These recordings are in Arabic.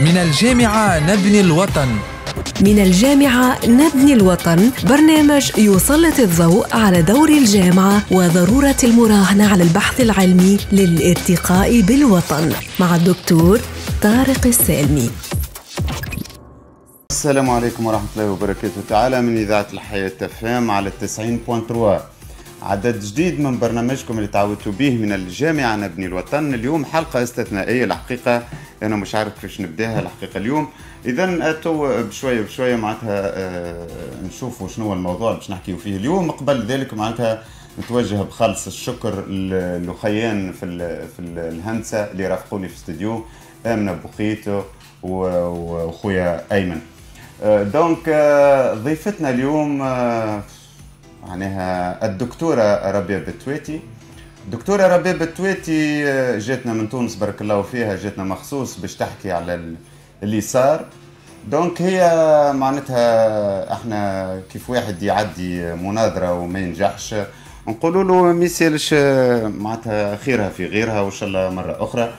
من الجامعة نبني الوطن من الجامعة نبني الوطن برنامج يسلط الضوء على دور الجامعة وضرورة المراهنة على البحث العلمي للارتقاء بالوطن مع الدكتور طارق السالمي السلام عليكم ورحمة الله وبركاته تعالى من إذاعة الحياة تفهم على 90.3 عدد جديد من برنامجكم اللي تعودتوا به من الجامعة نبني الوطن اليوم حلقة استثنائية الحقيقة أنا مش عارف كيفاش نبداها الحقيقة اليوم إذا تو بشوية بشوية معناتها آه، نشوفوا شنو الموضوع اللي باش نحكيو فيه اليوم قبل ذلك معناتها نتوجه بخالص الشكر للخيان في في الهندسة اللي رافقوني في استديو آمنة بوخيتو وخويا أيمن آه، دونك آه، ضيفتنا اليوم معناها الدكتورة ربيع بتويتي الدكتورة ربيع بتويتي آه، جاتنا من تونس بارك الله فيها جاتنا مخصوص باش تحكي على اللي صار دونك هي معناتها احنا كيف واحد يعدي مناظرة وما ينجحش نقولوا له ما يسالش معناتها خيرها في غيرها وان شاء الله مرة أخرى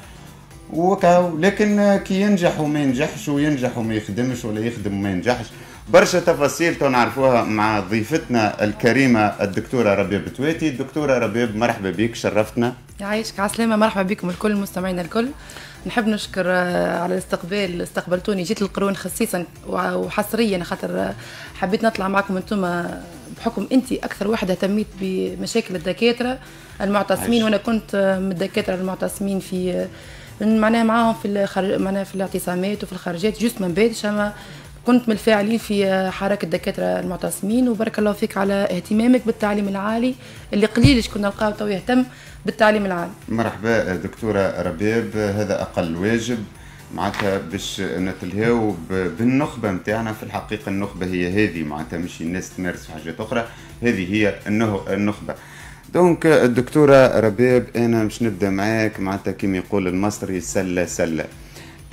وكاو لكن كي ينجح وما ينجحش وينجح وما يخدمش ولا يخدم وما ينجحش برشا تفاصيل تنعرفوها مع ضيفتنا الكريمه الدكتوره ربيب بتويتي دكتوره ربيب مرحبا بك شرفتنا يعيشك على السلامه مرحبا بكم الكل مستمعينا الكل نحب نشكر آه، على الاستقبال استقبلتوني جيت القرون خصيصا وحصريا خاطر آه، حبيت نطلع معكم انتم آه، بحكم انت اكثر واحده اهتميت بمشاكل الدكاتره المعتصمين وانا كنت من الدكاتره المعتصمين في معناها معاهم في معناها في الاعتصامات وفي الخرجات جوست ما بعد اما كنت من الفاعلين في حركة دكاترة المعتصمين وبارك الله فيك على اهتمامك بالتعليم العالي اللي قليل كنا نلقاو تو يهتم بالتعليم العالي مرحبا دكتورة رباب هذا أقل واجب معناتها باش نتلهاو بالنخبه نتاعنا في الحقيقه النخبه هي هذه معناتها مش الناس تمارس في حاجات اخرى هذه هي النخبه دونك الدكتوره رباب انا مش نبدا معاك معناتها كيما يقول المصري سله سله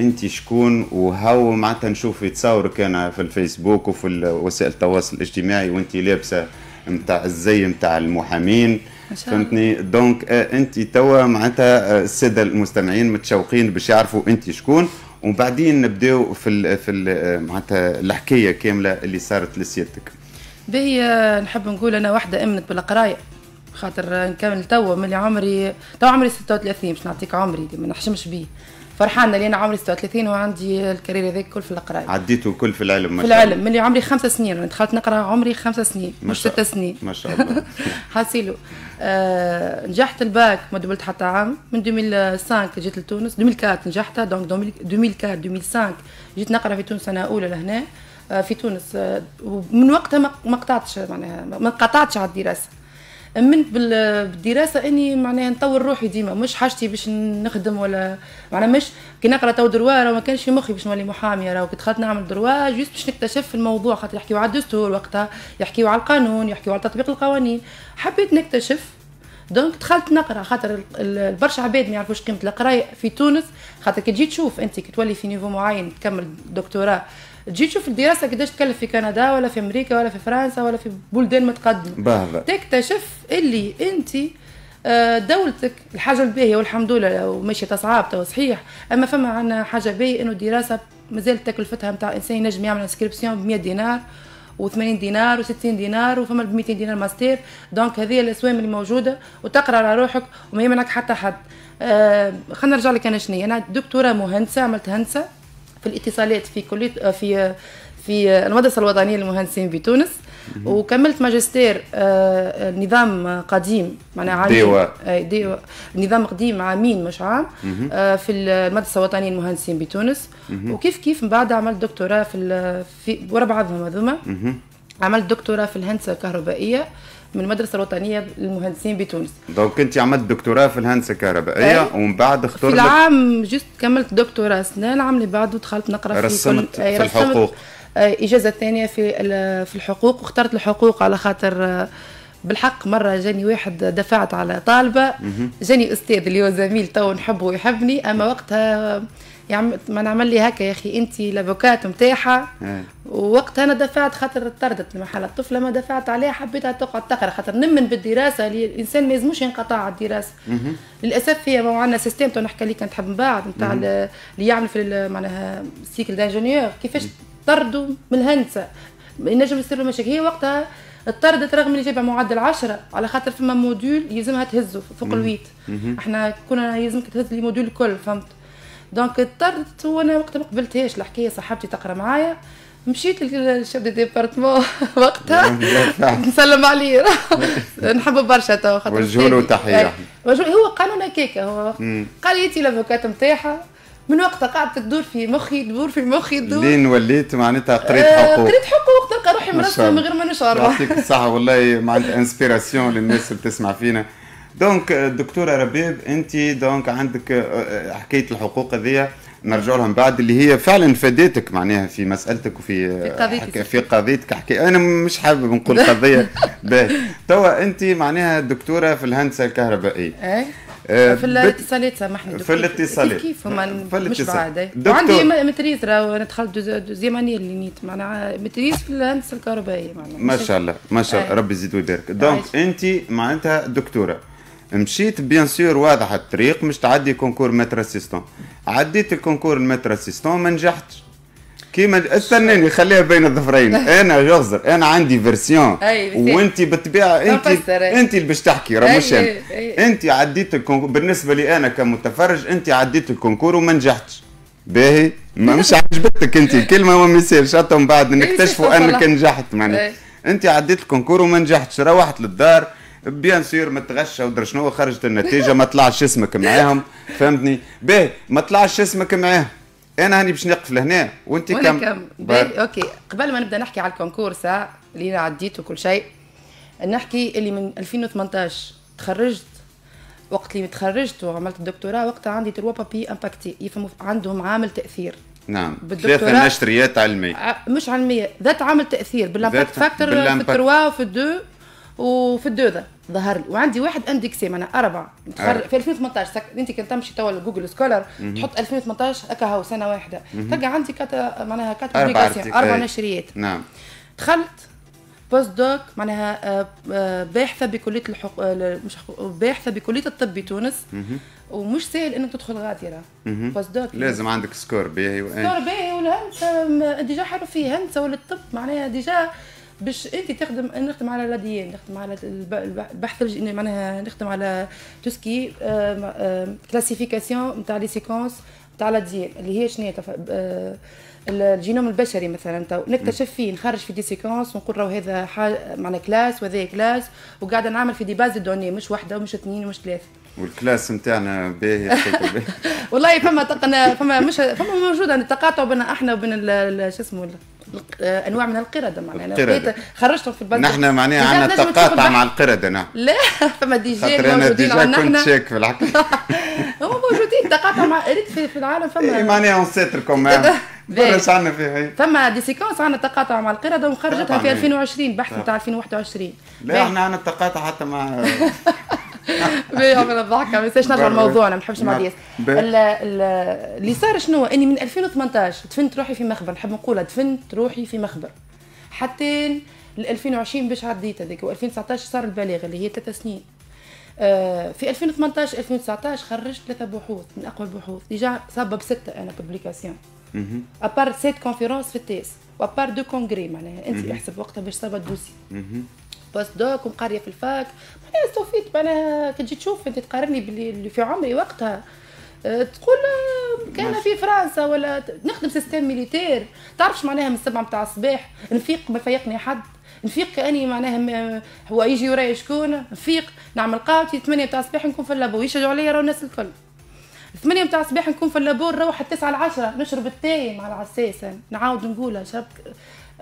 انت شكون وهو معناتها نشوف تصورك انا في الفيسبوك وفي وسائل التواصل الاجتماعي وانت لابسه نتاع الزي نتاع المحامين فهمتني دونك آه، انت توا معناتها آه، الساده المستمعين متشوقين باش يعرفوا انت شكون وبعدين نبداو في الـ في آه، معناتها الحكايه كامله اللي صارت لسيادتك. باهي نحب نقول انا واحده امنت بالقرايه خاطر نكمل توا ملي عمري توا عمري 36 باش نعطيك عمري ما نحشمش بيه فرحانه لان عمري 36 وعندي الكارير هذاك كل في القرايه عديته الكل في العلم في العلم من اللي عمري خمسة سنين انا دخلت نقرا عمري خمسة سنين مش ستة سنين ما شاء الله حاسيلو آه نجحت الباك ما دبلت حتى عام من 2005 جيت لتونس 2004 نجحت دونك 2004 2005 جيت نقرا في تونس سنه اولى لهنا آه، في تونس آه، ومن وقتها ما قطعتش معناها ما قطعتش على الدراسه امنت بالدراسه اني معناها نطور روحي ديما مش حاجتي باش نخدم ولا معناها مش كي نقرا تو دروا راه ما كانش في مخي باش نولي محاميه راه كنت خاطر نعمل دروا جوست باش نكتشف الموضوع خاطر يحكيو على الدستور وقتها يحكيو على القانون يحكيو على تطبيق القوانين حبيت نكتشف دونك دخلت نقرا خاطر برشا عباد ما يعرفوش قيمه القرايه في تونس خاطر كي تجي تشوف انت كي تولي في نيفو معين تكمل دكتوراه تجي تشوف الدراسه قداش تكلف في كندا ولا في امريكا ولا في فرنسا ولا في بلدان متقدمه تكتشف اللي انت آه، دولتك الحاجه الباهيه والحمد لله وماشيه تصعاب تو صحيح اما فما عندنا حاجه باهيه انه الدراسه مازال تكلفتها نتاع انسان ينجم يعمل انسكريبسيون ب 100 دينار و80 دينار و60 دينار وفما ب 200 دينار ماستير دونك هذه الاسوام اللي موجوده وتقرا على روحك وما يمنعك حتى حد آه خلينا نرجع لك انا شنو انا دكتوره مهندسه عملت هندسه في الاتصالات في كلية آه، في آه، في آه، المدرسة الوطنية للمهندسين بتونس وكملت ماجستير نظام قديم معناها ديوا ديوا نظام قديم عامين مش عام في المدرسة الوطنية للمهندسين بتونس وكيف كيف من بعد عملت دكتوراه في في ورا بعضهم هذوما عملت دكتوراه في الهندسة الكهربائية من المدرسه الوطنيه للمهندسين بتونس دونك انت عملت دكتوراه في الهندسه الكهربائيه ومن بعد اخترت في العام جست كملت دكتوراه سنه العام اللي بعده دخلت نقرا في رسمت في الحقوق اجازه ثانيه في في الحقوق واخترت الحقوق على خاطر آه، بالحق مره جاني واحد دفعت على طالبه جاني استاذ اللي هو زميل تو نحبه ويحبني اما وقتها يا عم ما نعمل لي هكا يا اخي انت لافوكات نتاعها إيه. ووقتها انا دفعت خاطر طردت المحل الطفله ما دفعت عليها حبيتها تقعد تقرا خاطر نمن بالدراسه اللي الانسان ما يلزموش ينقطع على الدراسه للاسف هي عندنا سيستم تو نحكي لك تحب من بعد نتاع اللي يعمل في معناها سيكل دانجينيور كيفاش طردوا من الهندسه ينجم يصير له مشاكل هي وقتها اضطردت رغم اللي جابها معدل 10 على خاطر فما موديول يلزمها تهزه فوق الويت احنا كنا يلزمك تهز لي موديول الكل فهمت دونك اضطرت وانا وقتها ما قبلتهاش الحكايه صاحبتي تقرا معايا مشيت للشاب ديبارتمون وقتها نسلم عليه نحب برشا تو خاطر وجهوا له تحيه هو قانون هكاك هو قال لي انت نتاعها من وقتها قعدت تدور في مخي تدور في مخي تدور لين وليت معناتها قريت آه، حقوق قريت حقوق تلقى روحي مرسمه من غير ما نشعر يعطيك الصحه والله معناتها انسبيراسيون للناس اللي تسمع فينا دونك دكتوره ربيب انت دونك عندك آه، آه، حكايه الحقوق هذه نرجع لهم بعد اللي هي فعلا فادتك معناها في مسالتك وفي آه، في قضيتك في قضيتك حكي انا مش حابب نقول قضيه توا انت معناها دكتوره في الهندسه الكهربائيه ايه في الاتصالات سامحني في الاتصالات كيف هما مش بعاد إيه. وعندي متريز راهو انا دخلت دوزيام اني اللي نيت معناها متريز في الهندسه الكهربائيه معناها ما شاء الله ما شاء الله إيه. ربي يزيد ويبارك دونك انت معناتها دكتوره مشيت بيان سور واضح الطريق مش تعدي كونكور متر اسيستون عديت الكونكور المتر اسيستون ما نجحتش كيما استناني خليها بين الظفرين انا جوزر انا عندي فيرسيون وانت بالطبيعه انت انت اللي باش تحكي راه مش انا انت عديت الكونكور بالنسبه لي انا كمتفرج انت عديت الكونكور وما نجحتش باهي ما مش عجبتك انت الكلمه وما يصيرش حتى من بعد إيه، نكتشفوا انك نجحت معناها انت عديت الكونكور وما نجحتش روحت للدار بيان سور متغشى ودر شنو خرجت النتيجه ما طلعش اسمك معاهم فهمتني باهي ما طلعش اسمك معاهم انا هاني باش نقفل هنا وانت كم, كم. بار... اوكي قبل ما نبدا نحكي على الكونكورس اللي انا عديت وكل شيء نحكي اللي من 2018 تخرجت وقت اللي تخرجت وعملت الدكتوراه وقتها عندي تروا بابي امباكتي يفهموا عندهم عامل تاثير نعم ثلاثة نشريات علمية آه، مش علمية ذات عامل تأثير بالامباكت فاكتور في التروا وفي الدو وفي الدوذه ظهر لي وعندي واحد اندكسي معناها اربعه متخرج آه. في 2018 سك... انت كنت تمشي توا لجوجل سكولر تحط 2018 هكا هو سنه واحده تلقى عندي كاتا معناها كاتا اربع, اربع إيه. نشريات نعم دخلت بوست دوك معناها آه، آه، باحثه بكليه الحق مش حق... باحثه بكليه الطب بتونس ومش سهل انك تدخل غادره بوست دوك لازم عندك سكور باهي سكور باهي والهندسه ديجا حلو فيه هندسه ولا الطب معناها ديجا باش انت تخدم نخدم على الاديان نخدم على البحث معناها نخدم على توسكي كلاسيفيكاسيون نتاع لي سيكونس نتاع الاديان اللي هي شنو آه، الجينوم البشري مثلا تو نكتشف فيه نخرج في دي سيكونس ونقول راهو هذا معناها كلاس وهذا كلاس وقاعده نعمل في دي باز دوني مش واحده ومش اثنين ومش ثلاثه والكلاس نتاعنا باهي والله فما تقنا فما مش فما موجود عن التقاطع بين احنا وبين شو اسمه انواع من القرده معناها القرده خرجتهم في البلد نحن معناها عندنا تقاطع مع القرده نعم لا فما دي جي موجودين انا كنت شاك في الحق هما موجودين تقاطع مع ريت في العالم فما معناها اون سيتركم برشا عندنا في فما دي سيكونس عندنا تقاطع مع القرده وخرجتها في 2020 بحث نتاع 2021 لا احنا عندنا تقاطع حتى مع من الضحكه ما نساش نرجع لموضوعنا ما نحبش نعديس اللي صار شنو اني من 2018 دفنت روحي في مخبر نحب نقولها دفنت روحي في مخبر حتى ل 2020 باش عديت هذيك و2019 صار البلاغ اللي هي ثلاث سنين آه، في 2018 2019 خرجت ثلاثه بحوث من اقوى البحوث ديجا صابه بسته انا بوبليكاسيون ابار سيت كونفيرونس في التيس وابار دو كونغري معناها انت احسب وقتها باش صابت الدوسي بوست دوك ومقاريه في الفاك معناها استوفيت معناها كي تجي تشوف انت تقارني باللي اللي في عمري وقتها أه، تقول آه، كان في فرنسا ولا نخدم سيستم ميليتير تعرفش معناها من السبعه نتاع الصباح نفيق ما فيقني حد نفيق كاني معناها هو يجي ورايا شكون نفيق نعمل قهوتي 8 نتاع الصباح نكون في اللابو يشجعوا عليا راهو الناس الكل 8 نتاع الصباح نكون في اللابو نروح 9 10 نشرب التاي مع العساس نعاود نقولها شربت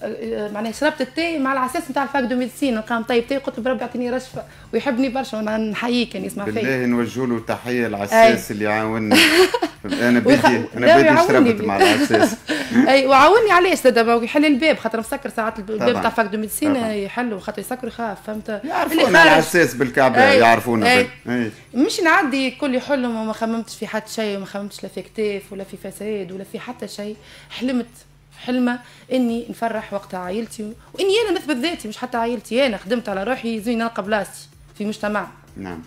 آه، معناها شربت التاي مع العساس نتاع الفاك دو ميديسين قام طيب تاي قلت له بربي اعطيني رشفه ويحبني برشا وانا نحييه كان يسمع يعني فيا بالله نوجه له تحيه العساس أي. اللي عاوني انا بدي انا بدي شربت مع العساس اي وعاوني علاش زاد يحل الباب خاطر مسكر ساعات الباب تاع فاك دو ميديسين آه، يحل خاطر يسكر يخاف فهمت يعرفونا العساس بالكعبه يعرفونا مش نعدي كل يحلهم وما خممتش في حد شيء وما خممتش لا في كتاف ولا في فساد ولا في حتى شيء حلمت حلمه اني نفرح وقت عائلتي واني انا نثبت ذاتي مش حتى عائلتي انا خدمت على روحي زين نلقى بلاصتي في مجتمع نعم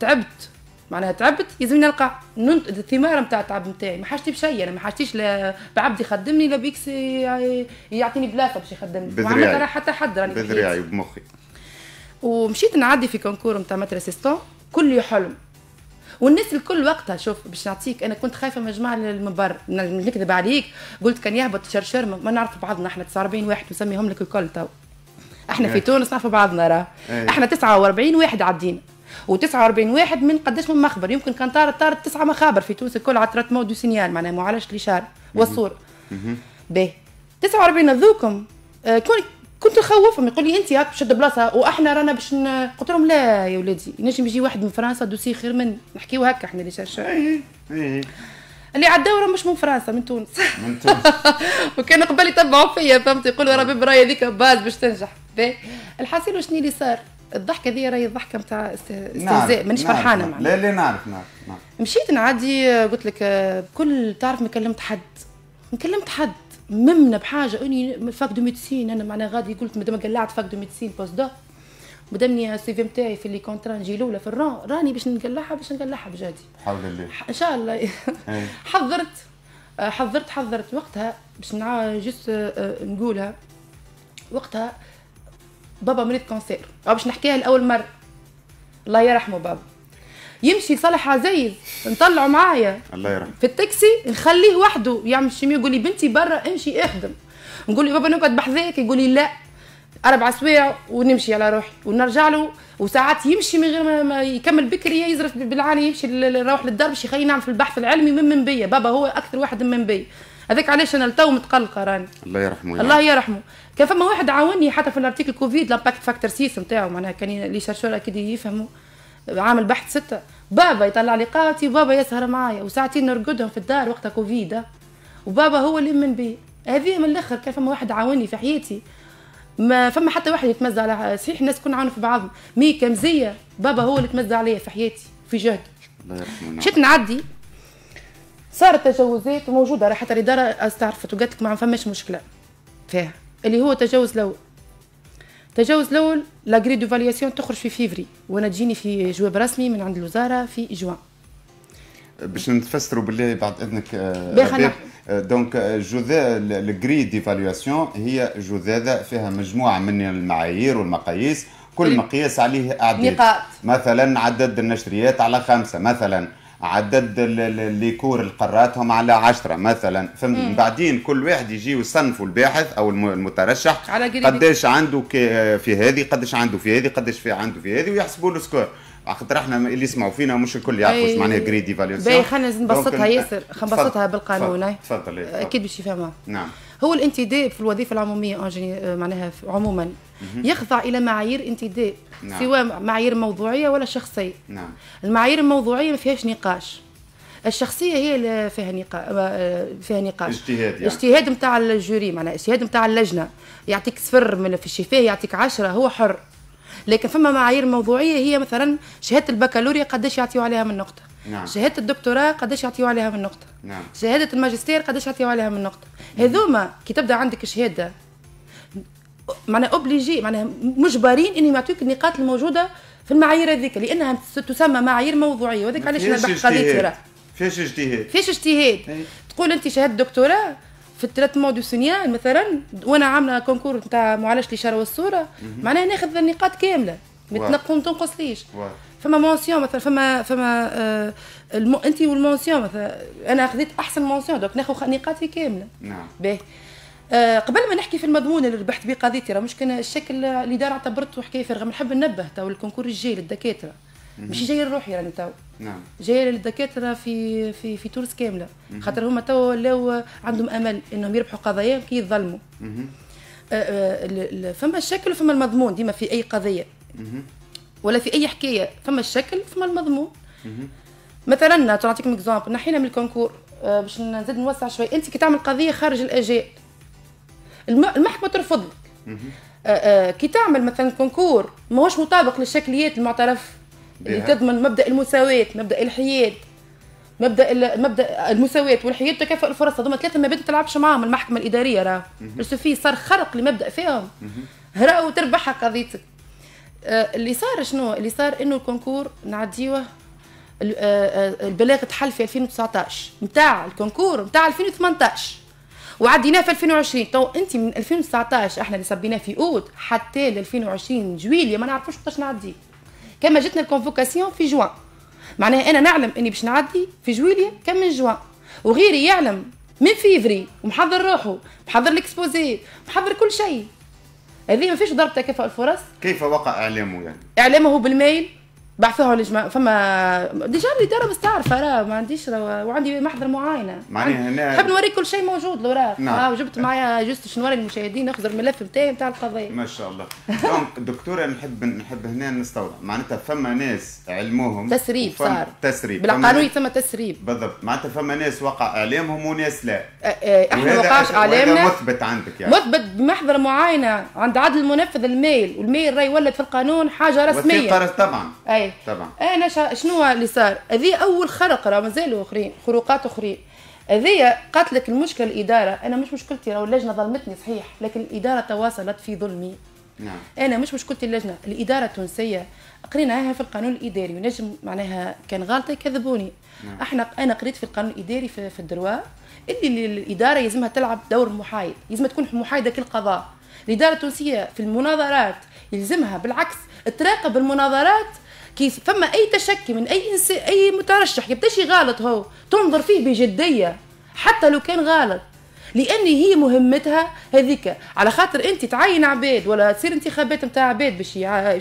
تعبت معناها تعبت لازم نلقى ننت... الثمار نتاع التعب نتاعي ما حاجتي بشيء انا ما حاجتيش لا بعبد يخدمني لا بيكس يعطيني بلاصه باش يخدمني ما عملت حتى حد راني بذريعي بمخي ومشيت نعدي في كونكور نتاع ماتريسيستون كل حلم والناس الكل وقتها شوف باش نعطيك انا كنت خايفه من جماعه المبر نكذب عليك قلت كان يهبط شرشر ما نعرف بعضنا احنا 49 واحد نسميهم لك الكل تو احنا في إيه. تونس نعرفوا بعضنا راه إيه. احنا 49 واحد عدينا و49 واحد من قداش من مخبر يمكن كان طارت طارت تسعه مخابر في تونس الكل على تراتمو دو سينيال معناها معالجه الاشاره والصوره باهي 49 ذوكم آه، كون كنت نخوفهم يقول لي انت هاك باش بلاصه واحنا رانا باش قلت لهم لا يا ولادي ينجم يجي واحد من فرنسا دوسي خير مني نحكيو هكا احنا اللي شاشة إيه، إيه، إيه. اللي على الدوره مش من فرنسا من تونس من تونس وكان قبل يتبعوا فيا فهمت يقولوا راه برايا هذيك باز باش تنجح الحاصل شنو اللي صار الضحكه هذه راهي الضحكه نتاع استهزاء مانيش فرحانه معناها لا لا نعرف نعرف مشيت نعدي قلت لك بكل آه، تعرف ما كلمت حد ما كلمت حد ممنا بحاجه اني فاك دو ميديسين انا معناها غادي قلت مادام قلعت فاك دو ميديسين بوست دوك مادامني السي في نتاعي في لي كونترا نجي الاولى في الران راني باش نقلعها باش نقلعها بجادي حول الله ان شاء الله إيه. حضرت حضرت حضرت وقتها باش نع جست آه، نقولها وقتها بابا مريض كونسير باش نحكيها لاول مره الله يرحمه بابا يمشي صالح عزيز نطلعه معايا الله يرحمه في التاكسي نخليه وحده يعمل الشمية يقول لي بنتي برا امشي اخدم نقول له بابا نقعد بحذاك يقول لي لا اربع سوايع ونمشي على روحي ونرجع له وساعات يمشي من غير ما يكمل بكري يزرف بالعاني يمشي نروح للدار باش يخلينا نعمل في البحث العلمي من بيا بابا هو اكثر واحد من بيا هذاك علاش انا لتو متقلقه راني الله يرحمه الله يرحمه كان فما واحد عاوني حتى في الارتيكل كوفيد لامباكت فاكتور 6 نتاعو معناها كان لي شارشور اكيد يفهموا عامل بحث ستة بابا يطلع لي قاتي وبابا يسهر معايا وساعتين نرقدهم في الدار وقتها كوفيدا وبابا هو اللي من بي هذه من الاخر كان فما واحد عاوني في حياتي ما فما حتى واحد يتمزع على صحيح الناس كنا عاونوا في بعضهم مي كمزيه بابا هو اللي تمزع عليا في حياتي في جهدي مشيت نعم. نعدي صارت تجاوزات موجوده راحت الاداره استعرفت وقالت لك ما فماش مشكله فيها اللي هو تجاوز الاول تجاوز الاول غري دو فالياسيون تخرج في فيفري وانا تجيني في جواب رسمي من عند الوزاره في جوان باش نتفسروا بالله بعد اذنك دونك جوذا الجري ديفالواسيون هي جذاذه فيها مجموعه من المعايير والمقاييس كل طيب. مقياس عليه اعداد نقاط مثلا عدد النشريات على خمسه مثلا عدد لي كور اللي قراتهم على عشرة مثلا فمن بعدين كل واحد يجي ويصنفوا الباحث او المترشح على قديش عنده في هذه قديش عنده في هذه قديش في عنده في هذه ويحسبوا له سكور خاطر احنا اللي يسمعوا فينا مش الكل يعرفوا واش معناها جريدي فاليونسيون باهي خلينا نبسطها euh, ياسر euh, نبسطها بالقانون تفضل اكيد باش يفهمها نعم هو الانتداب في الوظيفه العموميه euh، معناها عموما يخضع الى معايير انتداب نعم. سواء معايير موضوعيه ولا شخصيه نعم. المعايير الموضوعيه ما فيهاش نقاش الشخصيه هي اللي فيها نقاش آه، فيها نقاش اجتهاد يعني. اجتهاد نتاع الجوري معناها اجتهاد نتاع اللجنه يعطيك صفر من في الشفاه يعطيك عشرة هو حر لكن فما معايير موضوعيه هي مثلا شهاده البكالوريا قداش يعطيو عليها من نقطه نعم. شهاده الدكتوراه قداش يعطيو عليها من نقطه نعم. شهاده الماجستير قداش يعطيو عليها من نقطه هذوما كي تبدا عندك شهاده معناها اوبليجي معناها مجبرين انهم يعطيوك النقاط الموجوده في المعايير هذيك لانها تسمى معايير موضوعيه وهذاك علاش انا بحث قضيتي فيش اجتهاد فيش اجتهاد تقول انت شهاده دكتوراه في التريتمون دو سونيال مثلا وانا عامله كونكور نتاع معالجه الاشاره والصوره معناها ناخذ النقاط كامله ما تنقص ليش فما مونسيون مثلا فما فما آه الم... انت والمونسيون مثلا انا اخذت احسن مونسيون دونك ناخذ نقاطي كامله نعم باهي آه قبل ما نحكي في المضمون اللي ربحت به قضيتي راه مش كان الشكل اللي دار اعتبرته حكايه فارغه نحب ننبه تو الكونكور الجاي للدكاتره مش جايه لروحي راني تو نعم جايه للدكاتره في في في تونس كامله خاطر هما تو لو عندهم امل انهم يربحوا قضايا كي يظلموا أه، أه، فما الشكل وفما المضمون ديما في اي قضيه ولا في اي حكايه فما الشكل فما المضمون مثلا نعطيكم اكزامبل نحينا من الكونكور باش نزيد نوسع شوي انت كي تعمل قضيه خارج الاجال المحكمه ترفضك أه، كي تعمل مثلا كونكور ماهوش مطابق للشكليات المعترف اللي تضمن مبدا المساواه مبدا الحياد مبدا مبدا المساواه والحياد وتكافؤ الفرص هذوما ثلاثه ما بدأت تلعبش معاهم المحكمه الاداريه راه في صار خرق لمبدا فيهم هراو تربحها قضيتك آه، اللي صار شنو اللي صار انه الكونكور نعديوه آه، آه، البلاغ تحل في 2019 نتاع الكونكور نتاع 2018 وعديناه في 2020 تو انت من 2019 احنا اللي صبيناه في اوت حتى ل 2020 جويليه ما نعرفوش قداش نعدي كما جاتنا الكونفوكاسيون في جوان معناها انا نعلم اني باش نعدي في جويليا كم من جوان وغيري يعلم من فيفري ومحضر روحه محضر الاكسبوزي محضر كل شيء هذه ما فيش ضرب تكافؤ الفرص كيف وقع اعلامه يعني اعلامه بالميل بعثوها لجمع فما ديجا اللي دار بس تعرف راه ما عنديش راه وعندي محضر معاينه معناها هنا نحب نوريك كل شيء موجود لورا نعم. اه جبت معايا جوست باش نوري المشاهدين ناخذ الملف نتاعي نتاع القضيه ما شاء الله دونك دكتوره نحب نحب هنا نستوعب معناتها فما ناس علموهم تسريب صار تسريب بالقانون ثم تسريب بالضبط معناتها فما ناس وقع اعلامهم وناس لا احنا وقعش اعلامنا مثبت عندك يعني مثبت بمحضر معاينه عند عدل المنفذ الميل والميل راهي ولد في القانون حاجه رسميه طبعا أي اي طبعا إيه، انا شا... شنو اللي صار هذه اول خرق راه مازالوا اخرين خروقات اخرين هذه قالت لك المشكله الاداره انا مش مشكلتي راه اللجنه ظلمتني صحيح لكن الاداره تواصلت في ظلمي نعم. انا مش مشكلتي اللجنه الاداره التونسيه قريناها في القانون الاداري ونجم معناها كان غلطه يكذبوني نعم. احنا انا قريت في القانون الاداري في, في الدروا اللي الاداره يلزمها تلعب دور محايد يلزمها تكون محايده كالقضاء الاداره التونسيه في المناظرات يلزمها بالعكس تراقب المناظرات كي فما اي تشكي من اي انس... اي مترشح يبتشي غلط هو تنظر فيه بجديه حتى لو كان غلط لان هي مهمتها هذيك على خاطر انت تعين عباد ولا تصير انتخابات نتاع عباد باش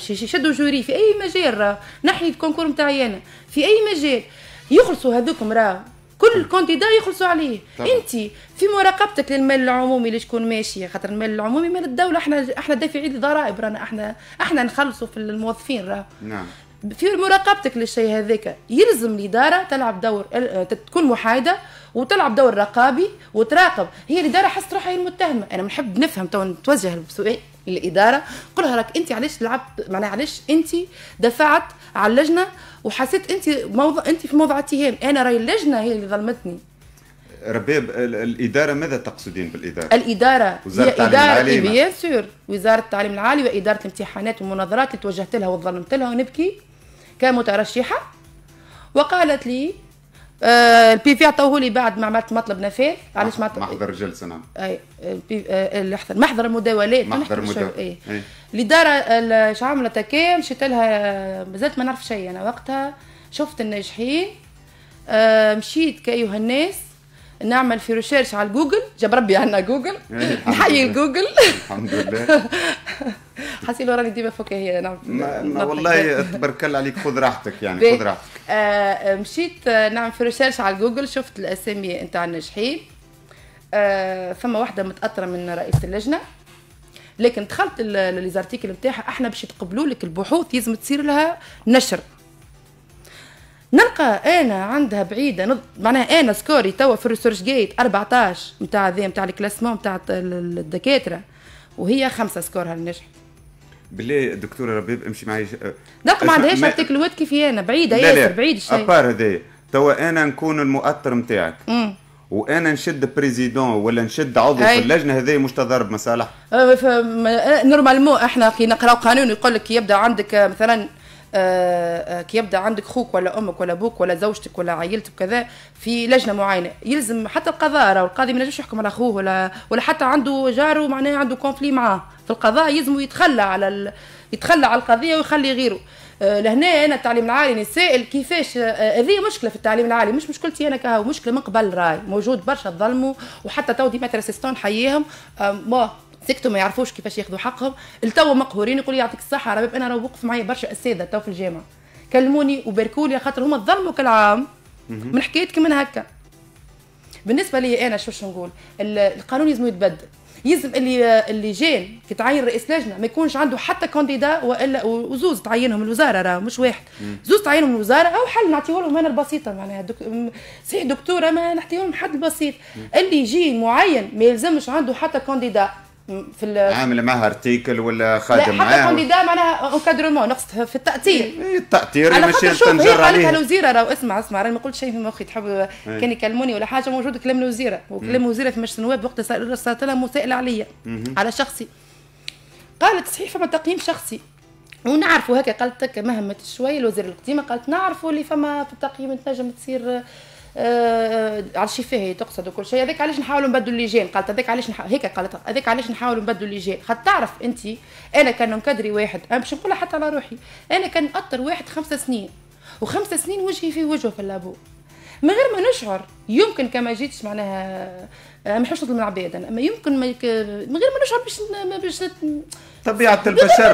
يشدوا جوري في اي مجال راه نحي الكونكور نتاعي انا في اي مجال يخلصوا هذوكم راه كل طيب. كونديدا يخلصوا عليه انت في مراقبتك للمال العمومي اللي شكون ماشي خاطر المال العمومي مال الدوله احنا احنا دافعين الضرائب رانا احنا احنا نخلصوا في الموظفين راه نعم في مراقبتك للشيء هذاك يلزم الاداره تلعب دور آه، تكون محايده وتلعب دور رقابي وتراقب هي الاداره حست روحها هي المتهمه انا نحب نفهم تو نتوجه السؤال للاداره قول راك انت علاش لعبت معناها علاش انت دفعت على اللجنه وحسيت انت موضع انت في موضع اتهام انا راي اللجنه هي اللي ظلمتني رباب الاداره ماذا تقصدين بالاداره؟ الاداره وزاره هي التعليم العالي إيه، بيان سور وزاره التعليم العالي واداره الامتحانات والمناظرات اللي توجهت لها وظلمت لها ونبكي كمترشحه وقالت لي آه البي في عطوه لي بعد ما عملت مطلب نفاذ علاش ما محضر جلسه نعم اي آه محضر المداولات محضر المداولات اي إيه. الاداره اش عملت هكا مشيت لها مازلت ما نعرف شيء انا وقتها شفت الناجحين آه مشيت كايها الناس نعمل في ريسيرش على جوجل جاب ربي عنا جوجل نحيي جوجل الحمد لله حسيت راني ديما هي نعم والله تبارك الله عليك خذ راحتك يعني خذ راحتك آه, آه، مشيت آه، نعمل في ريسيرش على جوجل شفت الاسامي نتاع الناجحين آه ثم وحده متاثره من رئيس اللجنه لكن دخلت لي زارتيكل نتاعها احنا باش تقبلوا لك البحوث لازم تصير لها نشر نلقى انا عندها بعيده نض... معناها انا سكوري توا في الريسيرش جيت 14 نتاع ذا نتاع الكلاسمون نتاع الدكاتره وهي خمسه سكورها النجح بالله دكتوره ربيب امشي ش... نلقى ما عندهاش ارتكلوات كيفي انا بعيده ياسر بعيد الشيء ابار هذايا توا انا نكون المؤثر نتاعك وانا نشد بريزيدون ولا نشد عضو في اللجنه هذه مش تضارب مصالح أه، أه، نورمالمون احنا كي نقراو قانون يقول لك يبدا عندك مثلا آه، آه، كي يبدا عندك خوك ولا امك ولا ابوك ولا زوجتك ولا عائلتك وكذا في لجنه معينه يلزم حتى القضاء راهو القاضي ما ينجمش يحكم على اخوه ولا ولا حتى عنده جاره معناه عنده كونفلي معاه في القضاء يلزم يتخلى على ال... يتخلى على القضيه ويخلي غيره آه، لهنا انا التعليم العالي نسائل كيفاش هذه مشكله في التعليم العالي مش مشكلتي انا كهو مشكله من قبل راي موجود برشا ظلموا وحتى تو ديما ترسستون حييهم ما سكتوا ما يعرفوش كيفاش ياخذوا حقهم التو مقهورين يقول يعطيك الصحه ربي انا راه وقف معايا برشا اساتذه تو في الجامعه كلموني وباركوا لي خاطر هما ظلموا كل عام من حكايتك من هكا بالنسبه لي انا شو باش نقول القانون لازم يتبدل يلزم اللي اللي جان كي تعين رئيس لجنه ما يكونش عنده حتى كانديدا والا وزوز تعينهم الوزاره راه مش واحد زوز تعينهم الوزاره او حل نعطيه لهم انا البسيطه معناها دك... صحيح دكتوره ما نعطيه لهم حد بسيط اللي يجي معين ما يلزمش عنده حتى كانديدا في عامله معها ارتيكل ولا خادم معاها حتى كونديدا معناها اونكادرومون نقصد في التاطير إيه، التاطير ماشي تنجر عليه قالت الوزيره راهو اسمع اسمع راني ما قلت شيء في مخي تحب إيه. كان يكلموني ولا حاجه موجود كلام الوزيره وكلام الوزيره في مجلس النواب وقت صارت لها مسائله عليا على شخصي قالت صحيح فما تقييم شخصي ونعرفوا هكا قالت هكا مهمت شوي الوزير القديمه قالت نعرفوا اللي فما في التقييم تنجم تصير آه, آه، على فيه تقصد وكل شيء هذاك علاش نحاولوا نبدلوا اللي اللجان قالت هذاك علاش نح... هيك قالت هذاك علاش نحاولوا نبدلوا اللي اللجان خاطر تعرف انت انا كان نكدري واحد انا باش نقولها حتى على روحي انا كان نأطر واحد خمسة سنين وخمسة سنين وجهي في وجهه في اللابو من غير ما نشعر يمكن كما جيتش معناها آه آه، ما يحبش نطلب من العباد اما يمكن من غير ما نشعر باش باش طبيعه البشر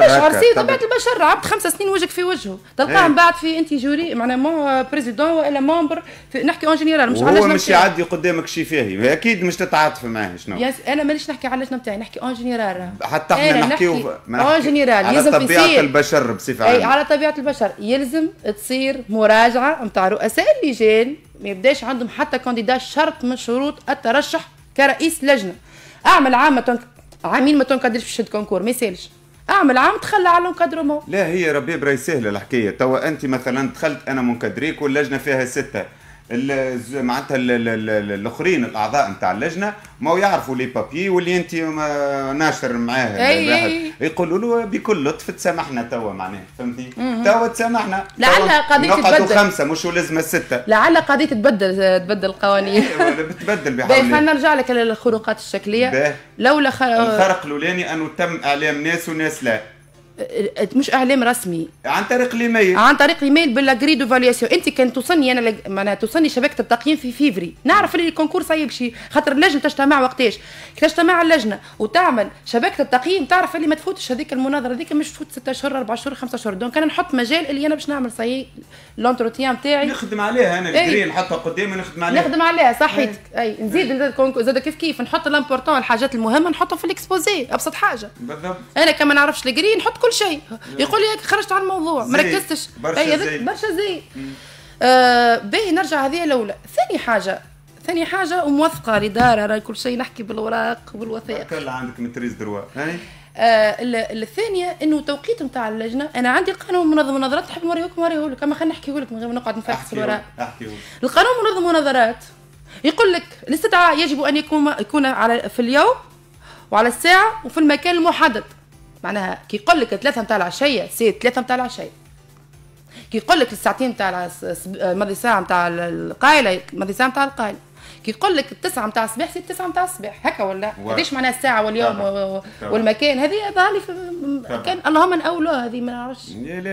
طبيعه البشر عبد خمس سنين وجهك في وجهه تلقاه إيه. من بعد في انت جوري معناها مون بريزيدون ولا مومبر نحكي اون جينيرال مش هو مش يعدي قدامك شفاهي اكيد مش تتعاطف معاه شنو يس انا مانيش نحكي على شنو بتاعي نحكي اون جينيرال حتى احنا إيه، نحكيو اون جينيرال على طبيعه البشر بصفه إيه، عامه على طبيعه البشر يلزم تصير مراجعه نتاع رؤساء اللجان ما يبداش عندهم حتى كانديدا شرط من شروط الترشح كرئيس لجنه اعمل عام تنك... عامين ما تنقدرش في تشد كونكور ما يسالش اعمل عام تخلى على الانكادرومون لا هي ربيب براي سهله الحكايه توا انت مثلا دخلت انا منكدريك واللجنه فيها سته معناتها الاخرين الاعضاء نتاع اللجنه ما يعرفوا لي بابي واللي انت ناشر معاه يقولوا له بكل لطف تسامحنا توا معناها فهمتي توا تسامحنا لعل قضيه تتبدل خمسه مش لازم سته لعل قضيه تتبدل تبدل القوانين إيه، بتبدل بحول خلينا نرجع لك للخروقات الشكليه لولا خ... الخرق الاولاني انه تم اعلام ناس وناس لا أه، مش اعلام رسمي عن طريق الايميل عن طريق الايميل باللاجري دو فالياسيون انت كان توصلني انا معناها توصلني شبكه التقييم في فيفري نعرف اللي الكونكور سيمشي خاطر اللجنه تجتمع وقتاش تجتمع اللجنه وتعمل شبكه التقييم تعرف اللي ما تفوتش هذيك المناظره هذيك مش تفوت 6 اشهر 4 اشهر 5 اشهر دونك انا نحط مجال اللي انا باش نعمل صايي لونتروتيان نتاعي نخدم عليها انا إيه. الجري نحطها قدامي نخدم عليها نخدم عليها صحيتك إيه. اي نزيد إيه. زاد كيف كيف نحط لامبورتون الحاجات المهمه نحطها في الاكسبوزي ابسط حاجه بالضبط انا كما نعرفش الجري نحط كل كل شيء يقول لي خرجت عن الموضوع ما ركزتش برشا إيه، زي برشا زي آه باهي نرجع هذه الاولى ثاني حاجه ثاني حاجه وموثقه الاداره راي كل شيء نحكي بالوراق والوثائق كل عندك متريز دروا آه الثانيه انه التوقيت نتاع اللجنه انا عندي قانون منظم نظرات تحب نوريهولك نوريهولك اما خلينا نحكي لك من غير ما نقعد نفرح في الوراق القانون منظم نظرات يقول لك الاستدعاء يجب ان يكون يكون على في اليوم وعلى الساعه وفي المكان المحدد معناها كي يقول لك ثلاثة نتاع العشية سي ثلاثة نتاع العشية كي يقول لك الساعتين نتاع ماضي ساعة نتاع القايلة ماضي ساعة نتاع القايلة كي يقول لك التسعة نتاع الصباح سي التسعة نتاع الصباح هكا ولا قداش معناها الساعة واليوم آه. والمكان هذه ظهر لي كان اللهم نأولوها هذه ما نعرفش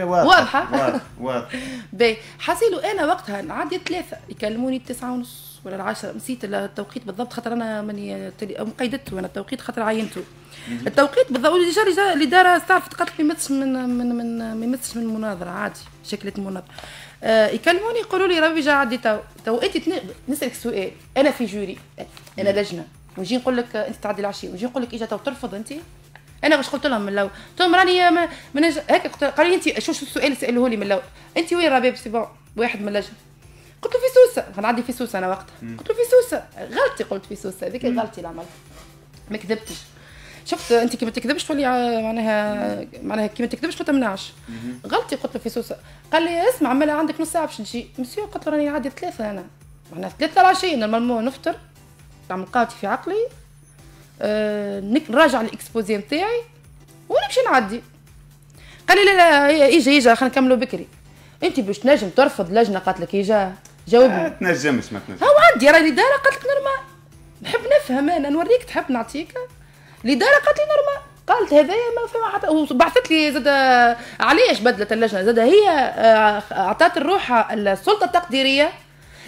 واضحة واضحة باهي حاسيلو أنا وقتها نعدي ثلاثة يكلموني التسعة ونص ولا العشرة نسيت التوقيت بالضبط خاطر أنا ماني مقيدته أنا التوقيت خاطر عينته التوقيت بالضروري اللي اللي دارها تعرف قالت لي ما من من من ما من المناظره عادي شكلت المناظره آه يكلموني يقولوا لي ربي جا عندي تو تو انت نسالك سؤال انا في جوري انا لجنه ونجي نقول لك انت تعدي العشيه ونجي نقول لك اجا تو ترفض انت انا واش قلت لهم من الاول قلت لهم راني من منج... هكا قلت قال لي انت شو السؤال اللي سالوه لي من الاول انت وين رباب سي واحد من اللجنه قلت له في سوسه كان عندي في سوسه انا وقتها قلت له في سوسه غلطي قلت في سوسه هذيك غلطي اللي عملتها ما كذبتش شفت انت كي ما تكذبش تولي معناها معناها كي ما تكذبش ما تمنعش غلطي قلت له في سوسه قال لي اسمع عملها عندك نص ساعه باش تجي مسيو قلت له راني عادي ثلاثه انا معناها ثلاثه العشيه نورمالمون نفطر نعمل قهوتي في عقلي أه نراجع الاكسبوزي نتاعي ونمشي نعدي قال لي لا لا اجا اجا خلينا نكملوا بكري انت باش تنجم ترفض لجنه قالت لك اجا جاوبني ما تنجمش ما تنجمش هو عندي راني دايره قالت لك نورمال نحب نفهم انا نوريك تحب نعطيك الاداره قالت لي نورمال قالت هذايا ما فما حتى وبعثت لي زاد علاش بدلت اللجنه زاد هي آه، اعطت لروحها السلطه التقديريه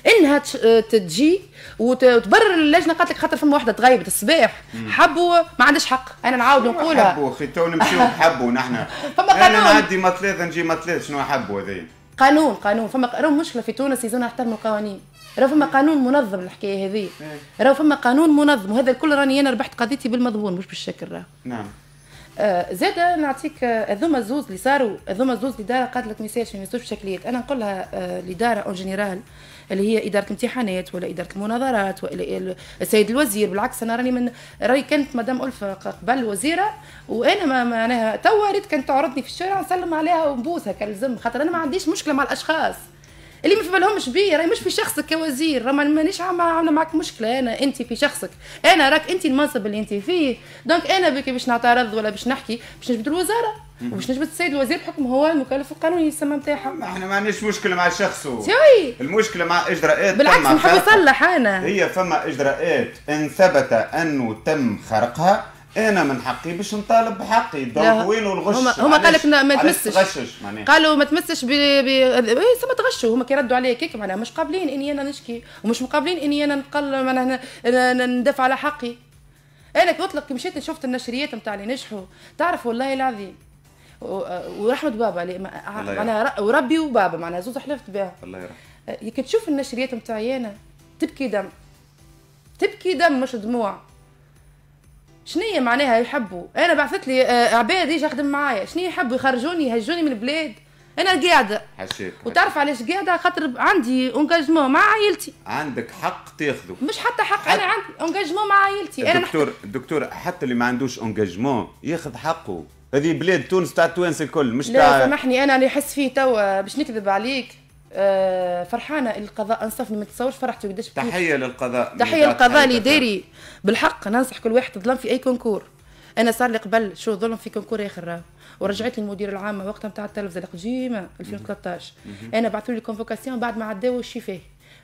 انها آه، تجي وتبرر اللجنه قالت لك خاطر فما وحده تغيبت الصباح حبوا ما عندهاش حق انا نعاود نقولها حبوا اخي تو نمشيو نحبوا نحن فما قانون انا نعدي ما ثلاثه نجي ما ثلاثه شنو حبوا هذايا قانون قانون فما قانون مشكله في تونس يزون احترموا القوانين راه فما قانون منظم الحكايه هذه إيه. راه فما قانون منظم وهذا الكل راني انا ربحت قضيتي بالمضمون مش بالشكل راه نعم آه، زاد نعطيك آه، هذوما زوز اللي صاروا هذوما زوز الاداره قالت لك ما يصيرش ما يصيرش بشكليات انا نقول لها الاداره آه، اون جينيرال اللي هي اداره امتحانات ولا اداره المناظرات ولا السيد الوزير بالعكس انا راني من راي كانت مدام الفا قبل وزيره وانا ما معناها توا ريت كانت تعرضني في الشارع نسلم عليها ونبوسها كان لازم خاطر انا ما عنديش مشكله مع الاشخاص اللي ما في بالهمش بيه راهي مش في شخصك كوزير راه مانيش عامله معك مشكله انا انت في شخصك انا راك انت المنصب اللي انت فيه دونك انا بك باش نعترض ولا باش نحكي باش نجبد الوزاره وباش نجبد السيد الوزير بحكم هو المكلف القانوني يسمى نتاعها احنا ما عندناش مشكله مع شخصه سوي المشكله مع اجراءات بالعكس نحب نصلح انا هي فما اجراءات ان ثبت انه تم خرقها انا من حقي باش نطالب بحقي دونك وين الغش هما, قال لك ما تمسش قالوا ما تمسش ب إيه، ثم تغشوا هما كيردوا عليا كيك معناها مش قابلين اني انا نشكي ومش مقابلين اني انا نقل معناها ندافع على حقي انا كي اطلق مشيت شفت النشريات نتاع اللي نجحوا تعرف والله العظيم ورحمه بابا اللي معناها وربي وبابا معناها زوز حلفت بها الله يرحمه كي تشوف النشريات نتاعي انا تبكي دم تبكي دم مش دموع هي معناها يحبوا انا بعثت لي آه، عباد يجي يخدم معايا شنو يحبوا يخرجوني يهجوني من البلاد انا قاعده حشيك وتعرف علاش قاعده خاطر عندي انجاجمون مع عائلتي عندك حق تاخذه مش حتى حق حت... انا عندي انجاجمون مع عائلتي انا الدكتور الدكتور حتى اللي ما عندوش انجاجمون ياخذ حقه هذه بلاد تونس تاع التوانسه الكل مش لا تاع... سامحني انا اللي نحس فيه توا باش نكذب عليك آه، فرحانه القضاء انصفني ما تتصورش فرحتي قداش تحيه للقضاء تحيه للقضاء اللي داري بالحق ننصح كل واحد ظلم في اي كونكور انا صار لي قبل شو ظلم في كونكور اخر ورجعت لي المدير العام وقتها نتاع التلفزه القديمه 2013 انا بعثوا لي كونفوكاسيون بعد ما عداو الشفاه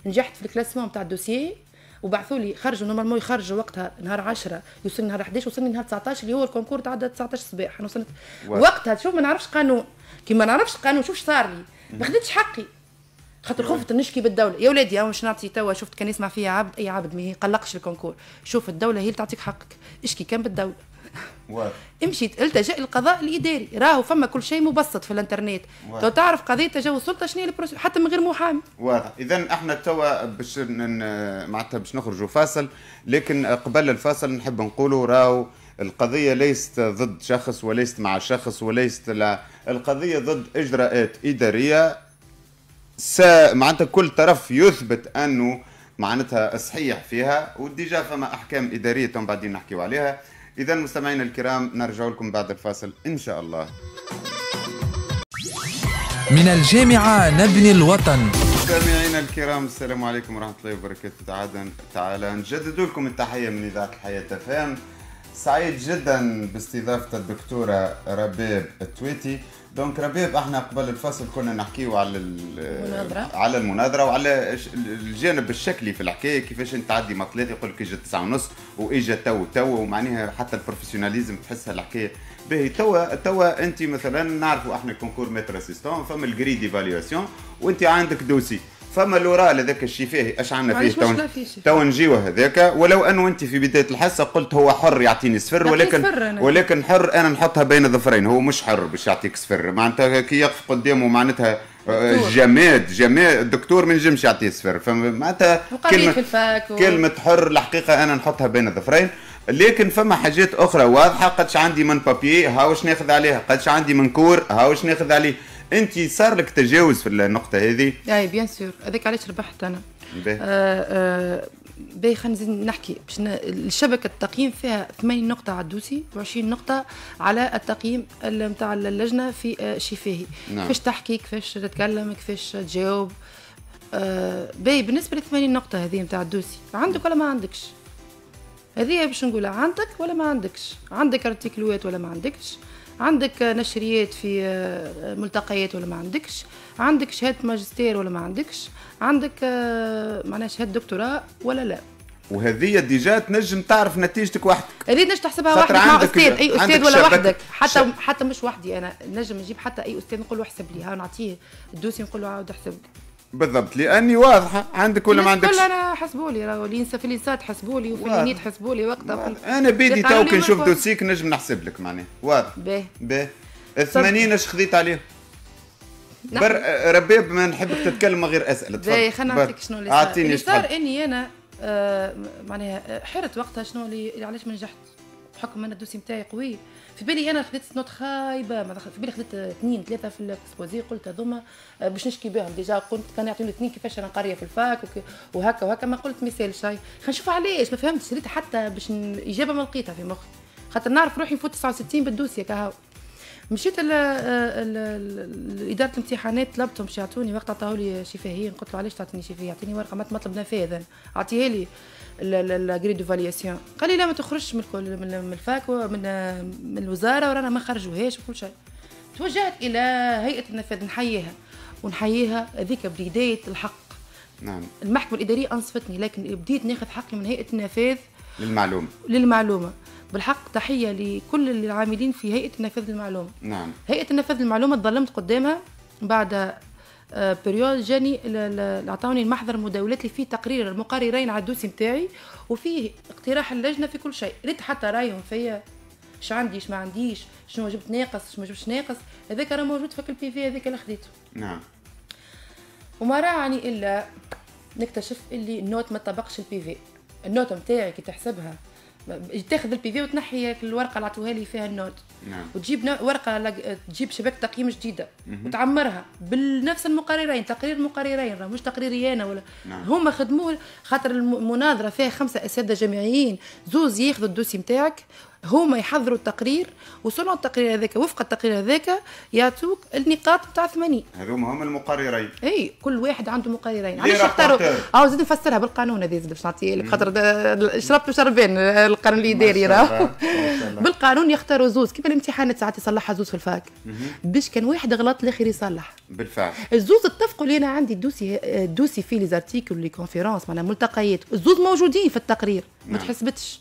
نجحت في الكلاسمون نتاع الدوسي وبعثوا لي خرجوا نورمالمون يخرجوا وقتها نهار 10 يوصلني نهار 11 وصلني نهار 19 اللي هو الكونكور تعدى 19 الصباح انا وصلت وقتها شوف ما نعرفش قانون كي ما نعرفش قانون شوف صار لي ما خديتش حقي خاطر خفت نشكي بالدوله يا ولادي مش نعطي توا شفت كان يسمع فيها عبد اي عبد ما هي قلقش الكونكور شوف الدوله هي اللي تعطيك حقك اشكي كان بالدوله امشي التجا القضاء الاداري راهو فما كل شيء مبسط في الانترنت تو تعرف قضيه تجاوز السلطه شنو البروسي حتى من غير محامي واضح اذا احنا توا باش معناتها باش نخرجوا فاصل لكن قبل الفاصل نحب نقولوا راهو القضيه ليست ضد شخص وليست مع شخص وليست لا القضيه ضد اجراءات اداريه معناتها كل طرف يثبت انه معناتها صحيح فيها وديجا فما احكام اداريه بعدين نحكيو عليها اذا مستمعينا الكرام نرجع لكم بعد الفاصل ان شاء الله من الجامعة نبني الوطن مستمعينا الكرام السلام عليكم ورحمة الله وبركاته تعالى تعالى نجدد لكم التحية من إذاعة الحياة تفهم سعيد جدا باستضافة الدكتورة رباب التويتي دونك ربيب احنا قبل الفصل كنا نحكيو على المناظرة على المناظرة وعلى الجانب الشكلي في الحكاية كيفاش انت تعدي مطلات يقول لك اجا 9 ونص واجا تو تو ومعناها حتى البروفيسيوناليزم تحسها الحكاية باهي توا توا انت مثلا نعرفوا احنا كونكور متر اسيستون فما الجريد ايفاليواسيون وانت عندك دوسي فما لورال هذاك الشيء فيه اش عملنا فيه تو تو نجيو هذاك ولو انه انت في بدايه الحصه قلت هو حر يعطيني صفر ولكن ولكن حر انا نحطها بين ظفرين هو مش حر باش يعطيك صفر معناتها كي يقف قدامه معناتها آه، جماد جماد الدكتور ما ينجمش يعطيه صفر فمعناتها كلمة, كلمة حر الحقيقة أنا نحطها بين الظفرين لكن فما حاجات أخرى واضحة قدش عندي من بابي هاوش ناخذ عليها قدش عندي من كور هاوش ناخذ عليه انت صار لك تجاوز في النقطه هذه اي بيان سور هذاك علاش ربحت انا باهي آه, آه، باهي خلينا نحكي باش الشبكه التقييم فيها 8 نقطه على الدوسي و20 نقطه على التقييم نتاع اللجنه في آه، شفاهي نعم. كيفاش تحكي كيفاش تتكلم كيفاش تجاوب آه باهي بالنسبه لل نقطه هذه نتاع الدوسي عندك ولا ما عندكش هذه باش نقولها عندك ولا ما عندكش عندك ارتيكلوات ولا ما عندكش عندك نشريات في آه، ملتقيات ولا ما عندكش عندك شهاده ماجستير ولا ما عندكش عندك آه، معناها شهاده دكتوراه ولا لا وهذه ديجا تنجم تعرف نتيجتك وحدك هذه نجم تحسبها وحدك مع استاذ اي استاذ ولا وحدك حتى حتى مش وحدي انا نجم نجيب حتى اي استاذ نقول له احسب لي ها نعطيه الدوسي نقول له عاود احسب لي بالضبط لاني واضحه عندك ولا ما عندكش انا حسبولي راهو اللي ينسى في حسبوا لي وفي الينيت حسبولي وقتها انا بيدي تو كي نشوف دوسيك نجم نحسب لك معناها واضح باهي باهي 80 اش خذيت عليهم بر ربيب ما نحبك تتكلم من غير اسئله تفضل باهي خلينا نعطيك شنو اللي صار اللي صار اني انا آه معناها حرت وقتها شنو اللي علاش ما نجحتش بحكم انا الدوسي نتاعي قوي في بالي انا خديت نوت خايبه في بالي خديت اثنين ثلاثه في الاكسبوزي قلت هذوما آه، باش نشكي بهم ديجا قلت كان يعطوني اثنين كيفاش انا قاريه في الفاك وهكا وهكا ما قلت مثال شيء نشوف علاش ما فهمتش ريت حتى باش اجابه ما لقيتها في مخي خاطر نعرف روحي نفوت 69 بالدوسي كهو مشيت لاداره آه، الامتحانات طلبتهم باش يعطوني وقت عطاولي شفاهيين قلت له علاش تعطيني شفاهية يعطيني ورقه ما طلبنا فيها اعطيها لي الجريد دو فالياسيون قال لي لا ما تخرجش من الكل من الفاك من من الوزاره ورانا ما خرجوهاش وكل شيء توجهت الى هيئه النفاذ نحييها ونحييها هذيك بدايه الحق نعم المحكمه الاداريه انصفتني لكن بديت ناخذ حقي من هيئه النفاذ للمعلومه للمعلومه بالحق تحيه لكل العاملين في هيئه النفاذ للمعلومه نعم هيئه النفاذ للمعلومه تظلمت قدامها بعد بريود آه، جاني عطاوني المحضر المداولات اللي فيه تقرير المقررين على الدوسي نتاعي وفيه اقتراح اللجنه في كل شيء ريت حتى رايهم فيا اش عندي اش ما عنديش شنو جبت ناقص شنو ما جبتش ناقص هذاك راه موجود في البي في هذاك اللي خديته نعم وما راعني الا نكتشف اللي النوت ما طبقش البي في النوت نتاعي كي تحسبها تاخذ البي في وتنحي الورقه اللي عطوها لي فيها النوت نعم. وتجيب ورقه تجيب شبكه تقييم جديده مم. وتعمرها بنفس المقررين تقرير المقررين راه مش تقريري انا ولا نعم. هما خدموه خاطر المناظره فيها خمسه اساتذه جامعيين زوز ياخذوا الدوسي نتاعك هما يحضروا التقرير وصنعوا التقرير هذاك وفق التقرير هذاك يعطوك النقاط تاع 80 هذوما هما المقررين اي كل واحد عنده مقررين علاش اختاروا او زيد نفسرها بالقانون هذه زيد باش نعطيه خاطر شربت وشربان القانون الاداري راه بالقانون يختاروا زوز كيف الامتحانات ساعات يصلحها زوز في الفاك باش كان واحد غلط الاخر يصلح بالفعل الزوز اتفقوا لي انا عندي الدوسي الدوسي فيه لي زارتيكل لي كونفيرونس معناها ملتقيات الزوز موجودين في التقرير ما نعم. تحسبتش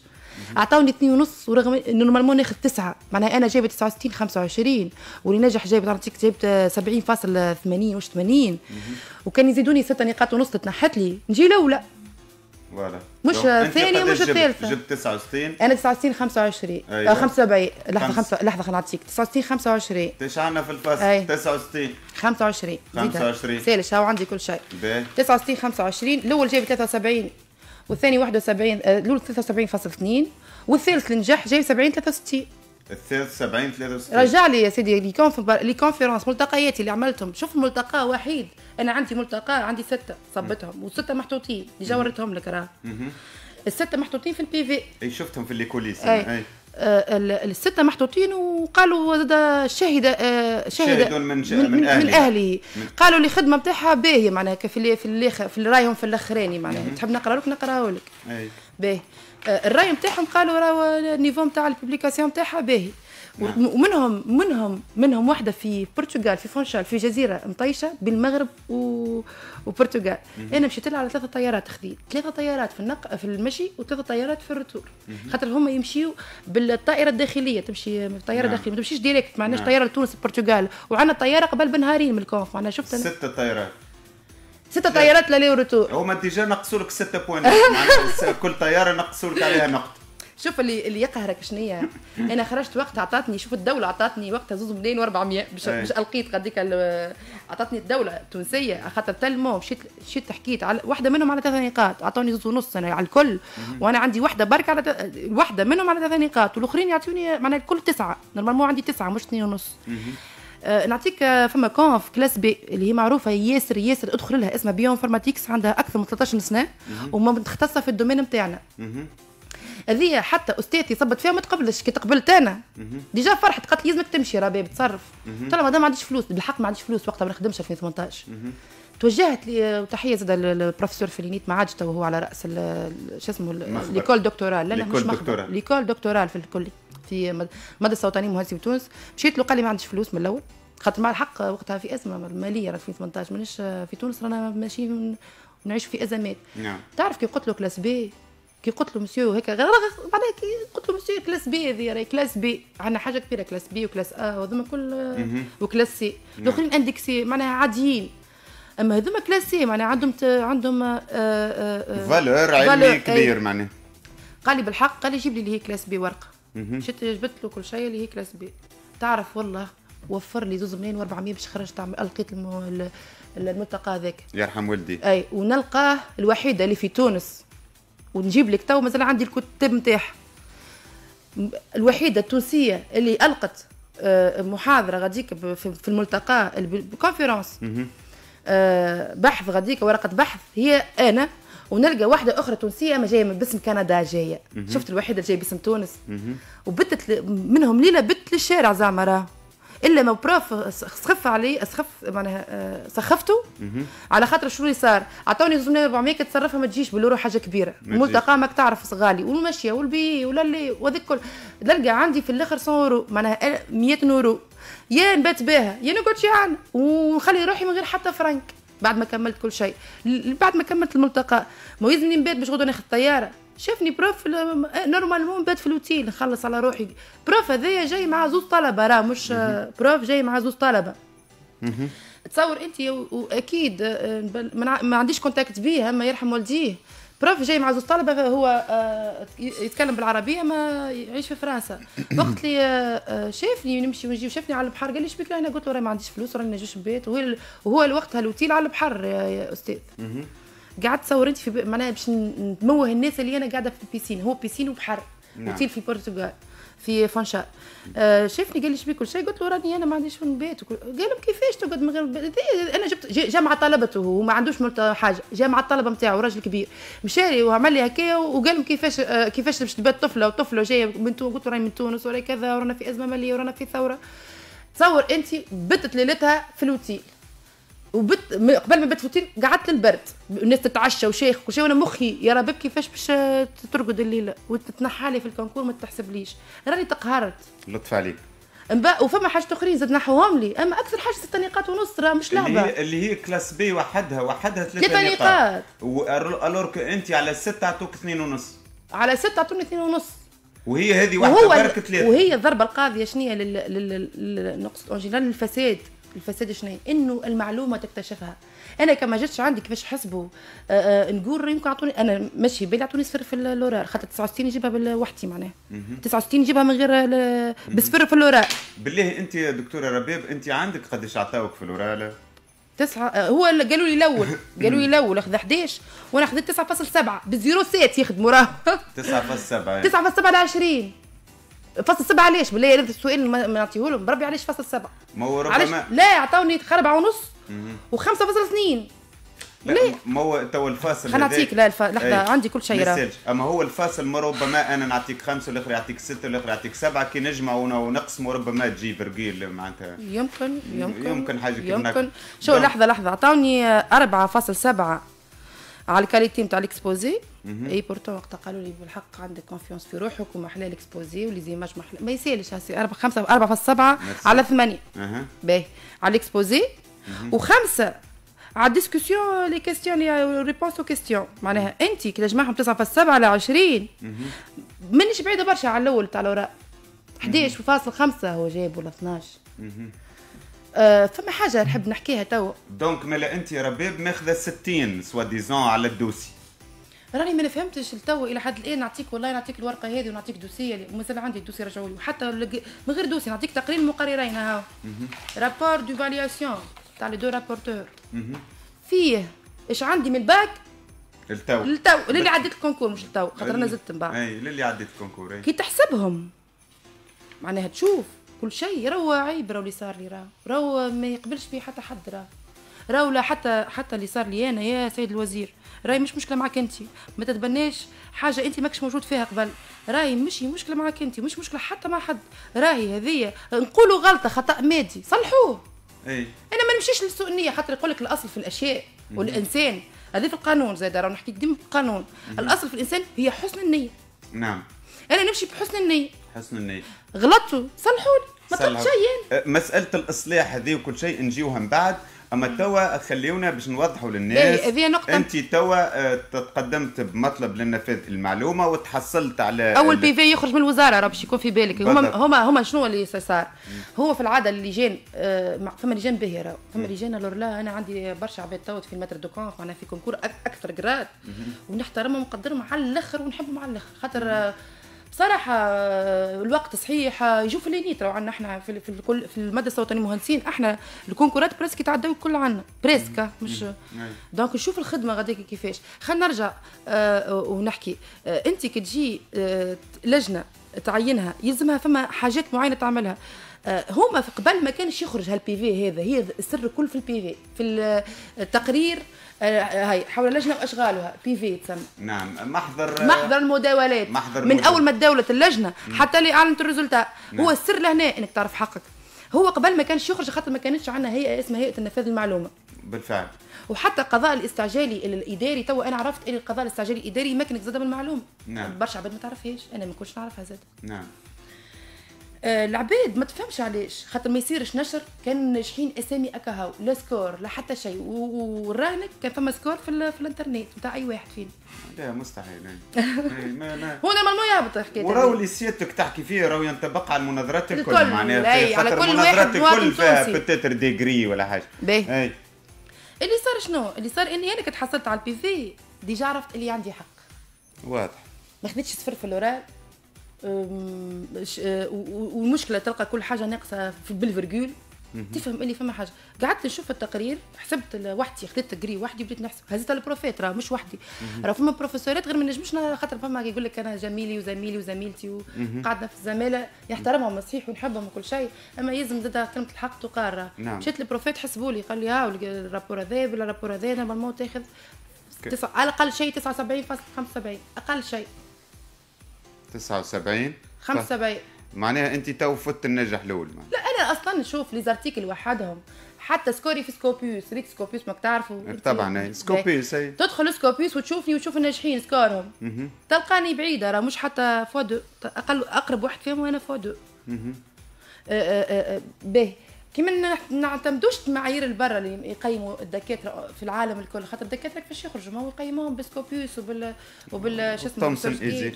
اعطوني اثنين ونص ورغم نورمالمون ناخذ تسعه معناها انا جايبه 69 25 واللي نجح جايب نعطيك جايب 70.80 واش 80 وكان يزيدوني ست نقاط ونص تنحت لي نجي الاولى فوالا مش ثانية مش الثالثة جبت 69 أنا 69 25 أيوة. 75 آه، لحظة خمسة لحظة نعطيك 69 25 ايش عندنا في الفصل؟ أيوة. 69 25 25 سالش هاو عندي كل شيء 69 25 الأول جايب 73 والثاني 71 آه، الاول 73.2 والثالث اللي نجح جايب 70 63 الثالث 70 63 رجع لي يا سيدي لي لي كونفرنس ملتقياتي اللي عملتهم شوف ملتقى وحيد انا عندي ملتقى عندي سته صبتهم وسته محطوطين اللي جاورتهم لك راه السته محطوطين في البي في اي شفتهم في اللي كوليس اي, أي. آه، الستة محطوطين وقالوا زاد شهد شهد من, من, من, أهلي. من أهلي قالوا لي خدمة بتاعها باهية معناها في في في رايهم في الأخراني معناها تحب نقرا لك نقرا لك باهي الراي نتاعهم قالوا راهو النيفو نتاع الببليكاسيون نتاعها باهي نعم. ومنهم منهم منهم واحده في برتغال في فونشال في جزيره مطيشه بالمغرب و... وبرتغال انا مشيت لها على ثلاثه طيارات خديت ثلاثه طيارات في النق في المشي وثلاثه طيارات في الرتور خاطر هما يمشيو بالطائره الداخليه تمشي طياره نعم. داخليه ما تمشيش ديريكت معناش نعم. طياره لتونس البرتغال وعندنا طياره قبل بنهارين من الكونف معناها شفت سته طيارات ستة طيارات للي ورتو هما ديجا نقصوا لك ستة بوان كل طيارة نقصوا لك عليها نقطة شوف اللي اللي يقهرك شنيا انا خرجت وقت عطاتني شوف الدوله عطاتني وقتها زوز ملايين و400 باش إيه. باش القيت قديك عطاتني الدوله التونسيه خاطر تلمو مشيت مشيت حكيت على واحده منهم على ثلاث نقاط اعطوني زوز ونص انا على الكل وانا عندي واحده برك على واحده منهم على ثلاث نقاط والاخرين يعطوني معناها الكل تسعه نورمالمون عندي تسعه مش اثنين ونص أه نعطيك أه، فما كونف كلاس بي اللي هي معروفه ياسر ياسر ادخل لها اسمها بيو انفورماتيكس عندها اكثر من 13 سنه ومختصه في الدومين نتاعنا هذه حتى استاذتي صبت فيها ما تقبلش كي تقبلت انا ديجا فرحت قالت لي لازمك تمشي راه باب تصرف قلت لها مادام ما عنديش فلوس بالحق ما عنديش فلوس وقتها ما نخدمش 2018 توجهت لي وتحيه زاد البروفيسور فلينيت ما عادش تو هو على راس شو اسمه ليكول دكتورال لا لا مش ليكول دكتورال في الكلي في مدرسه وطنيه مهندسي تونس مشيت له قال لي ما عنديش فلوس من الاول خاطر مع الحق وقتها في ازمه ماليه 2018 مانيش في تونس رانا ماشي نعيش في ازمات نعم. تعرف كي قلت له كلاس بي كي قلت له مسيو هكا بعدها كي قلت له مسيو كلاس بي هذه راهي كلاس بي عندنا حاجه كبيره كلاس بي وكلاس ا وهذوما كل وكلاس سي الاخرين نعم. اندكسي معناها عاديين اما هذوما كلاس سي معناها عندهم ت... عندهم آه، آه، آه، فالور علمي كبير معناها قال لي بالحق قال لي جيب لي اللي هي كلاس بي ورقه شفت جبت له كل شيء اللي هي كلاس بي تعرف والله وفر لي زوز ملايين و400 باش خرجت لقيت المو... الملتقى هذاك يرحم والدي اي ونلقاه الوحيده اللي في تونس ونجيب لك تو مثلا عندي الكتاب نتاعها الوحيده التونسيه اللي القت آه، محاضره غاديك في الملتقى الكونفيرونس آه، بحث غاديك ورقه بحث هي انا ونلقى واحدة أخرى تونسية ما جاية من باسم كندا جاية شفت الوحيدة جاية باسم تونس وبتت منهم ليلة بت للشارع زعما راه الا ما بروف سخف عليه سخف معناها آه، سخفته على خاطر شنو اللي صار عطوني 400 تصرفها ما تجيش بالورو حاجه كبيره ملتقى ماك تعرف صغالي والمشيه والبي وللي وذاك كل تلقى عندي في الاخر 100 معناها 100 آه، اورو يا نبات بها يا نقعد شيعان ونخلي روحي من غير حتى فرنك بعد ما كملت كل شيء بعد ما كملت الملتقى ما يلزمني نبات باش غدوه ناخذ الطياره شافني بروف نورمالمون بات في الاوتيل آه، خلص على روحي بروف هذايا جاي مع زوز طلبه راه مش آه، بروف جاي مع زوز طلبه تصور انت واكيد آه، ما عنديش كونتاكت بيه اما يرحم والديه بروف جاي مع زوز طلبه هو يتكلم بالعربيه ما يعيش في فرنسا وقت لي شافني نمشي ونجي وشافني على البحر قال لي شبيك هنا قلت له راه ما عنديش فلوس راني نجيش البيت وهو وهو الوقت هالوتيل على البحر يا استاذ قعدت صورت في معناها باش نموه الناس اللي انا قاعده في البيسين هو بيسين وبحر نعم. في البرتغال في فنشا آه شافني قال لي شبيك كل شيء قلت له راني انا ما عنديش من بيت قال لهم كيفاش تقعد من غير انا جبت جا مع طلبته هو ما عندوش حاجه جا مع الطلبه نتاعو راجل كبير مشى وعمل لي هكا وقال لهم كيفاش آه كيفاش باش تبات طفله وطفله جايه من تونس قلت له راني من تونس وراي كذا ورانا في ازمه ماليه ورانا في ثوره تصور انت بتت ليلتها في الوتيل وبت قبل ما بات فوتين قعدت للبرد الناس تتعشى وشيخ وشي وانا مخي يا رب كيفاش باش ترقد الليله وتتنحى لي في الكونكور ما تحسبليش راني تقهرت لطف عليك وفما حاجه اخرين زاد نحوهم لي اما اكثر حاجه ست نقاط ونص راه مش لعبه اللي هي اللي هي كلاس بي وحدها وحدها ثلاثه نقاط الورك انت على سته عطوك اثنين ونص على سته عطوني اثنين ونص وهي هذه واحده برك ثلاثه وهي الضربه القاضيه شنو هي للنقص اون جينيرال الفساد الفساد شنو انه المعلومه تكتشفها انا كما جاتش عندي كيفاش حسبوا آه، آه، نقول يمكن اعطوني انا ماشي بالي اعطوني صفر في اللورا خاطر 69 نجيبها بالوحدي معناها 69 نجيبها من غير بصفر في اللورا بالله انت يا دكتوره رباب انت عندك قداش عطاوك في اللورا تسعة آه، هو قالوا لي الاول قالوا لي الاول اخذ 11 وانا اخذت 9.7 بالزيرو سات يخدموا راه 9.7 9.7 على 20 فصل سبعه علاش بالله هذا السؤال ما نعطيهولهم بربي علاش فصل سبعه؟ ما هو ربما لا عطوني اربعه ونص وخمسه فصل اثنين لا ما هو تو الفاصل خليني نعطيك لا الف... لحظه أي. عندي كل شيء راه اما هو الفاصل ما ربما انا نعطيك خمسه والاخر يعطيك سته والاخر يعطيك سبعه كي نجمع ونقسموا ربما تجي برقيل معناتها يمكن يمكن يمكن حاجه يمكن شو لحظه لحظه عطوني اربعه فاصل سبعه على الكاليتي نتاع الاكسبوزي اي بورتو وقتها قالوا لي بالحق عندك كونفيونس في روحك وما احلى الاكسبوزي وليزيماج ما احلى ما يسالش هسي اربع خمسه اربع في السبعه على ثمانيه باهي على الاكسبوزي وخمسه على الديسكسيون لي كيستيون لي ريبونس او كيستيون معناها انت كي تجمعهم تسعه في السبعه على 20 مانيش بعيده برشا على الاول تاع الاوراق خمسه هو جاب ولا 12 آه، فما حاجه نحب نحكيها توا دونك مالا انت رباب ماخذه 60 سوا ديزون على الدوسي راني ما فهمتش لتوا الى حد الان نعطيك والله نعطيك الورقه هذه ونعطيك دوسيه مازال عندي الدوسي رجعوا لي وحتى من غير دوسي نعطيك تقرير المقررين هاو رابور دو فالياسيون تاع لي دو رابورتور فيه اش عندي من الباك التو التو للي عديت الكونكور مش التو خاطر انا زدت من بعد اي للي عديت الكونكور كي تحسبهم معناها تشوف كل شيء راهو عيب راهو اللي صار لي راهو راهو ما يقبلش فيه حتى حد راهو راهو لا حتى حتى اللي صار لي انا يا سيد الوزير راهي مش مشكله معك انت ما تتبناش حاجه انت ماكش موجود فيها قبل راهي مش مشكله معك انت مش مشكله حتى مع حد راهي هذه نقولوا غلطه خطا مادي صلحوه اي انا ما نمشيش للسوء النيه خاطر يقول لك الاصل في الاشياء والانسان هذا في القانون زاد راه نحكي في القانون الاصل في الانسان هي حسن النيه نعم انا نمشي بحسن النيه حسن النيه غلطتوا صلحوني ما طلبت شيء أه، مساله الاصلاح هذه وكل شيء نجيوها من بعد اما توا خليونا باش نوضحوا للناس هذه نقطة انت توا أه، تقدمت بمطلب لنفاذ المعلومة وتحصلت على اول بي في يخرج من الوزارة راه باش يكون في بالك هما هما هما شنو اللي صار هو في العادة اللجان آه فما لجان باهية راهو فما لجان لا انا عندي برشا عباد توا في المتر دو كونف انا في كونكور اكثر جراد ونحترمهم ونقدرهم على الاخر ونحبهم على الاخر خاطر بصراحه الوقت صحيح يشوف اللي نيت عندنا احنا في في, الكل في المدرسه الوطنيه مهندسين احنا الكونكورات بريسك يتعداو الكل عندنا بريسك مش دونك نشوف الخدمه غاديك كيفاش خلينا نرجع آه ونحكي آه انت كي تجي آه لجنه تعينها يلزمها فما حاجات معينه تعملها آه، هما قبل ما كانش يخرج هالبي في هذا هي السر كل في البي في في آه، التقرير آه، هاي حول اللجنه واشغالها بي في تسمى نعم محضر آه، محضر المداولات محضر من اول ما تداولت اللجنه حتى اللي اعلنت الريزلتا نعم. هو السر لهنا انك تعرف حقك هو قبل ما كانش يخرج خاطر ما كانتش عندنا هيئه اسمها هيئه النفاذ المعلومه بالفعل وحتى القضاء الاستعجالي الاداري تو انا عرفت ان القضاء الاستعجالي الاداري يمكنك زاد المعلومه نعم برشا عباد ما تعرفهاش انا ما كنتش نعرفها زاد نعم آه، العباد ما تفهمش علاش خاطر ما يصيرش نشر كان ناجحين اسامي اكاهو لا سكور لا حتى شيء وراهنك كان فما سكور في, في الانترنت نتاع اي واحد فينا لا مستحيل إيه. إيه، هو نورمالمون يهبط الحكايه وراو اللي سيادتك تحكي فيه راهو ينطبق على المناظرات الكل معناها على كل واحد الكل فيها بتاتر ديجري ولا حاجه باهي إيه. اللي صار شنو اللي صار اني انا كنت حصلت على البي في ديجا عرفت اللي عندي حق واضح ما خديتش صفر في الاورال أه، والمشكله تلقى كل حاجه ناقصه بالفرجول تفهم اللي فما حاجه قعدت نشوف التقرير حسبت وحدي خديت تقرير وحدي بديت نحسب هزيت البروفيت راه مش وحدي راه فما بروفيسورات غير ما نجمش خاطر فما يقول لك انا جميلي وزميلي وزميلتي وقاعده في الزماله يحترمهم صحيح ونحبهم وكل شيء اما يلزم زاد كلمه الحق تقار نعم. مشيت للبروفيت حسبوا لي قال لي ها آه، الرابور هذا ولا الرابور هذا نورمالمون تاخذ على الاقل شيء 79.75 اقل شيء 79 75 معناها انت تو فت النجاح الاول لا انا اصلا نشوف لي زارتيكل وحدهم حتى سكوري في سكوبيوس ريت سكوبيوس ماك تعرفوا إيه، طبعا إيه، سكوبيوس إيه. تدخل سكوبيوس وتشوفني وتشوف الناجحين سكورهم تلقاني بعيده راه مش حتى فودو اقل اقرب واحد فيهم وانا فودو باهي كما ما نعتمدوش معايير البرا اللي يقيموا الدكاتره في العالم الكل خاطر الدكاتره كيفاش يخرجوا ما هو يقيموهم بالسكوبيوس وبال وبال شو اسمه تومسون ايزي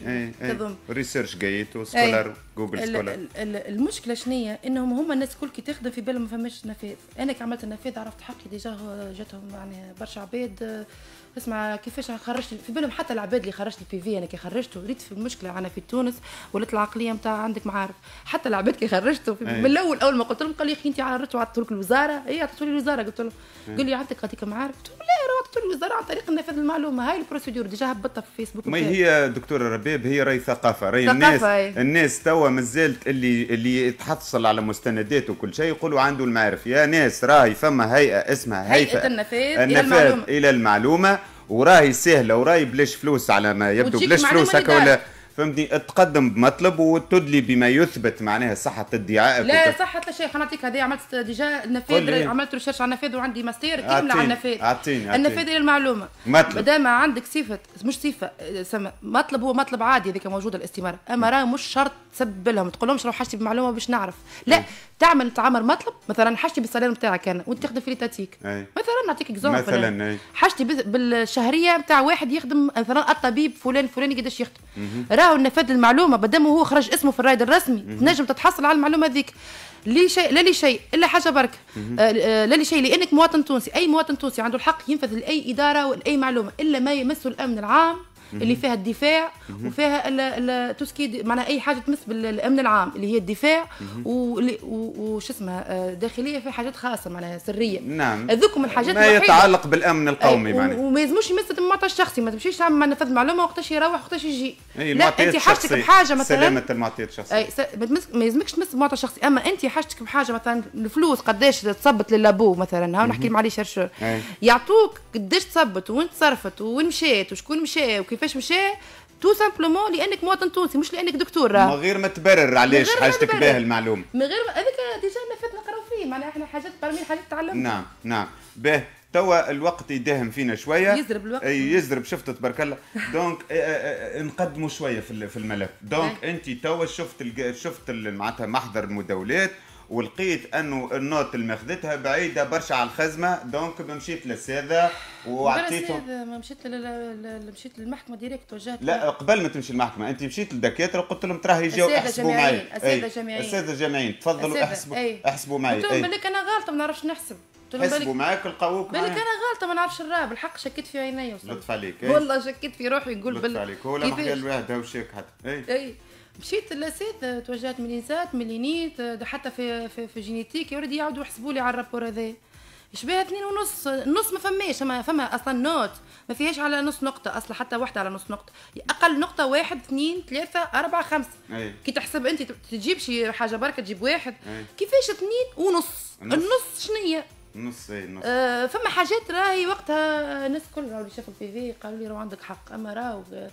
ريسيرش جايت وسكولار جوجل سكولار المشكله شنيا انهم هما الناس الكل كي تخدم في بالهم ما فماش نفاذ انا كي عملت النفاذ عرفت حقي ديجا جاتهم يعني برشا عباد اسمع كيفاش خرجت في بالهم حتى العباد اللي خرجت البي في انا كي خرجته ريت في مشكله انا في تونس ولات العقليه نتاع عندك معارف حتى العباد كي خرجته إيه. من الاول اول ما قلت لهم قال لي اخي انت عرضت وعطيت لك الوزاره هي إيه، عطيت لي الوزاره قلت لهم إيه. قال لي عندك هذيك معارف قلت لهم لا عطيتوا الوزاره عن طريق النفاذ المعلومه هاي البروسيدور ديجا هبطت في الفيسبوك ما هي دكتوره ربيب هي راي ثقافه راي الناس الناس توا مازالت اللي اللي تحصل على مستندات وكل شيء يقولوا عنده المعارف يا ناس راهي فما هيئه اسمها هيئه النفاذ الى المعلومه, إلى المعلومة. وراهي سهله وراهي بلاش فلوس على ما يبدو بلاش فلوس هكا ولا فهمتني تقدم بمطلب وتدلي بما يثبت معناها صحه ادعائك لا صحه لا شيخ انا نعطيك هذه عملت ديجا النفاذ عملت ريسيرش على النفاذ وعندي ماستير كامله على النفاذ اعطيني النفاذ هي المعلومه مطلب مادام عندك صفه مش صفه سم... مطلب هو مطلب عادي هذاك موجود الاستماره اما راه مش شرط تسبب لهم تقول لهم شنو حاجتي بمعلومه باش نعرف لا م. تعمل تعمل مطلب مثلا حاجتي بالسلام نتاعك انا وانت تخدم في ليتاتيك مثلا نعطيك اكزومبل مثلا حاجتي بالشهريه نتاع واحد يخدم مثلا الطبيب فلان فلان قداش يخدم راهو نفذ المعلومه ما هو خرج اسمه في الرايد الرسمي تنجم تتحصل على المعلومه ذيك لي شيء لا لي شيء الا حاجه برك آه، آه، لا لي شيء لانك مواطن تونسي اي مواطن تونسي عنده الحق ينفذ لاي اداره ولاي معلومه الا ما يمس الامن العام اللي فيها الدفاع وفيها توسكي معناها اي حاجه تمس بالامن العام اللي هي الدفاع وش اسمها آه، داخليه في حاجات خاصه معناها سريه نعم ذوكم الحاجات ما يتعلق بالامن القومي معناها وما يلزموش يمس المعطى الشخصي ما تمشيش تعمل نفذ معلومه وقتاش يروح وقتاش يجي لا انت حاجتك بحاجه مثلا سلامه المعطيات الشخصيه ما يلزمكش تمس المعطى الشخصي اما انت حاجتك بحاجه مثلا الفلوس قداش تثبت للابو مثلا ها نحكي مع علي شرشور يعطوك قداش تثبت وين تصرفت وين مشات وشكون مشى وكيف كيفاش مشى تو سامبلومون لانك مواطن تونسي مش لانك دكتور راه من غير ما تبرر علاش حاجتك بها المعلوم من غير هذاك ديجا ما فات نقراو فيه معناها احنا حاجات برمي حاجات تعلمنا نعم نعم به توا الوقت يداهم فينا شويه يزرب الوقت يزرب شفت تبارك الله دونك آه، آه، آه، نقدموا شويه في الملف دونك نعم. انت توا شفت شفت معناتها محضر المداولات ولقيت انه النوت اللي ماخذتها بعيده برشا على الخزمه دونك مشيت للساده وعطيتهم ما مشيت لل... مشيت للمحكمه ديريكت وجهت لا قبل ما تمشي المحكمه انت مشيت للدكاتره وقلت لهم تراه يجوا احسبوا معي الساده جامعيين الساده جامعيين تفضلوا احسبوا احسبوا معي قلت لهم بالك انا غلطه ما نعرفش نحسب حسبوا معاك لقاوك بالك انا غلطه ما نعرفش الراب الحق شكيت في عيني لطف عليك والله شكيت في روحي نقول بالك لطف عليك هو لا قال الواحد هو شاك حتى اي مشيت لسات توجهت ملينسات ملينيت حتى في في, في جينيتيك يا ولدي يعاودوا يحسبوا لي على الرابور هذا شبيه اثنين ونص نص ما فماش ما فما اصلا نوت ما فيهاش على نص نقطة اصلا حتى واحدة على نص نقطة اقل نقطة واحد اثنين ثلاثة أربعة خمسة أي. كي تحسب أنت تجيب شي حاجة بركة تجيب واحد أي. كيفاش اثنين ونص النص, النص شنية النص اي النص آه فما حاجات راهي وقتها الناس الكل راهو اللي شافوا في في قالوا لي راهو عندك حق اما راهو آه،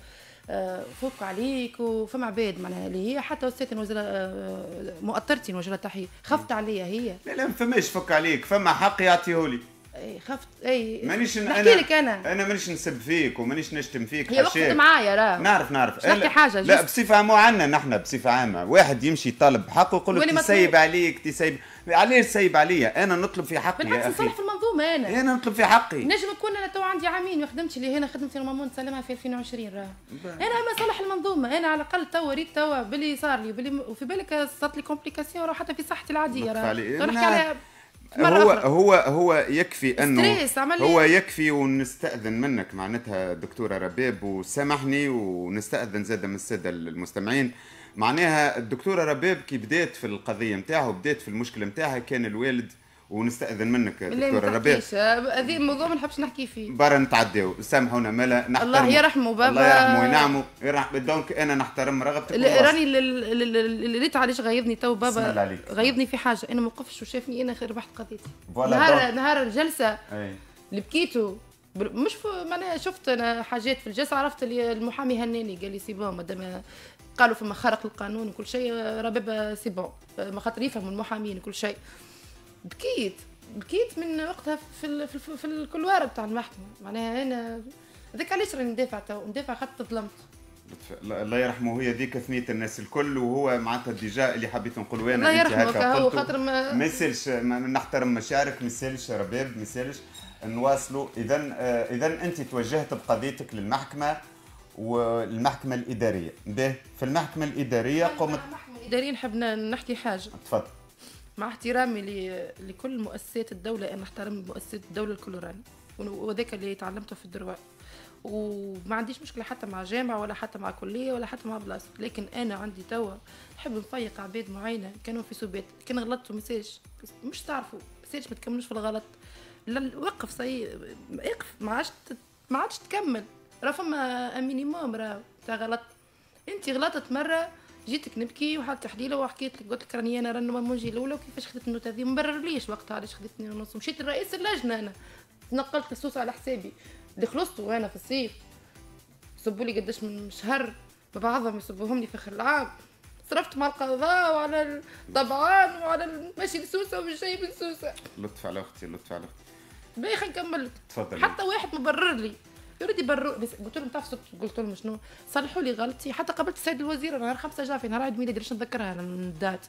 فوق عليك وفما عباد معناها اللي هي حتى الساكن وزير آه، مؤطرتي نوجه لها خفت عليا هي لا لا ما فماش فك عليك فما حق يعطيهولي اي خفت اي مانيش نحكي لك انا انا مانيش نسب فيك ومانيش نشتم فيك هي وقفت معايا راه نعرف نعرف لا حاجه لا بصفه عامه عندنا نحن بصفه عامه واحد يمشي يطالب بحقه يقول لك تسيب عليك تسيب علاش سايب عليا انا نطلب في حقي بالعكس نصلح في المنظومه انا انا نطلب في حقي نجم نكون انا تو عندي عامين ما خدمتش اللي هنا خدمتي المامون نسلمها في 2020 راه انا ما صلح المنظومه انا على الاقل تو ريت تو باللي صار لي وبلي وفي بالك صارت لي كومبليكاسيون راه حتى في صحتي العاديه راه نحكي عليها هو هو هو يكفي انه هو إيه؟ يكفي ونستاذن منك معناتها دكتوره رباب وسامحني ونستاذن زاد من الساده المستمعين معناها الدكتوره رباب كي بدات في القضيه نتاعها وبدات في المشكله نتاعها كان الوالد ونستاذن منك دكتوره رباب. هذا موضوع ما نحبش نحكي فيه برا نتعداو سامحونا مالا نحترم الله يرحمه بابا الله يرحمه وينعمه يرح... دونك انا نحترم رغبتك راني ليت علاش غيظني تو بابا غيظني في حاجه انا ما وقفش وشافني انا خير ربحت قضيتي نهار نهار الجلسه اللي بكيتو مش معناها شفت انا حاجات في الجلسه عرفت اللي المحامي هناني قال لي سي بون مادام قالوا فما خرق القانون وكل شيء ربابة سي بون خاطر يفهموا المحامين وكل شيء بكيت بكيت من وقتها في الـ في, الـ في الكلوار بتاع المحكمه معناها انا هذاك علاش راني ندافع تو ندافع خاطر ظلمت الله يرحمه هي ذيك ثنية الناس الكل وهو معناتها ديجا اللي حبيت نقولوا انا الله يرحمه هو خاطر ما يسالش نحترم مشارك يسالش رباب ما يسالش نواصلوا اذا آه، اذا انت توجهت بقضيتك للمحكمه والمحكمه الاداريه به في المحكمه الاداريه قمت المحكمه الاداريه نحب نحكي حاجه تفضل مع احترامي ل... لكل مؤسسات الدوله انا احترم مؤسسات الدوله الكل وذاك اللي تعلمته في الدروع وما عنديش مشكله حتى مع جامعه ولا حتى مع كليه ولا حتى مع بلاصه لكن انا عندي توا نحب نفيق عباد معينه كانوا في سبات كان غلطت ومساج مش تعرفوا مساج ما تكملوش في الغلط وقف سي اقف ما عادش ما عادش تكمل راه فما مينيموم راه تاع غلط انت غلطت مره جيتك نبكي وحط تحليله وحكيت لك قلت لك راني انا راني مونجي الاولى وكيفاش خدت النوتة هذه مبرر ليش وقتها علاش خديت اثنين ونص مشيت لرئيس اللجنه انا تنقلت السوس على حسابي اللي خلصته انا في الصيف صبوا لي قداش من شهر بعضهم يصبوهم لي في اخر العام صرفت مع القضاء وعلى الطبعان وعلى ماشي لسوسه ومش جاي من سوسه لطف على اختي لطف على اختي باهي نكمل حتى واحد مبرر لي اوريدي برو بس قلت لهم تعرف قلت لهم شنو صلحوا لي غلطتي حتى قابلت السيد الوزير نهار 5 جافي نهار عيد ميلادي باش نتذكرها من الدات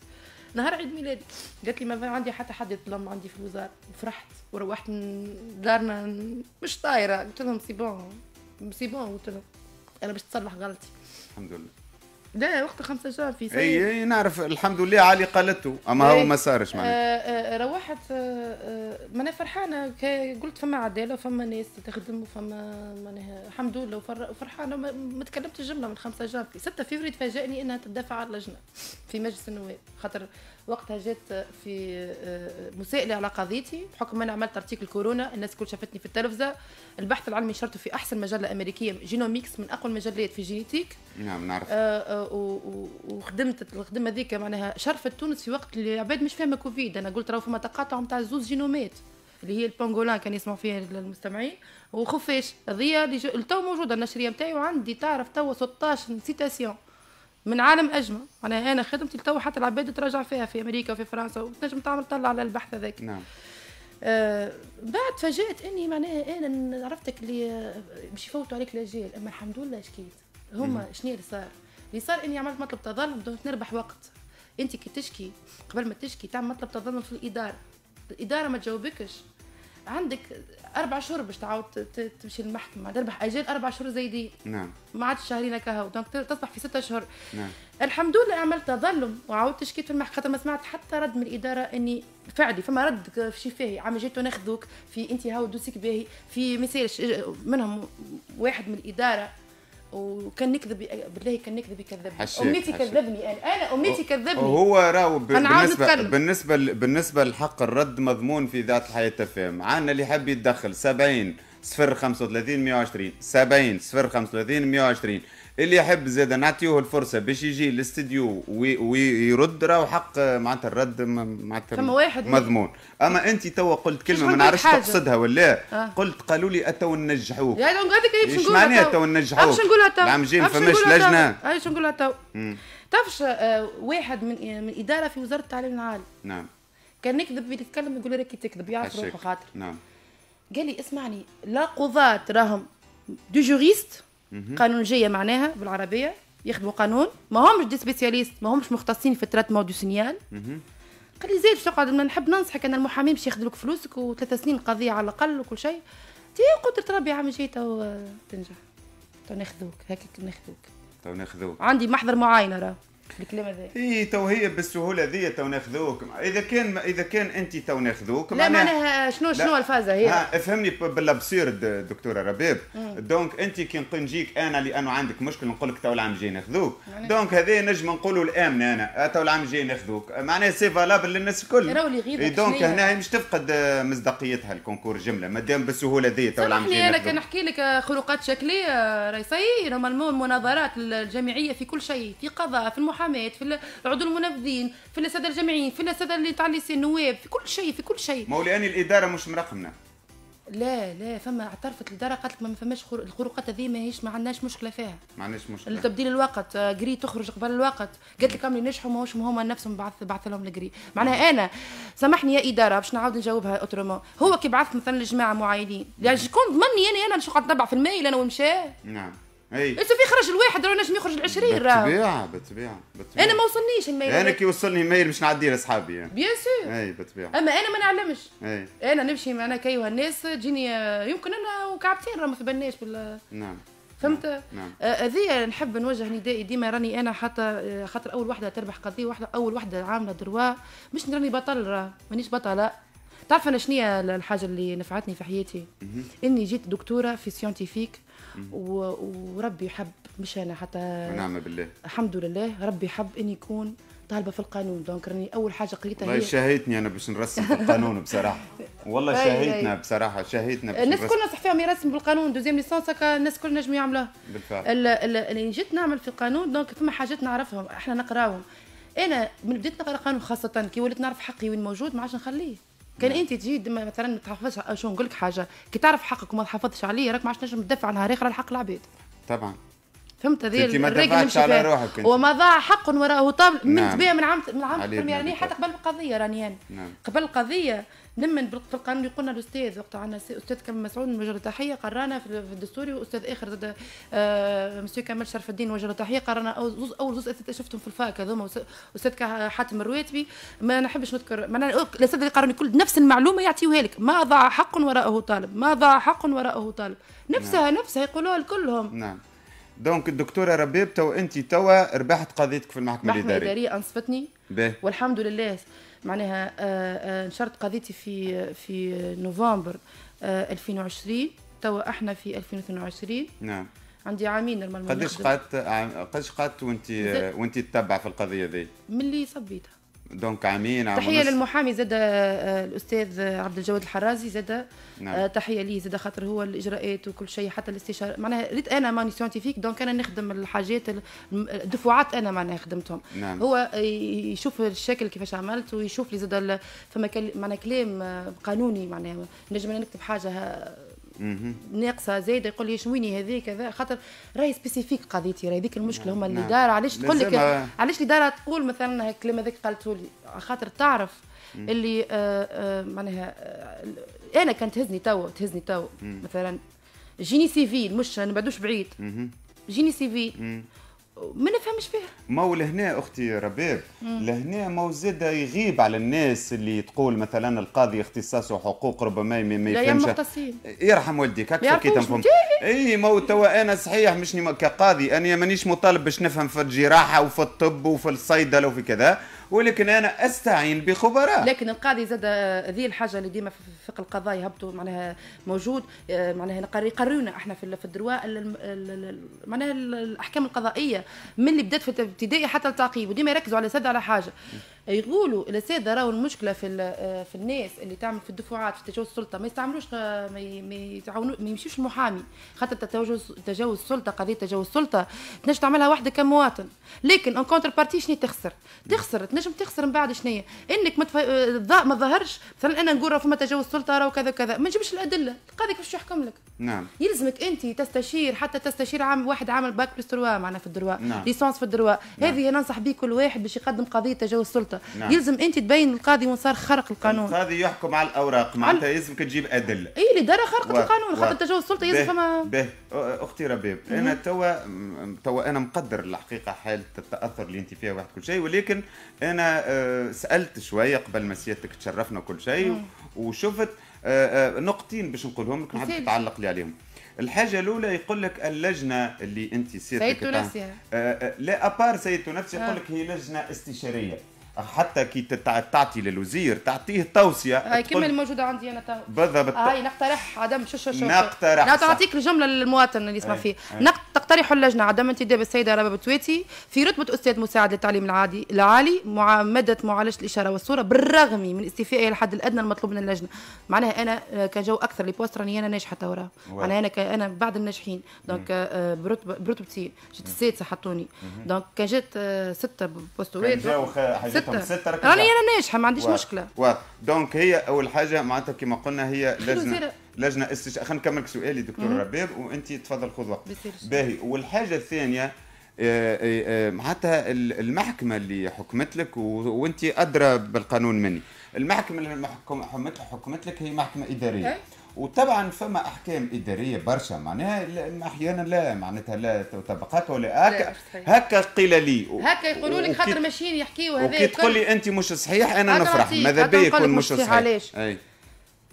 نهار عيد ميلادي قالت لي ما عندي حتى حد يظلم عندي في الوزاره فرحت وروحت دارنا مش طايره قلت لهم سي بون سي بون قلت لهم انا باش تصلح غلطتي الحمد لله لا وقت خمسة شهور في سيد اي, أي نعرف الحمد لله علي قالته اما هو إيه، ما صارش معناها آه، آه، روحت آه، ما انا فرحانة قلت فما عدالة فما ناس تخدم فما معناها الحمد لله وفرحانة ما تكلمتش جمله من خمسة جانفي 6 فيفري تفاجئني انها تدافع على اللجنة في مجلس النواب خاطر وقتها جات في آه، مسائله على قضيتي بحكم انا عملت ارتيكل كورونا الناس كل شافتني في التلفزه البحث العلمي شرته في احسن مجله امريكيه جينوميكس من اقوى المجلات في جينيتيك نعم نعرف آه، آه، وخدمت الخدمه ذيك معناها شرفت تونس في وقت اللي العباد مش فاهمه كوفيد انا قلت راهو فما تقاطع نتاع زوز جينومات اللي هي البانغولان كان يسمعوا فيها المستمعين وخفاش هذيا اللي التو موجوده النشريه نتاعي وعندي تعرف توا 16 سيتاسيون من عالم اجمع انا انا خدمتي لتو حتى العباد تراجع فيها في امريكا وفي فرنسا وتنجم تعمل طلع على البحث هذاك نعم آه بعد فاجأت اني معناها انا عرفتك اللي مش يفوتوا عليك الاجيال اما الحمد لله شكيت هما شنو اللي صار اللي صار اني عملت مطلب تظلم دونك نربح وقت انت كي تشكي قبل ما تشكي تعمل مطلب تظلم في الاداره الاداره ما تجاوبكش عندك اربع شهور باش تعاود تمشي للمحكمه تربح اجال اربع شهور زايدين نعم ما عادش شهرين هكا دونك تصبح في ستة شهور نعم الحمد لله عملت تظلم وعاودت شكيت في المحكمه خاطر ما سمعت حتى رد من الاداره اني فعلي فما رد في شفاهي عم جيتو ناخذوك في انت هاو دوسيك باهي في مثال منهم واحد من الاداره وكان نكذب بالله كان نكذب يكذبني حشيك امتي كذبني انا انا امتي كذبني وهو راهو بالنسبه بالنسبه بالنسبه لحق الرد مضمون في ذات الحياه تفهم عندنا اللي حاب يتدخل 70 صفر 35 120 70 صفر 35 120 اللي يحب زاد نعطيوه الفرصه باش يجي للاستديو ويرد راهو حق معناتها الرد معناتها مضمون اما انت توا قلت كلمه ما نعرفش تقصدها ولا آه. قلت قالوا لي اتوا ننجحوك ايش دونك هذيك باش معناها توا ننجحوك باش نقولها تو العام الجاي ما فماش لجنه ايش باش نقولها تو تعرفش آه، واحد من من اداره في وزاره التعليم العالي نعم كان نكذب يتكلم يقول لك تكذب يعرف روحه خاطر نعم قال لي اسمعني لا قضاة راهم دو جوريست قانون جايه معناها بالعربيه يخدموا قانون ما همش دي سبيسياليست ما همش مختصين في التراتمون دو سينيال قال لي زيد تقعد نحب ننصحك ان المحامي باش ياخذ لك فلوسك وثلاثة سنين قضيه على الاقل وكل شيء تي قلت ربي عام جاية تو تنجح تو ناخذوك هكاك ناخذوك تو ناخذوك عندي محضر معاينه راه الكلام هذا اي تو هي بالسهوله ذي تو ناخذوك اذا كان اذا كان انت تو ناخذوك لا معناها شنو شنو الفازه هي افهمني بالابسير دكتوره رباب دونك انت كي نجيك انا لانه عندك مشكل نقول لك تو العام الجاي ناخذوك دونك هذا نجم نقولوا الامن انا أه، تو العام الجاي ناخذوك معناها سي فالابل للناس الكل راهو اللي دونك هنا مش تفقد آه، مصداقيتها الكونكور جمله مادام بالسهوله ذي تو العام الجاي انا كنحكي لك آه، خروقات شكليه راهي نورمالمون المناظرات الجامعيه في كل شيء في قضاء في المحكمة المحاماه في عضو المنفذين في الساده الجامعيين في الساده اللي تاع النواب في كل شيء في كل شيء مولاني لان الاداره مش مرقمنا لا لا فما اعترفت الاداره قالت لك ما فماش الخروقات هذه ماهيش ما عندناش مشكله فيها ما عندناش مشكله تبديل الوقت آه، جري تخرج قبل الوقت قالت لك كامل نجحوا ماهوش هما نفسهم بعث بعث لهم الجري معناها انا سامحني يا اداره باش نعاود نجاوبها اوترومون هو كي بعث مثلا لجماعه معينين يعني شكون ضمني انا انا شو قاعد نتبع في المايل انا ومشى نعم اي في خرج الواحد راه نجم يخرج العشرين راه بالطبيعه بالطبيعه بالطبيعه انا ما وصلنيش الميل انا كي وصلني الميل باش نعدي لاصحابي يعني. بيان سور اي بالطبيعه اما انا ما نعلمش اي انا نمشي معنا كي الناس تجيني يمكن انا وكعبتين راه ما تبناش بال نعم فهمت نعم, نعم. هذه نحب نوجه ندائي ديما راني انا حتى خاطر اول وحده تربح قضيه واحده اول وحده عامله دروا مش راني بطل راه مانيش بطله تعرف انا شنو الحاجه اللي نفعتني في حياتي اني جيت دكتوره في سيونتيفيك وربي حب مش انا حتى نعم بالله الحمد لله ربي حب اني يكون طالبه في القانون دونك راني اول حاجه قريتها هي شهيتني انا باش نرسم في القانون بصراحه والله شهيتنا بصراحه شهيتنا الناس الكل صح فيهم يرسموا بالقانون دوزيام ليسونس هكا الناس الكل نجموا يعملوها بالفعل اللي جيت نعمل في القانون دونك فما حاجات نعرفهم احنا نقراهم انا من بديت نقرا قانون خاصه كي وليت نعرف حقي وين موجود ما عادش نخليه كان نعم. انت تجي مثلا ما تحفظش شو نقول لك حاجه كي تعرف حقك وما تحافظش عليه راك ما عادش تنجم تدافع نهار اخر على حق العباد طبعا فهمت هذه انت ما على روحك انت. وما ضاع حق وراه طاب من نعم. تبيه من عام من عام يعني حتى قبل القضيه راني يعني نعم. قبل القضيه نمن في القانون يقولنا الاستاذ وقت عندنا استاذ كمال مسعود وجهه تحيه قرانا في الدستوري واستاذ اخر زاد آه، مسيو كمال شرف الدين وجهه تحيه قرانا اول زوز شفتهم في الفاك هذوما استاذ حاتم الرواتبي ما نحبش نذكر معناها اللي القانوني كل نفس المعلومه يعطيوها لك ما ضاع حق وراءه طالب ما ضاع حق وراءه طالب نفسها نعم. نفسها يقولوها لكلهم نعم دونك الدكتوره ربيب تو انت توا ربحت قضيتك في المحكمه الاداريه المحكمه الاداريه انصفتني والحمد لله معناها آه، آه، نشرت قضيتي في في نوفمبر 2020 آه، توا احنا في 2022 نعم عندي عامين نورمالمون قداش قعدت قداش قعدت وانت وانت تتبع في القضيه ذي؟ ملي صبيتها دونك عامين عام تحيه للمحامي زاد آه، آه، الاستاذ عبد الجواد الحرازي زاد آه، نعم. تحيه ليه زاد خاطر هو الاجراءات وكل شيء حتى الاستشاره معناها ريت انا ماني سيونتيفيك دونك انا نخدم الحاجات الدفعات انا معناها خدمتهم نعم. هو يشوف الشكل كيفاش عملت ويشوف لي زاد فما معناها كلام قانوني معناها نجم نكتب حاجه ناقصه زايده يقول لي شويني هذه كذا خاطر راهي سبيسيفيك قضيتي راهي ذيك المشكله هما اللي نعم. دار علاش تقول لك علاش اللي الاداره تقول مثلا الكلام هذاك قالته لي خاطر تعرف اللي آه، آه، معناها آه، انا كانت تهزني تو تهزني تو مثلا جيني سيفيل مش ما بعدوش بعيد جيني سيفيل ما نفهمش فيها ما هو لهنا اختي رباب لهنا ما زاد يغيب على الناس اللي تقول مثلا القاضي اختصاصه حقوق ربما ما يفهمش يرحم والديك هكا كي تنفهم اي ما هو توا انا صحيح مش كقاضي انا مانيش مطالب باش نفهم في الجراحه وفي الطب وفي الصيدله وفي كذا ولكن انا استعين بخبراء لكن القاضي زاد آه، ذي الحاجه اللي ديما في القضاء يهبطوا معناها موجود آه، معناها يقرونا احنا في الدرواء معناها الاحكام القضائيه من اللي بدات في الابتدائي حتى التعقيب وديما يركزوا على زاد على حاجه يقولوا الاساتذه راهو المشكله في آه، في الناس اللي تعمل في الدفعات في تجاوز السلطه ما يستعملوش آه، ما يتعاونوا ما يمشيوش المحامي خاطر تجاوز تجاوز السلطه قضيه تجاوز السلطه تنجم تعملها وحدك كمواطن لكن اون كونتر بارتي شنو تخسر تخسر تنجم تخسر من بعد شنو انك متف... ما تظهرش آه، مثلا انا نقول فما تجاوز السلطه كذا وكذا كذا ما نجيبش الادله القاضي كيفاش يحكم لك نعم يلزمك انت تستشير حتى تستشير عام واحد عامل باك بلس معناها في الدروا نعم. ليسونس في الدروا نعم. هذه ننصح به كل واحد باش يقدم قضيه تجاوز السلطه الشرطه نعم. يلزم انت تبين القاضي وين صار خرق القانون القاضي يحكم على الاوراق معناتها يلزمك تجيب ادله اي دار خرق و... القانون خاطر تجاوز السلطه يلزم فما به اختي ربيب انا توا توا انا مقدر الحقيقه حاله التاثر اللي انت فيها واحد كل شيء ولكن انا سالت شويه قبل ما سيادتك تشرفنا وكل شيء وشفت نقطتين باش نقولهم لك نحب تعلق لي عليهم الحاجة الأولى يقول لك اللجنة اللي أنت سيادتك سيد تونسي لا أبار سيد تونسي يقول آه. لك هي لجنة استشارية حتى كي تعطي للوزير تعطيه توصيه هاي كما الموجوده عندي انا تو بالضبط هاي نقترح عدم شو شو شو نقترح انا تعطيك الجمله للمواطن اللي يسمع فيه تقترح اللجنه عدم انتداب السيده رباب بتويتي في رتبه استاذ مساعد للتعليم العادي العالي مع معالجه الاشاره والصوره بالرغم من استيفائها الحد الادنى المطلوب من اللجنه معناها انا آه، كجو اكثر لي بوست راني انا ناجحه تورا معناها انا انا بعد الناجحين دونك آه، برتبه برتبتي جيت السادسه حطوني دونك كان جات آه، سته بوستوات ركبتهم ستة ركبتهم راني يعني انا ناجحه ما عنديش و... مشكله و... دونك هي اول حاجه معناتها كما قلنا هي لجنه لجنه استش... خلينا نكملك سؤالي دكتور رباب وانت تفضل خذ وقت باهي والحاجه الثانيه آه، آه، آه، معناتها المحكمه اللي حكمت لك وانت ادرى بالقانون مني المحكمه اللي حكمت لك هي محكمه اداريه إيه. وطبعا فما احكام اداريه برشا معناها احيانا لا معناتها لا طبقات ولا هكا هكا قيل لي هكا يقولوا لك خاطر ماشيين يحكيوا هذا وكي تقول لي انت مش صحيح انا نفرح ماذا بيا يكون مش صحيح علاش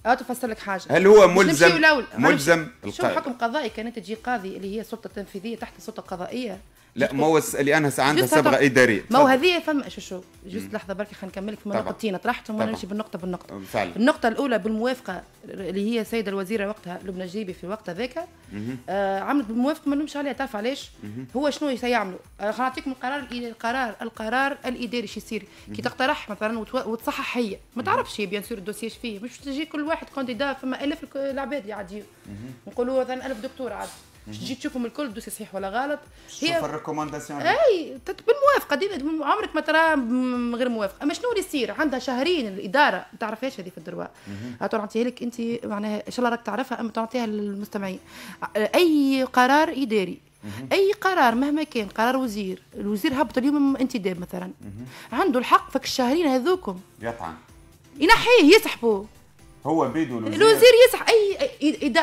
اه تفسر لك حاجه هل هو ملزم ملزم شو حكم قضائي كانت تجي قاضي اللي هي السلطه التنفيذيه تحت السلطه القضائيه لا مو لانها عندها صبغه اداريه مو هذه فما شو شو جست لحظه بركي خلينا نكمل لك نقطتين طرحتهم وانا نمشي بالنقطه بالنقطه فعلا. النقطه الاولى بالموافقه اللي هي السيده الوزيره وقتها لبنى جيبي في الوقت هذاك آه عملت بالموافقه ما نمشي عليها تعرف علاش هو شنو سيعملوا آه نعطيكم القرار القرار القرار الاداري شو يصير كي تقترح مثلا وتصحح هي ما تعرفش هي بيان سور الدوسيي فيه مش تجي كل واحد كونديدا فما الف العباد اللي نقولوا مثلا الف دكتور عادي مش تجي تشوفهم الكل بدوسي صحيح ولا غلط هي الريكومنداسيون اي بالموافقه ديما عمرك ما ترى من غير موافقه اما شنو اللي يصير عندها شهرين الاداره ما تعرفهاش هذه في الدرواء تعطيها لك انت معناها ان شاء الله راك تعرفها اما تعطيها للمستمعين اي قرار اداري اي قرار مهما كان قرار وزير الوزير هبط اليوم انتداب مثلا عنده الحق فك الشهرين هذوكم يطعن ينحيه يسحبه هو بيدو الوزير الوزير يسح اي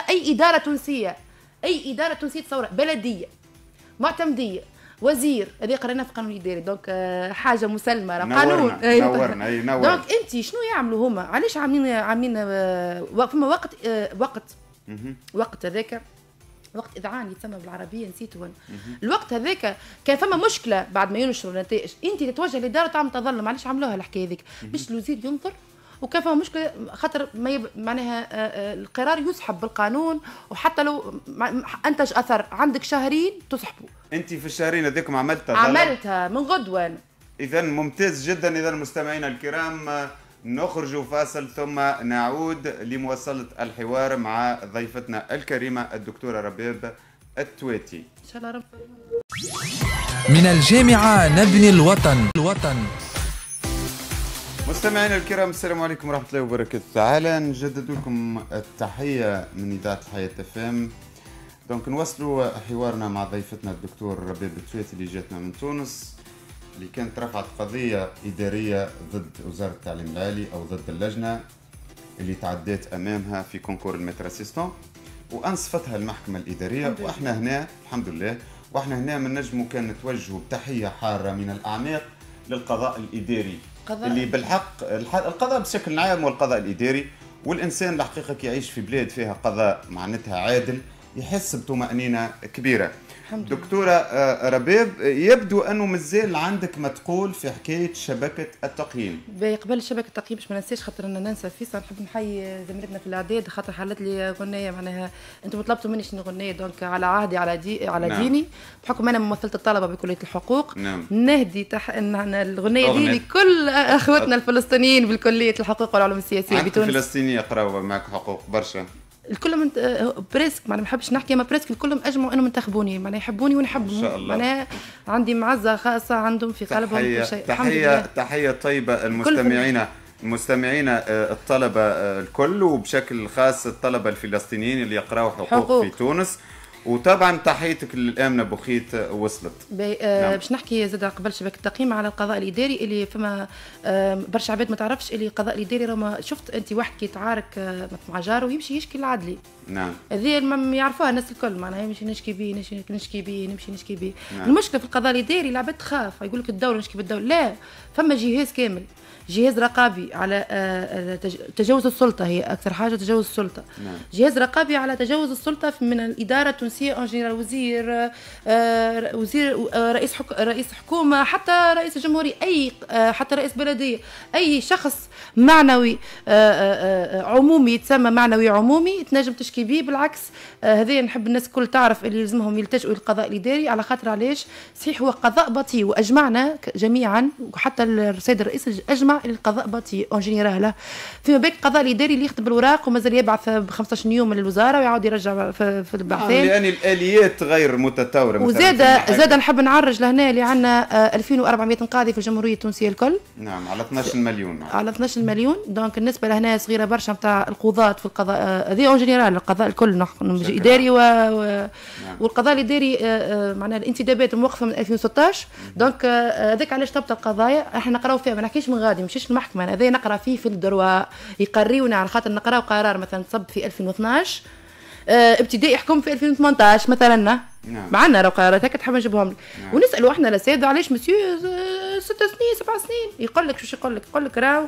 اي اداره تونسيه اي اداره تنسيه تصور بلديه معتمديه وزير هذه قرينا في قانون الاداري دونك آه، حاجه مسلمه راه قانون نورنا أيوة. اي دونك انت شنو يعملوا هما علاش عاملين عاملين آه، فما وقت آه، وقت وقت هذاك وقت اذعان يتسمى بالعربيه نسيته الوقت هذاك كان فما مشكله بعد ما ينشروا النتائج انت تتوجه للاداره تعمل تظلم علاش عملوها الحكايه هذيك باش الوزير ينظر وكان فما مشكله خاطر يب... معناها آه، آه، القرار يسحب بالقانون وحتى لو انتج اثر عندك شهرين تسحبه انت في الشهرين هذيكم عملتها عملتها من غدوه اذا ممتاز جدا اذا مستمعينا الكرام نخرج فاصل ثم نعود لمواصله الحوار مع ضيفتنا الكريمه الدكتوره ربيب التويتي ان شاء الله رب من الجامعه نبني الوطن الوطن مستمعينا الكرام السلام عليكم ورحمة الله وبركاته تعالى نجدد لكم التحية من إذاعة الحياة تفهم دونك نواصلوا حوارنا مع ضيفتنا الدكتور ربيع بتفيت اللي جاتنا من تونس اللي كانت رفعت قضية إدارية ضد وزارة التعليم العالي أو ضد اللجنة اللي تعديت أمامها في كونكور المتر اسيستون وأنصفتها المحكمة الإدارية وإحنا هنا الحمد لله وإحنا هنا من نجموا كان نتوجهوا بتحية حارة من الأعماق للقضاء الإداري القضاء اللي بالحق القضاء بشكل عام والقضاء الاداري والانسان الحقيقه كيعيش في بلاد فيها قضاء معناتها عادل يحس بطمأنينة كبيرة الحمد دكتورة آه، رباب يبدو أنه مازال عندك ما تقول في حكاية شبكة التقييم قبل شبكة التقييم باش ما ننساش خاطر أنا ننسى فيصل نحب نحيي زميلتنا في الإعداد خاطر حلت لي غنية معناها أنتم طلبتوا مني شنو غنية دونك على عهدي على دي على نعم. ديني بحكم أنا ممثلة الطلبة بكلية الحقوق نعم. نهدي تح... إن الغنية دي لكل أخواتنا الفلسطينيين بالكلية الحقوق والعلوم السياسية بتونس فلسطينية يقراوا معك حقوق برشا الكل من آه، بريسك ما نحبش نحكي ما بريسك الكل اجمعوا انهم انتخبوني معناها يحبوني وانا نحبهم معناها عندي معزه خاصه عندهم في قلبهم تحية... شيء تحيه تحيه طيبه المستمعين مستمعينا آه، الطلبة آه، الكل وبشكل خاص الطلبة الفلسطينيين اللي يقراوا حقوق, حقوق. في تونس وطبعا تحيتك للامنه بوخيت آه، وصلت آه، نعم. باش نحكي زاد قبل شبكه التقييم على القضاء الاداري اللي فما آه، برشا عباد ما تعرفش اللي القضاء الاداري راه شفت انت واحد كي مع جاره ويمشي يشكي العدلي نعم هذه ما يعرفوها الناس الكل معناها يمشي نشكي بيه نمشي نشكي بيه نمشي نشكي بيه نعم. المشكله في القضاء الاداري العباد تخاف يقول لك الدوله نشكي بالدوله لا فما جهاز كامل جهاز رقابي على آه، آه، تجاوز السلطه هي اكثر حاجه تجاوز السلطه نعم. جهاز رقابي على تجاوز السلطه من الاداره التونسيه اون جينيرال آه، وزير وزير رئيس حك... رئيس حكومه حتى رئيس الجمهوريه اي حتى رئيس بلديه اي شخص معنوي عمومي يتسمى معنوي عمومي تنجم تشكي به بالعكس هذه نحب الناس الكل تعرف اللي يلزمهم يلتجؤوا للقضاء الاداري على خاطر علاش صحيح هو قضاء بطيء واجمعنا جميعا وحتى السيد الرئيس اجمع للقضاء باتي اون جينيرال فيما بالك القضاء الاداري اللي يخطب الوراق ومازال يبعث ب 15 يوم للوزاره ويعاود يرجع في, في البعثين آه، لان الاليات غير متطوره وزاد زاد نحب نعرج لهنا اللي عندنا 2400 آه، قاضي في الجمهوريه التونسيه الكل نعم على 12 مليون على 12 مليون دونك النسبه لهنا صغيره برشا نتاع القضاة في القضاء آه، هذه اون جينيرال القضاء الكل اداري و... و... نعم. والقضاء الاداري معناها الانتدابات موقفه من 2016 دونك هذاك علاش تبطل القضايا احنا نقراو فيها ما نحكيش من غادي غادي نمشيش المحكمه انا نقرا فيه في الدروا يقريوني على خاطر نقرا قرار مثلا تصب في 2012 آه، ابتدائي يحكم في 2018 مثلا نعم. معنا راه قرارات هكا تحب نجيبهم لك نعم. ونسالوا احنا الساده علاش مسيو آه، ست سنين سبع سنين يقول لك شو يقول لك يقول لك راهو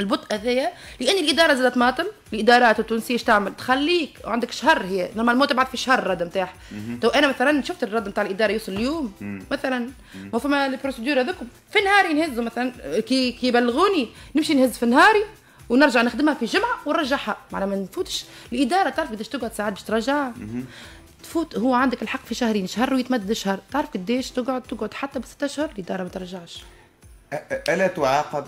البطء هذايا لان الاداره زادت ماطل الادارات التونسيه اش تعمل تخليك عندك شهر هي نورمال مو تبعث في شهر الرد نتاعها تو انا مثلا شفت الرد نتاع الاداره يوصل اليوم مثلا ما فما البروسيدور هذوكم في نهاري نهزوا مثلا كي كي يبلغوني نمشي نهز في نهاري ونرجع نخدمها في جمعه ونرجعها معناها ما نفوتش الاداره تعرف قداش تقعد ساعات باش ترجع تفوت هو عندك الحق في شهرين شهر ويتمدد شهر تعرف قداش تقعد تقعد حتى بست اشهر الاداره ما ترجعش الا تعاقب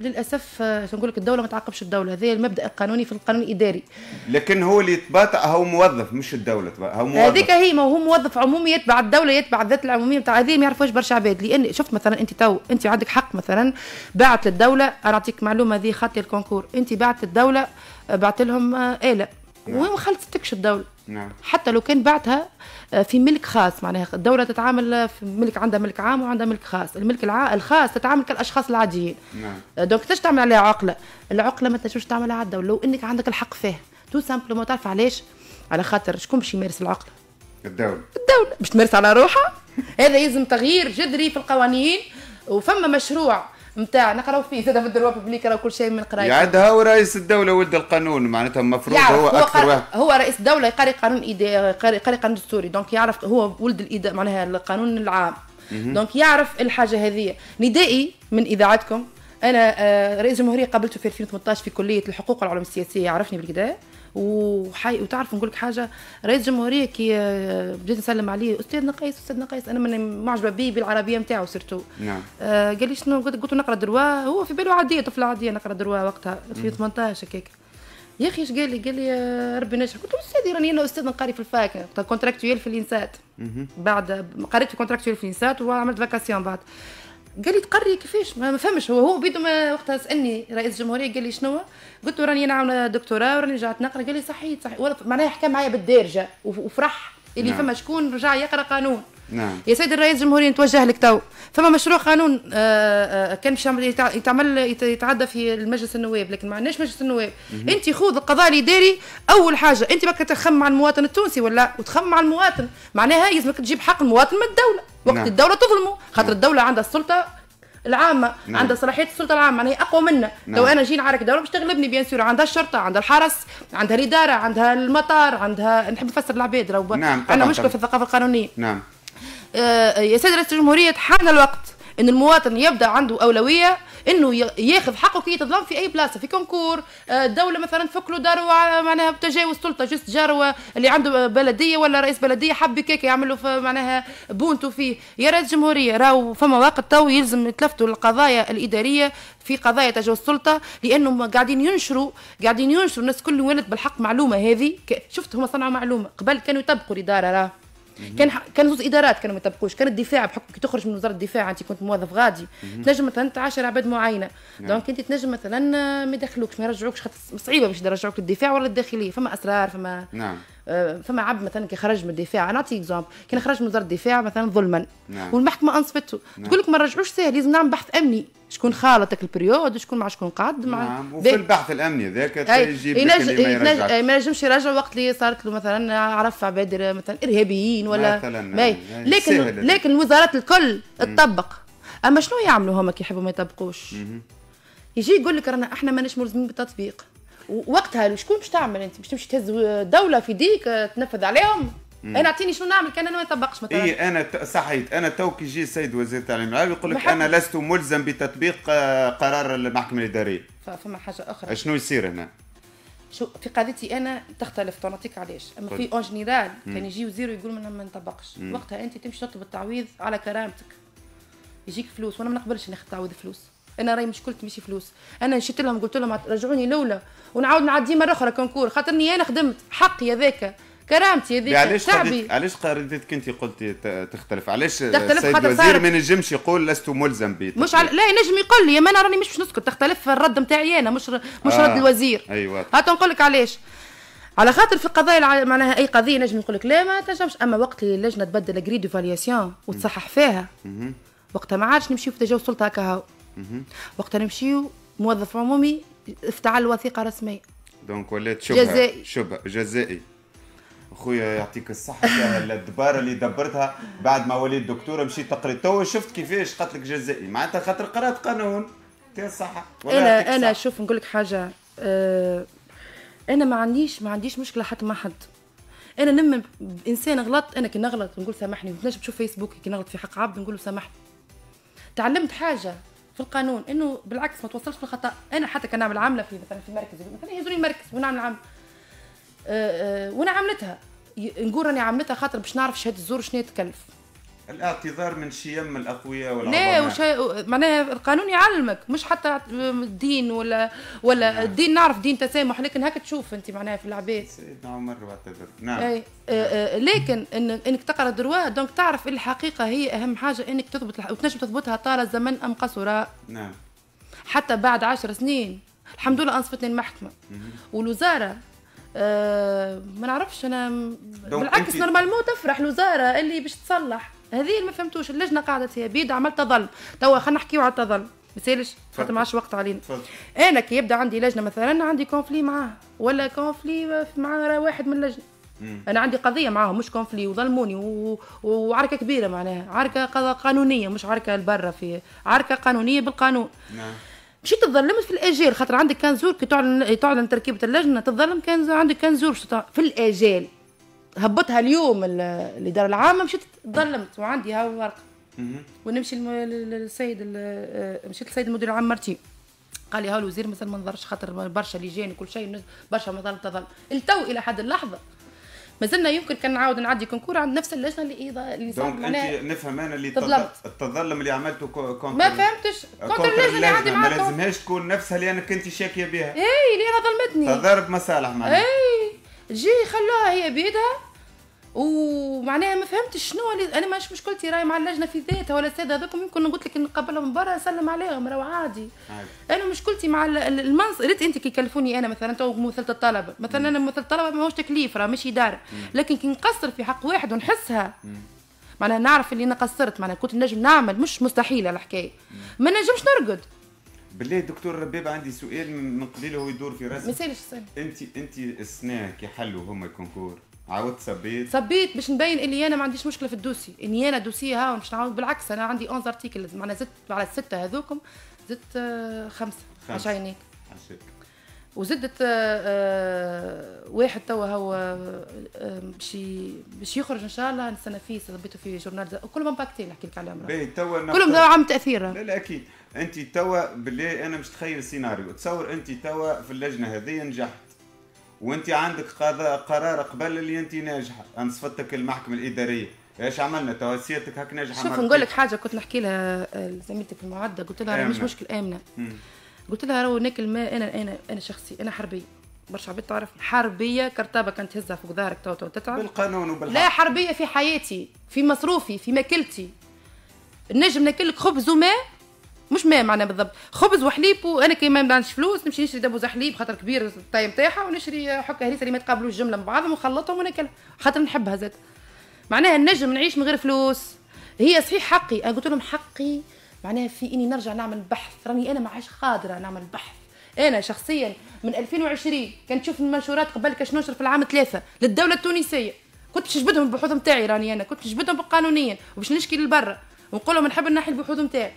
للاسف آه، نقول لك الدوله ما تعاقبش الدوله هذا المبدا القانوني في القانون الاداري لكن هو اللي يتباطأ هو موظف مش الدوله هو موظف هذيك هي ما هو موظف عمومي يتبع الدوله يتبع الذات العموميه نتاع هذه ما يعرفوش برشا عباد لان شفت مثلا انت تو انت عندك حق مثلا باعت للدوله انا اعطيك معلومه هذه خاطي الكونكور انت باعت للدوله بعت لهم آه، اله نعم. وما خلصتكش الدوله نعم. حتى لو كان بعتها آه، في ملك خاص معناها الدوله تتعامل في ملك عندها ملك عام وعندها ملك خاص الملك الع... الخاص تتعامل كالاشخاص العاديين نعم آه، دونك تش تعمل عليها عقله العقله ما تنجمش تعملها على الدوله لو انك عندك الحق فيه تو سامبلومون تعرف علاش على خاطر شكون باش يمارس العقله الدوله الدوله باش تمارس على روحها هذا يلزم تغيير جذري في القوانين وفما مشروع نتاع نقراو فيه زاد في الدروا بليك راه كل شيء من قرايه يعدها هو رئيس الدوله ولد القانون معناتها المفروض هو اكثر هو, هو رئيس الدوله يقري قانون يقري قانون دستوري دونك يعرف هو ولد الإيد معناها القانون العام دونك يعرف الحاجه هذه ندائي من اذاعتكم انا آه، رئيس الجمهوريه قابلته في 2018 في كليه الحقوق والعلوم السياسيه عرفني بالكدا وحي وتعرفوا نقول لك حاجه رئيس الجمهوريه كي آه، بديت نسلم عليه استاذ نقيس استاذ نقيس انا من معجبه بيه بالعربيه نتاعو سيرتو نعم آه قال لي شنو قلت له نقرا دروا هو في باله عاديه طفله عاديه نقرا دروا وقتها في 18 هكاك يا اخي اش قال لي قال لي آه، ربي نجحك قلت له استاذي راني انا استاذ نقري في الفاك كونتراكتويل في الانسات بعد قريت في كونتراكتويل في الانسات وعملت فاكاسيون بعد قال لي تقري كيفاش ما فهمش هو هو بيدو ما وقتها سالني رئيس الجمهوريه قال لي شنو قلت له راني نعمل دكتوراه وراني رجعت نقرا قال لي صحيت صحيت معناها حكى معايا بالدارجه وفرح اللي نعم. فما شكون رجع يقرا قانون نعم يا سيد الرئيس الجمهوري نتوجه لك تو فما مشروع قانون آه، آه، كان باش يتعمل يتعدى في المجلس النواب لكن ما عندناش مجلس النواب انت خذ القضاء الاداري اول حاجه انت بك تخم على المواطن التونسي ولا وتخم على المواطن معناها يلزمك تجيب حق المواطن من الدوله وقت نعم. الدوله تظلمه خاطر نعم. الدوله عندها السلطه العامه نعم. عندها صلاحيات السلطه العامه معناها يعني اقوى منا نعم. لو انا جينا عارك دوله باش تغلبني بيان سور عندها الشرطه عندها الحرس عندها الاداره عندها المطار عندها نحب نفسر العباد نعم. انا مشكل في الثقافه القانونيه نعم آه، آه، يا سيد رئيس الجمهورية حان الوقت ان المواطن يبدا عنده اولويه انه ياخذ حقه كي يتظلم في اي بلاصه في كونكور الدوله آه، مثلا تفك له دار معناها بتجاوز سلطه جست جار اللي عنده بلديه ولا رئيس بلديه حب كيك يعمل له معناها بونتو فيه يا رئيس الجمهوريه راهو فما وقت تو يلزم يتلفتوا القضايا الاداريه في قضايا تجاوز السلطه لانهم قاعدين ينشروا قاعدين ينشروا الناس كل ولد بالحق معلومه هذه شفت هم صنعوا معلومه قبل كانوا يطبقوا الاداره راه كان كان زوج ادارات كانوا ما يطبقوش كان الدفاع بحكم كي تخرج من وزاره الدفاع انت كنت موظف غادي تنجم مثلا تعاشر عباد معينه نعم. دونك انت تنجم مثلا ما يدخلوكش ما يرجعوكش خاطر صعيبه باش يرجعوك للدفاع ولا الداخليه فما اسرار فما نعم آه، فما عبد مثلا كي خرج من الدفاع نعطي اكزومبل كي نعم. خرج من وزاره الدفاع مثلا ظلما نعم. والمحكمه انصفته نعم. تقول لك ما نرجعوش ساهل لازم نعمل بحث امني شكون خالطك البريود شكون مع شكون قعد مع نعم وفي البحث الامني ذاك يجيب ينج... ما ينجمش يرجع وقت اللي صارت له مثلا عرف عباد مثلا ارهابيين ولا مثلا ماي. لكن لكن الوزارات الكل تطبق اما شنو يعملوا هما كي يحبوا ما يطبقوش يجي يقول لك رانا احنا ماناش ملزمين بالتطبيق وقتها شكون باش تعمل انت باش تمشي تهز دوله في ديك آه، تنفذ عليهم انا اعطيني شنو نعمل كان انا ما نطبقش مثلا اي انا صحيت انا تو كي يجي السيد وزير التعليم العالي يقول لك انا لست ملزم بتطبيق آه، قرار المحكمه الاداريه فما حاجه اخرى شنو يصير هنا؟ شو في قضيتي انا تختلف تعطيك علاش اما في اون جينيرال كان يجي وزير ويقول انا ما نطبقش وقتها انت تمشي تطلب التعويض على كرامتك يجيك فلوس وانا ما نقبلش ناخذ تعويض فلوس انا راهي مشكلتي ماشي فلوس انا مشيت لهم قلت لهم رجعوني الاولى ونعاود نعدي مره اخرى كونكور خاطرني انا خدمت حقي هذاك كرامتي هذيك علاش علاش قريتك انت قلتي تختلف علاش السيد الوزير ما نجمش يقول لست ملزم به مش على... لا ينجم يقول لي ما انا راني مش باش نسكت تختلف الرد نتاعي انا مش ر... مش آه. رد الوزير ايوه هات نقول لك علاش على خاطر في القضايا الع... معناها اي قضيه نجم يقول لك لا ما تنجمش اما وقت اللي اللجنه تبدل جريد فالياسيون وتصحح فيها وقتها ما عادش نمشيو في تجاوز سلطه هكا وقت نمشيو موظف عمومي افتعل وثيقه رسميه دونك ولات شبهه جزائي شبهه جزائي خويا يعطيك الصحة الدبارة اللي دبرتها بعد ما وليت دكتورة مشيت تقري تو شفت كيفاش قالت لك جزائي معناتها خاطر قرات قانون تاع الصحة أنا أنا شوف نقول لك حاجة أه أنا ما عنديش ما عنديش مشكلة حتى مع حد أنا لما إنسان غلط أنا كي نغلط نقول سامحني ما تنجمش تشوف فيسبوك كي نغلط في حق عبد نقول له سامحني تعلمت حاجة في القانون انه بالعكس ما توصلش في الخطا انا حتى كنعمل عامله في مثلا في مركز مثلا يهزوني المركز ونعمل عامله أه، أه، وانا عملتها نقول راني عملتها خاطر باش نعرف شهاده الزور شنو تكلف الاعتذار من شيم الأقوياء والعظماء لا نعم، وش معناها القانون يعلمك مش حتى الدين ولا ولا نعم. الدين نعرف دين تسامح لكن هكا تشوف أنت معناها في العباد سيدنا عمر واعتذر نعم أي. آه آه لكن إن انك تقرا دروا دونك تعرف الحقيقه هي اهم حاجه انك تضبط وتنجم تضبطها طال الزمن ام قصرا نعم حتى بعد عشر سنين الحمد لله انصفتني المحكمه والوزاره آه ما نعرفش انا بالعكس نورمالمون تفرح الوزاره اللي باش تصلح هذه ما فهمتوش اللجنه قعدت هي بيد عملت ظلم توا خلينا نحكيو على التظلم ما يسالش ما عادش وقت علينا فلت. انا كي يبدا عندي لجنه مثلا عندي كونفلي معاه ولا كونفلي مع واحد من اللجنه مم. انا عندي قضيه معاهم مش كونفلي وظلموني و... وعركه كبيره معناها عركه قانونيه مش عركه لبرا في عركه قانونيه بالقانون نعم مشيت تظلمت في الاجال خاطر عندك كان زور كي تعلن تعلن تركيبه اللجنه تظلم كان عندك كان زور في الاجال هبطها اليوم الاداره العامه مشيت تظلمت وعندي هاو ورقه ونمشي للسيد آه، مشيت للسيد المدير العام مرتي قال لي هاو الوزير مثلا ما نظرش خاطر برشا لجان وكل شيء برشا مظالم تظل التو الى حد اللحظه ما زلنا يمكن كان نعاود نعدي كونكور عند نفس اللجنه اللي ايضا اللي صار معناها نفهم انا اللي تظلمت التظلم اللي عملته كونتر ما فهمتش كونتر اللجنه اللي عندي معاك ما لازمهاش تكون نفسها اللي انا انت شاكيه بها اي اللي انا ظلمتني تضارب مصالح معناها اي جي خلوها هي بيدها ومعناها ما فهمتش شنو اللي انا مش مشكلتي راهي مع اللجنه في ذاتها ولا الساده هذوكم يمكن قلت لك نقبلها من برا سلم عليهم راهو عادي انا مشكلتي مع المنصب ريت انت كي كلفوني انا مثلا تو مثلت الطلبه مثلا انا ممثله الطلبه ماهوش تكليف راه ماشي دار لكن كي نقصر في حق واحد ونحسها معناها نعرف اللي انا قصرت معناها كنت نجم نعمل مش مستحيله الحكايه ما نجمش نرقد بالله دكتور رباب عندي سؤال من قبيل هو يدور في راسي ما سالش انت انت السنه كي حلوا هما الكونكور عاودت صبيت صبيت باش نبين اني انا ما عنديش مشكله في الدوسي اني انا دوسي ها باش نعاود بالعكس انا عندي 11 ارتيكل معناها زدت على السته هذوكم زدت آه، خمسه خمسه عشانك وزدت آه، آه، واحد توا هو باش باش يخرج ان شاء الله نستنى فيه صبيته في جورنال كلهم امباكتي نحكي لك عليهم كلهم عم تاثير لا لا اكيد انت توا باللي انا مش تخيل السيناريو تصور انت توا في اللجنه هذه نجحت وانت عندك قرار قبل اللي انت ناجحه انصفتك المحكمه الاداريه ايش عملنا توسيتك هك ناجحه شوف نقول لك حاجه كنت نحكي لها آه، زميلتك المعده قلت لها مش مشكل امنه قلت لها راهو ناكل ما انا انا انا شخصي انا حربيه برشا عباد تعرف حربيه كرتابه كانت تهزها فوق ظهرك تو تو تتعب بالقانون وبالحق لا حربيه في حياتي في مصروفي في ماكلتي نجم ناكلك خبز وماء مش ما معناها بالضبط خبز وحليب وانا كي ما عنديش فلوس نمشي نشري دبوز حليب خاطر كبير الطاي نتاعها ونشري حكه هريسه اللي ما تقابلوش جمله مع بعضهم ونخلطهم وناكلها خاطر نحبها زاد معناها نجم نعيش من غير فلوس هي صحيح حقي انا قلت لهم حقي معناها في اني نرجع نعمل بحث راني انا ما عادش قادره نعمل بحث انا شخصيا من 2020 كنت نشوف المنشورات قبل كاش نشر في العام ثلاثه للدوله التونسيه كنت باش نجبدهم البحوث نتاعي راني انا كنت نجبدهم قانونيا وباش نشكي لبرا ونقول لهم نحب نحي البحوث نتاعي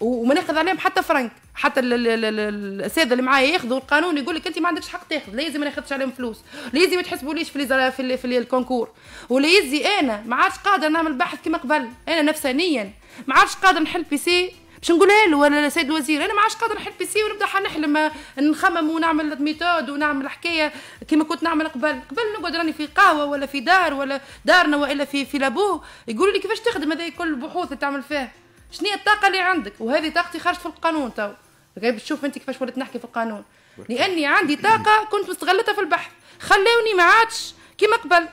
وما ناخذ عليهم حتى فرنك حتى الساده اللي معايا ياخذوا القانون يقول لك انت ما عندكش حق تاخذ لازم ما ناخذش عليهم فلوس لازم ما تحسبوليش في لي في, ال في الكونكور وليزي انا ما عادش قادر نعمل بحث كما قبل انا نفسانيا ما عادش قادر نحل بي سي باش نقولها له ولا السيد الوزير انا ما عادش قادر نحل بي سي ونبدا نحلم نخمم ونعمل ميثود ونعمل حكايه كما كنت نعمل قبل قبل نقعد راني في قهوه ولا في دار ولا دارنا والا في في لابو يقولوا لي كيفاش تخدم هذا كل البحوث اللي تعمل فيها شنو هي الطاقه اللي عندك وهذه طاقتي خرجت في القانون تو غير تشوف انت كيفاش وليت نحكي في القانون لاني عندي طاقه كنت مستغلتها في البحث خلاوني ما عادش كيما قبل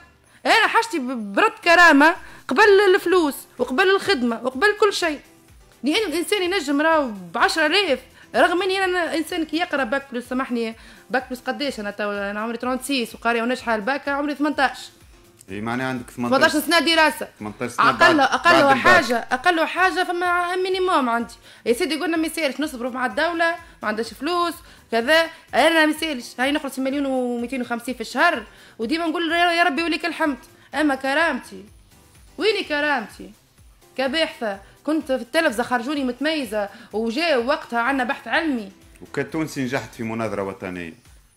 انا حاجتي برد كرامه قبل الفلوس وقبل الخدمه وقبل كل شيء لان الانسان ينجم راهو ب 10000 رغم اني انا انسان كي يقرا باك بلس سامحني باك بلس قداش انا تو انا عمري 36 وقاريه ونجحه الباك عمري 18 إيه، معناها عندك 18 سنه دراسه 18 سنه اقل اقل حاجه اقل حاجه فما مينيموم عندي يا سيدي قلنا ما يسالش نصبروا مع الدوله ما عندهاش فلوس كذا انا ما يسالش هاي نخلص مليون و250 في الشهر وديما نقول يا ربي وليك الحمد اما كرامتي ويني كرامتي كباحثه كنت في التلفزه خرجوني متميزه وجاء وقتها عندنا بحث علمي وكتونسي نجحت في مناظره وطنيه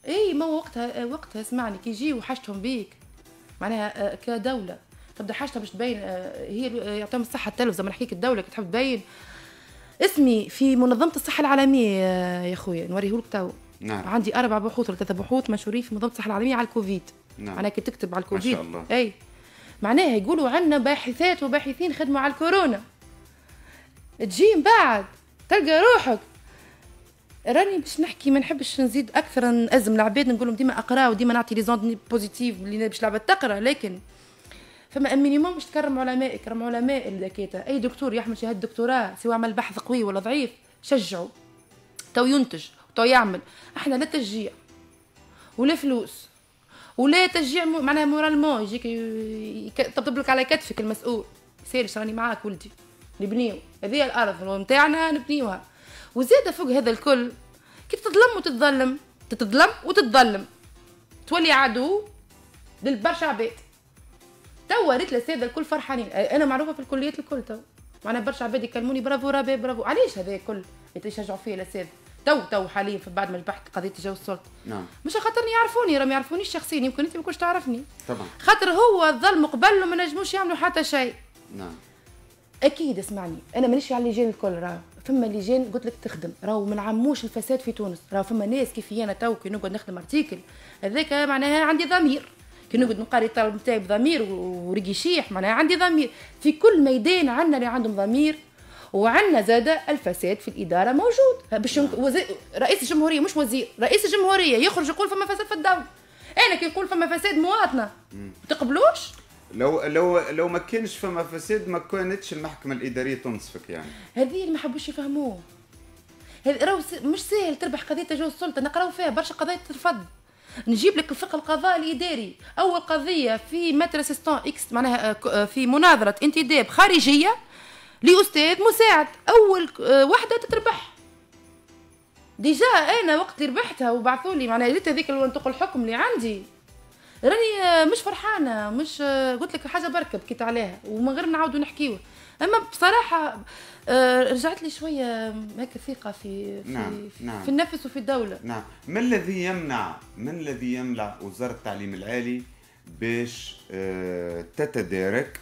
اي ما وقتها وقتها اسمعني كي يجي وحشتهم بيك معناها آه، كدوله تبدا حاجتها باش تبين آه، هي آه، يعطيهم الصحه التلفزه ما نحكيك الدوله كي تحب تبين اسمي في منظمه الصحه العالميه يا خويا نوريهولك تو نعم. عندي اربع بحوث ولا ثلاثه بحوث مشهورين في منظمه الصحه العالميه على الكوفيد نعم. معناها كي تكتب على الكوفيد ما شاء الله. اي معناها يقولوا عندنا باحثات وباحثين خدموا على الكورونا تجي من بعد تلقى روحك راني باش نحكي ما نحبش نزيد اكثر نازم العباد نقول لهم ديما اقرا وديما نعطي لي زوند بوزيتيف اللي باش العباد تقرا لكن فما مينيموم باش تكرم علماء كرم علماء الدكاتره اي دكتور يحمل شهاده دكتوراه سواء عمل بحث قوي ولا ضعيف شجعوا تو ينتج تو يعمل احنا لا تشجيع ولا فلوس ولا تشجيع معناها مورالمون يجيك يطبطب لك على كتفك المسؤول سيرش راني معاك ولدي نبنيو هذه الارض نتاعنا نبنيوها وزاده فوق هذا الكل كي تتظلم وتتظلم تتظلم وتتظلم تولي عدو للبرشا عباد توا ريت الاساتذة الكل فرحانين انا معروفه في الكليات الكل تو معنا برشا عباد يكلموني برافو رابي برافو علاش هذا الكل يتشجعوا فيه الاساتذه تو تو حاليا بعد ما ربحت قضيه تجاوز السلطه نعم مش خاطرني يعرفوني راهم يعرفوني شخصيا يمكن انت ما كنتش تعرفني طبعا خاطر هو الظلم قبل ما نجموش يعملوا حتى شيء نعم اكيد اسمعني انا مانيش على اللي جاي الكل راه فما لجان قلت لك تخدم راهو ما نعموش الفساد في تونس راهو فما ناس كيفي انا تو كي نقعد نخدم ارتيكل هذاك معناها عندي ضمير كي نقعد نقاري الطلب نتاعي بضمير ورقي شيح معناها عندي ضمير في كل ميدان عندنا اللي عندهم ضمير وعندنا زاد الفساد في الاداره موجود باش وزي... رئيس الجمهوريه مش وزير رئيس الجمهوريه يخرج يقول فما فساد في الدوله انا كي نقول فما فساد مواطنه تقبلوش لو لو لو ما كانش فما فساد ما كانتش المحكمه الاداريه تنصفك يعني هذه اللي ما حبوش يفهموه هذ راهو مش ساهل تربح قضيه تجاوز السلطه نقراو فيها برشا قضايا ترفض نجيب لك الفقه القضاء الاداري اول قضيه في متر اسيستون اكس معناها آه، آه، في مناظره انتداب خارجيه لاستاذ مساعد اول آه، وحده تتربح ديجا انا وقت اللي ربحتها وبعثوا لي معناها جيت هذيك نطق الحكم اللي عندي راني مش فرحانه مش قلت لك حاجه بركه بكيت عليها ومن غير نعاودوا نحكيو اما بصراحه آه، رجعت لي شويه هيك ثقه في في, نعم. في, نعم. في النفس وفي الدوله نعم ما الذي يمنع ما الذي يمنع وزاره التعليم العالي باش آه، تتدارك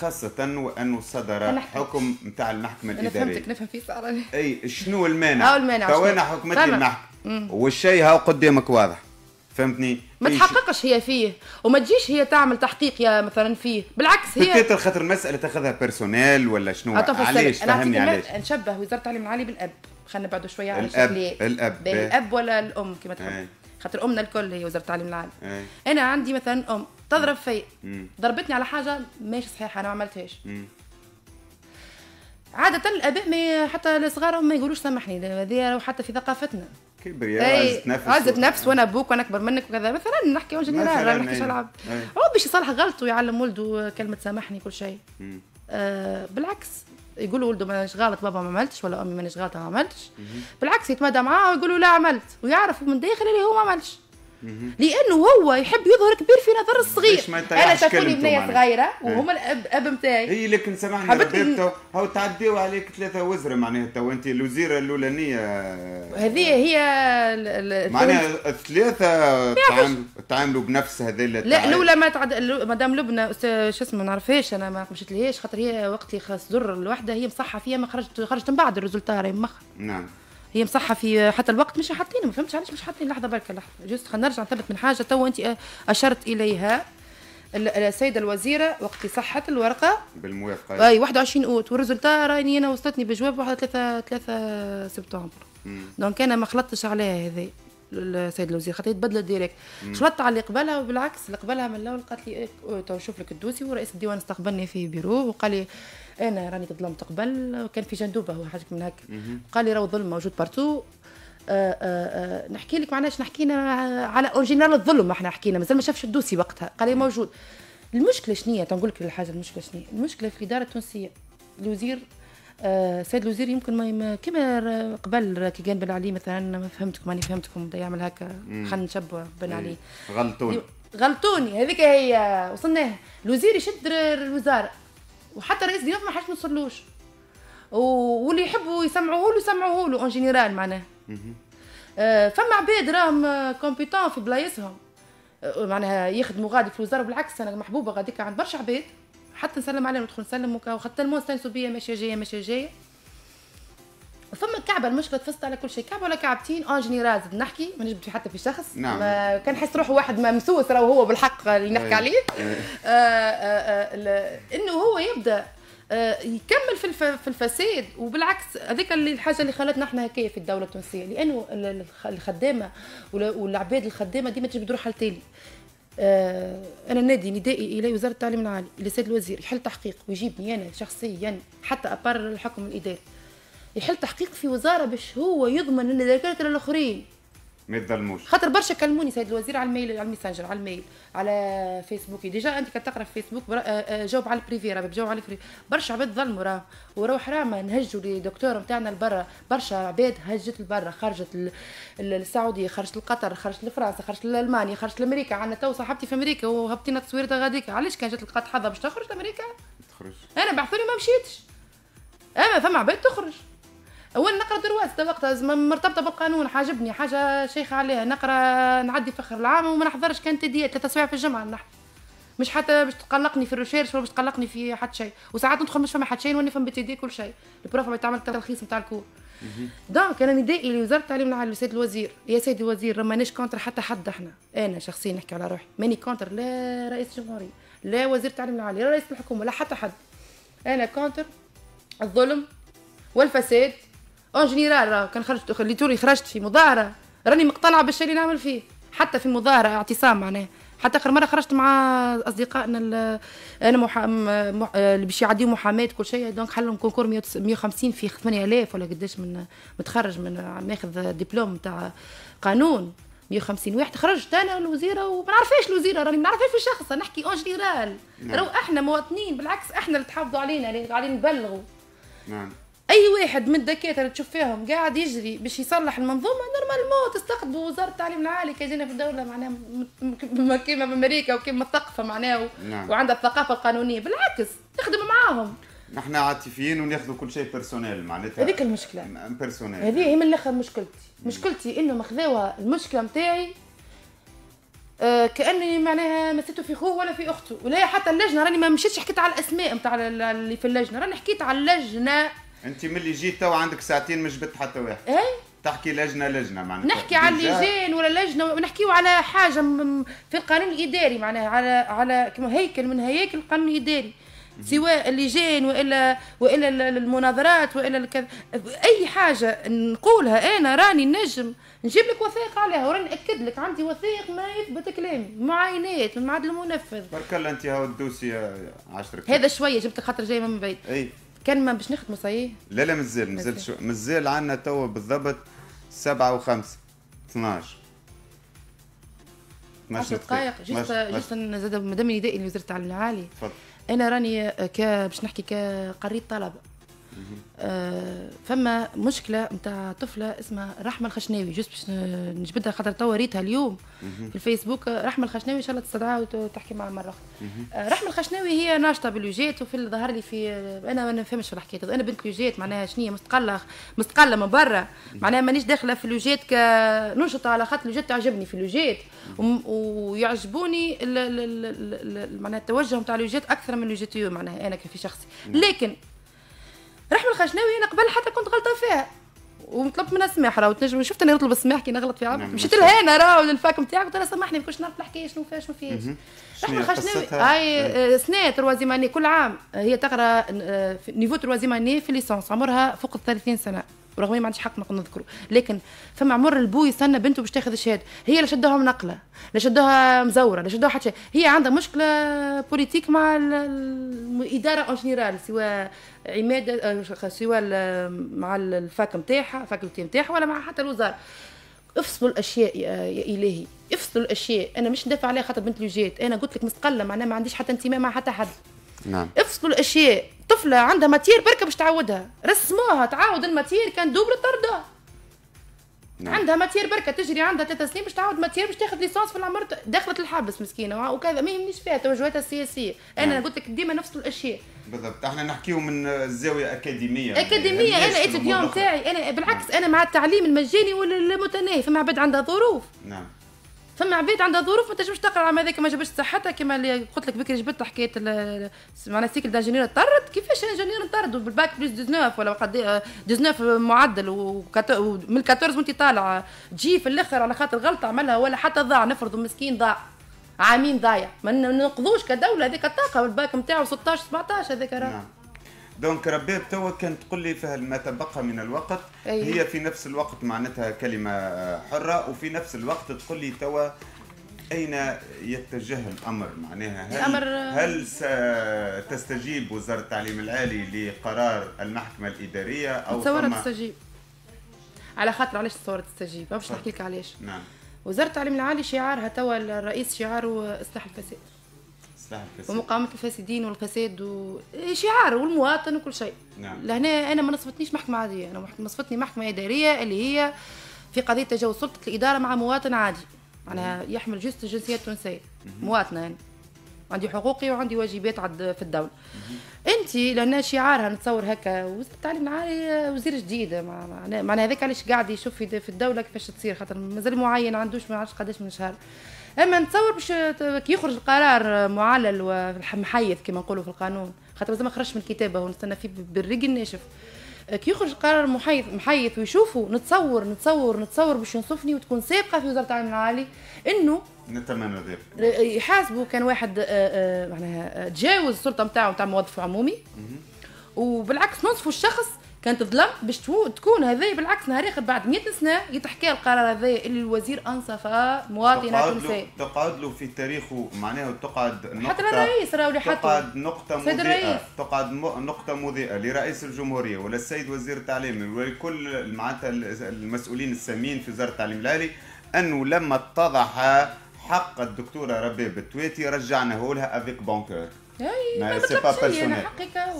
خاصة وأنه صدر حكم نتاع المحكمة الإدارية أنا فهمتك نفهم فيه صار أي شنو المانع؟ أو المانع تو أنا حكمت المحكمة والشيء هاو قدامك واضح فهمتني ما تحققش هي فيه وما تجيش هي تعمل تحقيق يا مثلا فيه بالعكس هي بكثر خاطر المساله تاخذها بيرسونيل ولا شنو علاش فهمني علاش نشبه وزاره التعليم العالي بالاب خلينا نبعدوا شويه على الاب الاب الاب ولا الام كما تحب خاطر امنا الكل هي وزاره التعليم العالي أي. انا عندي مثلا ام تضرب في ضربتني على حاجه ماشي صحيحه انا ما عملتهاش عاده الاباء ما حتى الصغار ما يقولوش سامحني هذه حتى في ثقافتنا كبرياء إيه، عزة نفس عزة نفس وانا ابوك وانا اكبر منك وكذا مثلا نحكي وجه ما نحكيش العب إيه. هو إيه. باش يصلح غلطه يعلم ولده كلمه سامحني كل شيء آه بالعكس يقول ولده مانيش غلط بابا ما عملتش ولا امي مانيش غلط ما عملتش بالعكس يتمادى معاه ويقول له لا عملت ويعرف من داخل اللي هو ما عملش لانه هو يحب يظهر كبير في نظر الصغير انا تكوني بنيه صغيره إيه. وهما الاب نتاعي هي لكن سمعنا بابته هاو تعديوا عليك ثلاثه وزر معناها تو انت الوزيره الاولانيه هذه هي معناها الثلاثه تعاملوا بنفس هذا لا الاولى ما تعد مدام لبنى شو اسمه ما نعرفهاش انا ما مشيت لهاش خاطر هي وقت اللي خاص زر الوحده هي مصحه فيها ما خرجت خرجت من بعد الريزولتا راهي مخ نعم هي مصحه في حتى الوقت مش حاطينه ما فهمتش علاش مش حاطين لحظه برك لحظه جوست خلينا نرجع نثبت من حاجه تو انت اشرت اليها السيده الوزيره وقت صحت الورقه بالموافقه اي 21 اوت والريزلتا راني انا وصلتني بجواب 3 3 سبتمبر دونك انا ما خلطتش عليها هذه السيد الوزير خاطر يتبدل ديريكت شرطت على اللي قبلها وبالعكس اللي قبلها من الاول قالت لي إيه، تو نشوف لك الدوسي ورئيس الديوان استقبلني في بيرو وقال لي انا راني ظلمت قبل وكان في جندوبه هو حاجه من هكا قال لي راهو الظلم موجود بارتو آه، آه، آه، نحكي لك معناش نحكينا على اون جينيرال الظلم احنا حكينا مازال ما شافش الدوسي وقتها قال لي موجود المشكله شنو هي تنقول لك الحاجه المشكله شنو المشكله في الاداره التونسيه الوزير السيد آه، الوزير يمكن ما كما قبل كي كان بن علي مثلا ما فهمتكم ماني فهمتكم بدا يعمل هكا خلينا نشبه بن إيه، علي غلطوني غلطوني هذيك هي وصلناه الوزير يشد الوزاره وحتى رئيس ديناف ما حاش نوصلوش واللي يحبوا يسمعوه له يسمعوه له اون جينيرال معناه آه فما عباد راهم كومبيتون في بلايصهم آه، معناها يخدموا غادي في الوزاره بالعكس انا محبوبه غاديك عند برشا عباد حتى نسلم عليهم ندخل نسلم وكا وحتى المو استانسوا بيا ماشيه جايه ماشيه جايه فما الكعبه المشكله تفست على كل شيء كعبه ولا كعبتين اون آه، جينيرال نحكي ما نجبش حتى في شخص نعم ما كان حس روحه واحد ممسوس راهو هو بالحق اللي نحكي عليه آه آه آه انه هو يبدا آه، يكمل في في الفساد وبالعكس هذيك اللي الحاجه اللي خلتنا احنا هكايا في الدوله التونسيه لانه الخدامه والعباد الخدامه ديما تجبد روحها لتالي آه، انا نادي ندائي الى وزاره التعليم العالي الى السيد الوزير يحل تحقيق ويجيبني انا شخصيا حتى ابار الحكم الاداري يحل تحقيق في وزاره باش هو يضمن ان الاخرين ما تظلموش خاطر برشا كلموني سيد الوزير على الميل على الميسنجر على الميل على فيسبوك ديجا انت كتقرا في فيسبوك آه، آه، جاوب على البريفي راه بجاوب على الفري برشا عباد ظلموا راه وروح راه ما نهجوا لدكتور نتاعنا لبرا برشا عباد هجت لبرا خرجت للسعوديه خرجت لقطر خرجت لفرنسا خرجت لالمانيا خرجت لامريكا عندنا تو صاحبتي في امريكا وهبطينا تصوير غاديك علاش كان جات لقات حظها باش تخرج لامريكا تخرج انا بعثوا لي ما مشيتش اما فما عباد تخرج اول نقرا درواز وقتها مرتبطه بالقانون حاجبني حاجه شيخه عليها نقرا نعدي في اخر العام وما نحضرش كان تديات ثلاثة سوايع في الجمعه نحضر مش حتى باش تقلقني في الريشيرش ولا باش تقلقني في حتى شيء وساعات ندخل مش فما حتى شيء وانا فهم بتدي كل شيء البروف ما تعمل تلخيص نتاع الكور دونك انا ندائي لوزاره التعليم العالي لسيد الوزير يا سيدي الوزير مانيش كونتر حتى حد احنا انا شخصيا نحكي على روحي ماني كونتر لا رئيس الجمهوريه لا وزير التعليم العالي لا رئيس الحكومه لا حتى حد انا كونتر الظلم والفساد اون جينيرال راه كان خرجت لتوني خرجت في مظاهره راني مقتنعه بالشيء اللي نعمل فيه حتى في مظاهره اعتصام معناه حتى اخر مره خرجت مع اصدقائنا انا محا... مح... اللي باش يعديو محاماه كل شيء دونك حلهم كونكور 150 في 8000 ولا قداش من متخرج من ماخذ دبلوم تاع قانون 150 واحد خرجت انا الوزيره وما نعرفهاش الوزيره راني ما نعرفهاش في الشخص نحكي اون جينيرال نعم. راهو احنا مواطنين بالعكس احنا اللي تحافظوا علينا اللي قاعدين نبلغوا نعم اي واحد من الدكاتره تشوف فيهم قاعد يجري باش يصلح المنظومه نورمالمون تستقطبوا وزاره التعليم العالي كيجينا في الدوله معناها كيما في امريكا وكيما الثقافه معناها نعم. وعندها الثقافه القانونيه بالعكس تخدم معاهم نحن عاطفيين وناخذوا كل شيء بيرسونيل معناتها هذيك المشكله بيرسونيل هذه هي من الاخر مشكلتي نعم. مشكلتي انه مخذوها المشكله نتاعي آه، كاني معناها مسيتو في خوه ولا في اخته ولا حتى اللجنه راني ما مشيتش حكيت على الاسماء نتاع اللي في اللجنه راني حكيت على اللجنه انت ملي جيت تو عندك ساعتين مش جبت حتى واحد اي تحكي لجنه لجنه معناها نحكي على اللجان ولا لجنه ونحكيو على حاجه في القانون الاداري معناها على على كما هيكل من هياكل القانون الاداري سواء اللجان والا والا المناظرات والا الكذا اي حاجه نقولها انا راني نجم نجيب لك وثائق عليها وراني ناكد لك عندي وثائق ما يثبت كلامي معاينات من معهد المنفذ برك الله انت هاو الدوسي 10 هذا شويه جبت خاطر جاي من بعيد اي كان ما باش نخدموا صحيح لا لا مازال مازال شو مازال عندنا توا بالضبط سبعة وخمسة 12 10 دقائق جست جست زاد مدام ندائي لوزارة التعليم العالي تفضل انا راني كا باش نحكي قريت طلبة فما مشكله نتاع طفله اسمها رحمه الخشناوي جوست باش نجبدها خاطر توا ريتها اليوم في الفيسبوك رحمه الخشناوي ان شاء الله تستدعاها وتحكي معها مره اخرى آه، رحمه الخشناوي هي ناشطه بالوجات وفي ظهر لي في انا ما نفهمش في الحكايه انا بنت لوجات معناها شنو مستقله مستقله من برا معناها مانيش داخله في لوجات كنشطه على خاطر لوجات تعجبني في لوجات ويعجبوني معناها التوجه نتاع لوجات اكثر من لوجات معناها انا كفي شخصي لكن رحمه الخشناوي انا قبل حتى كنت غلطه فيها وطلبت منها السماح راه تنجم شفت انا نطلب السماح كي نغلط في عبد نعم، مشيت لها انا راه للفاك نتاعك قلت لها سامحني ما كنتش نعرف الحكايه شنو فيها شنو فيهاش رحمه الخشناوي هاي آه، سنه تروازيم اني كل عام هي تقرا آه، نيفو تروازيم اني في ليسونس عمرها فوق ال 30 سنه رغم ما عنديش حق نذكره لكن فما عمر البو يستنى بنته باش تاخذ الشهاده هي لا شدوها منقله لا شدوها مزوره لا شدوها حتى هي عندها مشكله بوليتيك مع الاداره اون جينيرال سواء عماد آه، سواء مع الفاك نتاعها الفاكولتي نتاعها ولا مع حتى الوزاره افصلوا الاشياء يا, الهي افصلوا الاشياء انا مش ندافع عليها خاطر بنت لوجيت انا قلت لك مستقله معناها ما عنديش حتى انتماء مع حتى حد نعم افصلوا الاشياء طفله عندها ماتير بركه باش تعودها رسموها تعاود الماتير كان دوبل طردها نعم. عندها ماتير بركه تجري عندها ثلاث سنين باش تعاود ماتير باش تاخذ ليسونس في العمر دخلت الحبس مسكينه وكذا ما يهمنيش فيها توجهاتها السياسيه انا نعم. قلت لك ديما نفس الاشياء بالضبط احنا نحكيو من الزاويه اكاديميه اكاديميه يعني انا اتيديون تاعي انا بالعكس نعم. انا مع التعليم المجاني والمتناهي فما عباد عندها ظروف نعم فما عباد عندها ظروف ما تنجمش تقرا عام هذاك ما جابش صحتها كما اللي قلت لك بكري جبت حكايه معناها سيكل دانجينير طرد كيفاش انجينير طرد بالباك بلس 19 ولا قد آه، 19 معدل ومن 14 وانت طالع تجي في الاخر على خاطر غلطه عملها ولا حتى ضاع نفرض مسكين ضاع عامين ضايع ما ننقذوش كدوله هذيك الطاقه والباك نتاعو 16 17 هذاك راه نعم. دونك ربيت توا كان تقول لي فيها ما تبقى من الوقت أيه. هي في نفس الوقت معناتها كلمه حره وفي نفس الوقت تقول لي توا اين يتجه الامر معناها هل الأمر هل ستستجيب وزاره التعليم العالي لقرار المحكمه الاداريه او تصور تستجيب على خاطر علاش تصور تستجيب باش نحكي لك علاش نعم وزاره التعليم العالي شعارها توا الرئيس شعاره اصلاح الفساد اصلاح الفساد ومقاومه الفاسدين والفساد و... إيه، شعار والمواطن وكل شيء نعم لهنا انا ما نصفتنيش محكمه عاديه انا نصفتني محكمه اداريه اللي هي في قضيه تجاوز سلطه الاداره مع مواطن عادي معناها يحمل جست الجنسيه التونسيه مواطنه يعني. عندي حقوقي وعندي واجبات في الدولة انت لان شعارها نتصور هكا وزير التعليم العالي وزير جديد معناها معناها هذاك علاش قاعد يشوف في الدولة كيفاش تصير خاطر مازال معين ما عندوش ما عرفش قداش من شهر اما نتصور باش كي يخرج قرار معلل ومحيث كما نقولوا في القانون خاطر مازال ما خرجش من الكتابه ونستنى فيه بالريق الناشف كي يخرج قرار محيط محيط ويشوفوا نتصور نتصور نتصور باش ينصفني وتكون سابقه في وزاره التعليم العالي انه نتمنى ذلك يحاسبوا كان واحد آه، آه، معناها آه، تجاوز السلطه نتاعو نتاع موظف عمومي وبالعكس نصفوا الشخص كانت ظلم باش تكون هذايا بالعكس نهار اخر بعد 100 سنه يتحكى القرار هذايا اللي الوزير انصف مواطنه تونسيه تقعد له في تاريخه معناها تقعد نقطه حتى الرئيس راهو تقعد نقطه مضيئه تقعد نقطه مضيئه لرئيس الجمهوريه ولا السيد وزير التعليم ولكل معناتها المسؤولين السامين في وزاره التعليم العالي انه لما اتضح حق الدكتوره ربيب بتويتي رجعنا لها افيك بونكور ما سي با بيرسونيل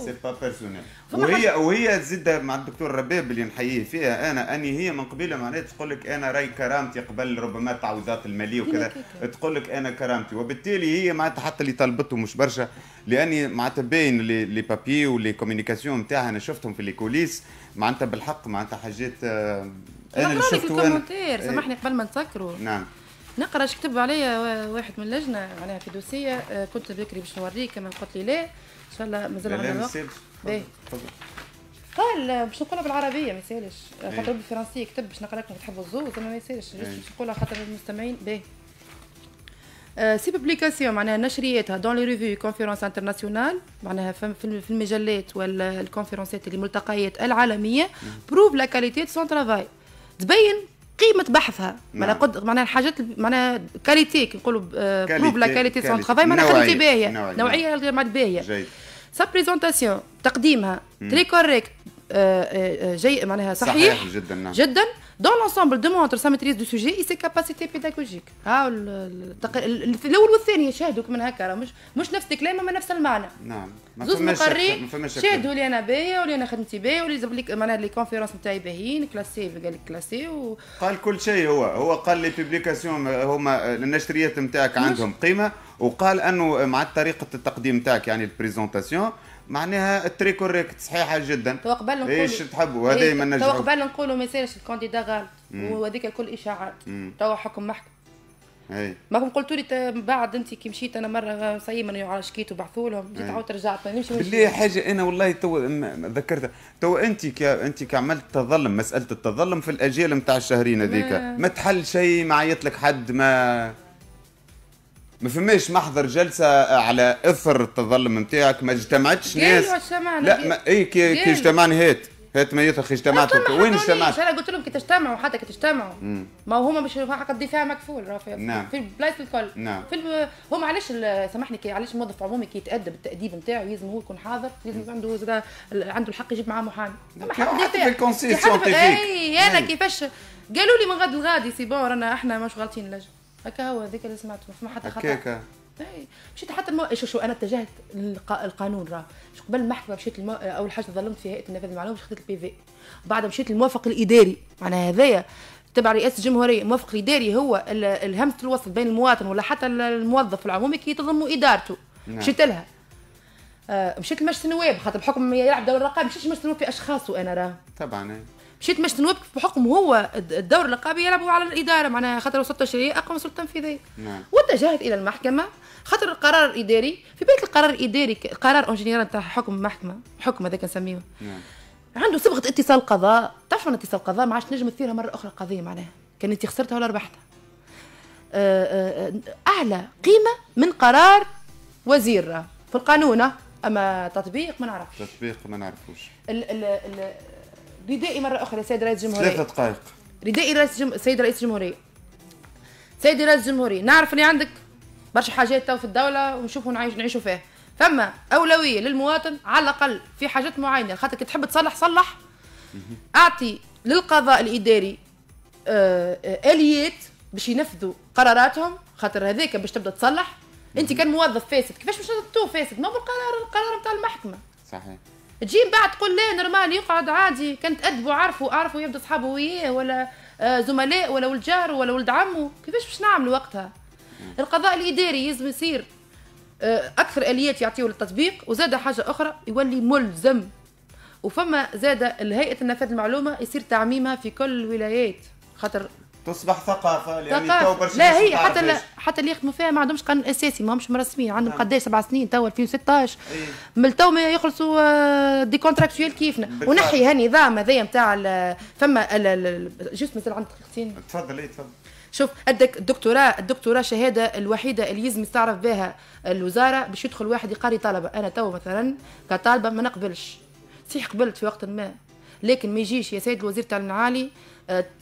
سي با بيرسونيل وهي وهي تزيد مع الدكتور رباب اللي نحييه فيها انا اني هي من قبيله معناتها تقول لك انا راي كرامتي قبل ربما التعويضات الماليه وكذا تقول لك انا كرامتي وبالتالي هي معناتها حتى اللي طلبته مش برشا لاني معناتها باين لي بابي ولي كوميونيكاسيون نتاعها انا شفتهم في لي كوليس معناتها بالحق معناتها حاجات آه، انا اللي شفتهم سامحني قبل ما نسكروا نعم نقرا كتب عليا واحد من اللجنه معناها في دوسيه آه، كنت بكري باش نوريك كما قلت لي لا ان شاء الله مازال عندنا وقت قال آه، باش نقولها بالعربيه ما يسالش آه، إيه. خاطر بالفرنسيه كتب باش نقرا لكم تحبوا الزوز اما ما يسالش إيه. باش نقولها خاطر المستمعين باهي سي بوبليكاسيون معناها نشرياتها دون لي ريفي كونفيرونس انترناسيونال معناها في المجلات والكونفيرونسات اللي ملتقيات العالميه بروف لا كاليتي دو سون ترافاي تبين قيمه بحثها معناها نعم. قد معناها الحاجات معناها كاليتي كي نقولوا بروف لا كاليتي سون ترافاي معناها كاليتي باهيه نوعيه معناها نعم. باهيه سا بريزونتاسيون تقديمها تري كوريكت جيد معناها صحيح, صحيح جدا نعم. جدا دون لونسومبل دو مونتر سا ماتريز دو سوجي اي سي كاباسيتي بيداغوجيك ها الاول والثاني شاهدوك من هكا راه مش مش نفس الكلام اما نفس المعنى. نعم. زوز مقري شاهدوا لي انا باهي ولي انا خدمتي باهي ولي لازم لك معناها لي كونفيرونس نتاعي باهيين كلاسي قال لك كلاسي و... قال كل شيء هو هو قال لي بيبليكاسيون هما النشريات نتاعك عندهم قيمه وقال انه مع طريقه التقديم نتاعك يعني البريزونتاسيون معناها التري كوريكت صحيحه جدا تو قبل نقولوا ايش تحبوا هذا إيه، ما نجحوا تو قبل نقولوا ما يصيرش الكانديدا غالط وهذيك كل اشاعات تو حكم محكمه اي ما قلتوا لي بعد انت كي مشيت انا مره صيما على شكيت وبعثوا لهم جيت إيه. عاود رجعت ما نمشي باللي حاجه انا والله تو ذكرتها تو انت ك... انت عملت تظلم مساله التظلم في الاجيال نتاع الشهرين هذيك ما... ما تحل شيء ما عيط لك حد ما ما فماش محضر جلسه على اثر التظلم نتاعك ما اجتمعتش ناس لا ما اي كي, كي اجتمعنا هات هات ما يثق اجتمعت وين اجتمعت؟ انا قلت لهم كي تجتمعوا حتى كي تجتمعوا ما هما مش حق الدفاع مكفول راه في نعم. في البلايص الكل نعم. في هما علاش سامحني كي علاش الموظف عمومي كي يتادب بالتاديب نتاعو لازم هو يكون حاضر لازم عنده زاد عنده الحق يجيب معاه محامي حتى في الكونسيسيون اي انا نعم. كيفاش قالوا لي من غد لغادي سي بون رانا احنا مش غالطين اللجنه هكا هو هذيك اللي سمعته ما حتى خطا هكاكا إيه، مشيت حتى المو... شو شو انا اتجهت للقانون راه قبل المحكمه مشيت المو... اول حاجه ظلمت في هيئه النفاذ المعلومه خديت البي في بعدها مشيت للموافق الاداري معناها هذايا تبع رئاسه الجمهوريه الموافق الاداري هو الهمس الوصل بين المواطن ولا حتى الموظف العمومي كي تضم ادارته نعم. مشيت لها آه، مشيت لمجلس النواب خاطر بحكم يلعب دور الرقابه مشيت لمجلس النواب في اشخاصه انا راه طبعا مشيت مش نوقف بحكم هو الدور الرقابي يلعبوا على الاداره معناها خاطر السلطه الشرعيه اقوى من السلطه التنفيذيه نعم. واتجهت الى المحكمه خاطر القرار الاداري في بيت القرار الاداري قرار انجينير تاع حكم محكمه حكم هذاك نسميه نعم. عنده صبغه اتصال قضاء تعرف اتصال قضاء ما عادش نجم تثيرها مره اخرى قضيه معناها كانت خسرتها ولا ربحتها آه، آه، آه، اعلى قيمه من قرار وزير في القانون اما تطبيق ما نعرفش تطبيق ما نعرفوش ال ال ال ردائي مرة أخرى سيد رئيس الجمهورية ثلاثة دقائق ردائي رئيس جم... سيد رئيس الجمهورية سيد رئيس الجمهورية نعرف اللي عندك برشا حاجات تو في الدولة ونشوفوا نعيش نعيشوا فيها فما أولوية للمواطن على الأقل في حاجات معينة خاطر كي تحب تصلح صلح أعطي للقضاء الإداري آه، آه، آليات باش ينفذوا قراراتهم خاطر هذاك باش تبدا تصلح انت كان موظف فاسد كيفاش باش تو فاسد ما بالقرار القرار نتاع المحكمه صحيح تجي من بعد تقول لا نورمال يقعد عادي كان تأدبوا عارفوا عارفوا يبدو صحابه وياه ولا آه، زملاء ولا ولد جار ولا ولد عمه كيفاش باش نعمل وقتها القضاء الاداري يلزم يصير آه، اكثر اليات يعطيو للتطبيق وزاد حاجه اخرى يولي ملزم وفما زاد الهيئه النفاذ المعلومه يصير تعميمها في كل الولايات خاطر تصبح ثقافه لان ثقافة. تو برشا لا هي حتى لا حتى اللي يخدموا فيها ما عندهمش قانون اساسي ما همش مرسمين عندهم نعم. قداش سبع سنين تو 2016 أيه. من تو ما يخلصوا آه، دي كونتراكتويل كيفنا بالفعل. ونحي هالنظام هذايا نتاع فما جوست مثل عندك دقيقتين تفضل اي تفضل شوف عندك الدكتوراه الدكتوراه الشهاده الوحيده اللي يلزم تعرف بها الوزاره باش يدخل واحد يقاري طلبه انا تو مثلا كطالبه ما نقبلش صحيح قبلت في وقت ما لكن ما يجيش يا سيد الوزير تاع العالي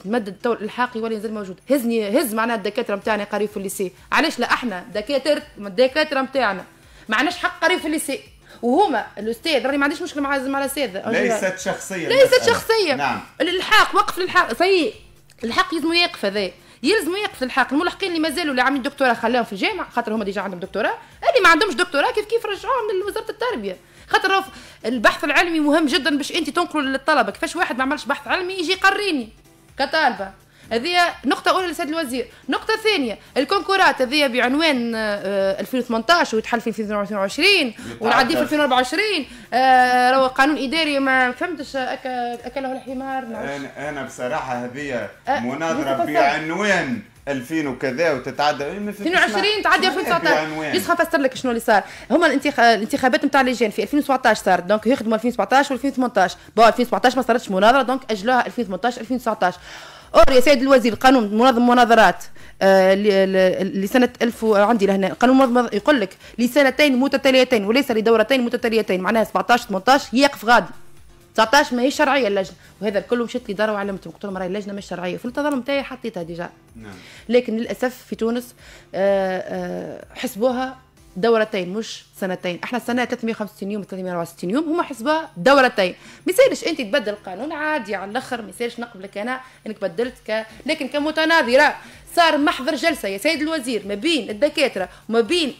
تمدد آه، الطور الحاقي ولا يزال موجود هزني هز معناها الدكاتره نتاعنا قريب في الليسي علاش لا احنا دكاتره الدكاتره نتاعنا ما عندناش حق قريب في الليسي وهما الاستاذ راني ما عنديش مشكله مع مع الاستاذ ليست شخصيه ليست شخصيه نعم الالحاق وقف للحاق سي الحق يلزم يقف هذا يلزم يقف الحق الملحقين اللي مازالوا اللي عاملين دكتوراه خلاهم في الجامعه خاطر هما ديجا عندهم دكتوراه اللي ما عندهمش دكتوراه كيف كيف رجعوهم لوزاره التربيه خاطر البحث العلمي مهم جدا باش انت تنقلوا للطلبه كيفاش واحد ما عملش بحث علمي يجي يقريني كطالبه هذه نقطة أولى للسيد الوزير، نقطة ثانية الكونكورات هذه بعنوان 2018 آه، ويتحل في 2022 ونعدي في 2024 آه قانون إداري ما فهمتش أكله الحمار أنا أنا بصراحة هذه آه، مناظرة بعنوان 2000 وكذا وتتعدى 22 إيه، تعدى 2019 بس نفسر لك شنو اللي صار هما الانتخابات نتاع ليجين في 2017 صارت دونك يخدموا 2017 و2018 بون 2017 ما صارتش مناظره دونك اجلوها 2018 2019 اور يا سيد الوزير قانون منظم مناظرات آه، لسنه 1000 عندي لهنا قانون منظم يقول لك لسنتين متتاليتين وليس لدورتين متتاليتين معناها 17 18 يقف غادي 19 ماهيش شرعيه اللجنه وهذا الكل مشيت لدار وعلمتهم قلت لهم راهي اللجنه مش شرعيه في التظلم نتاعي حطيتها ديجا نعم. لكن للاسف في تونس آه، آه، حسبوها دورتين مش سنتين احنا السنه 365 يوم 364 يوم هما حسبوها دورتين ما يصيرش انت تبدل القانون عادي على الاخر ما يصيرش نقبلك انا انك بدلت ك... لكن كمتناظره صار محضر جلسه يا سيد الوزير ما بين الدكاتره وما بين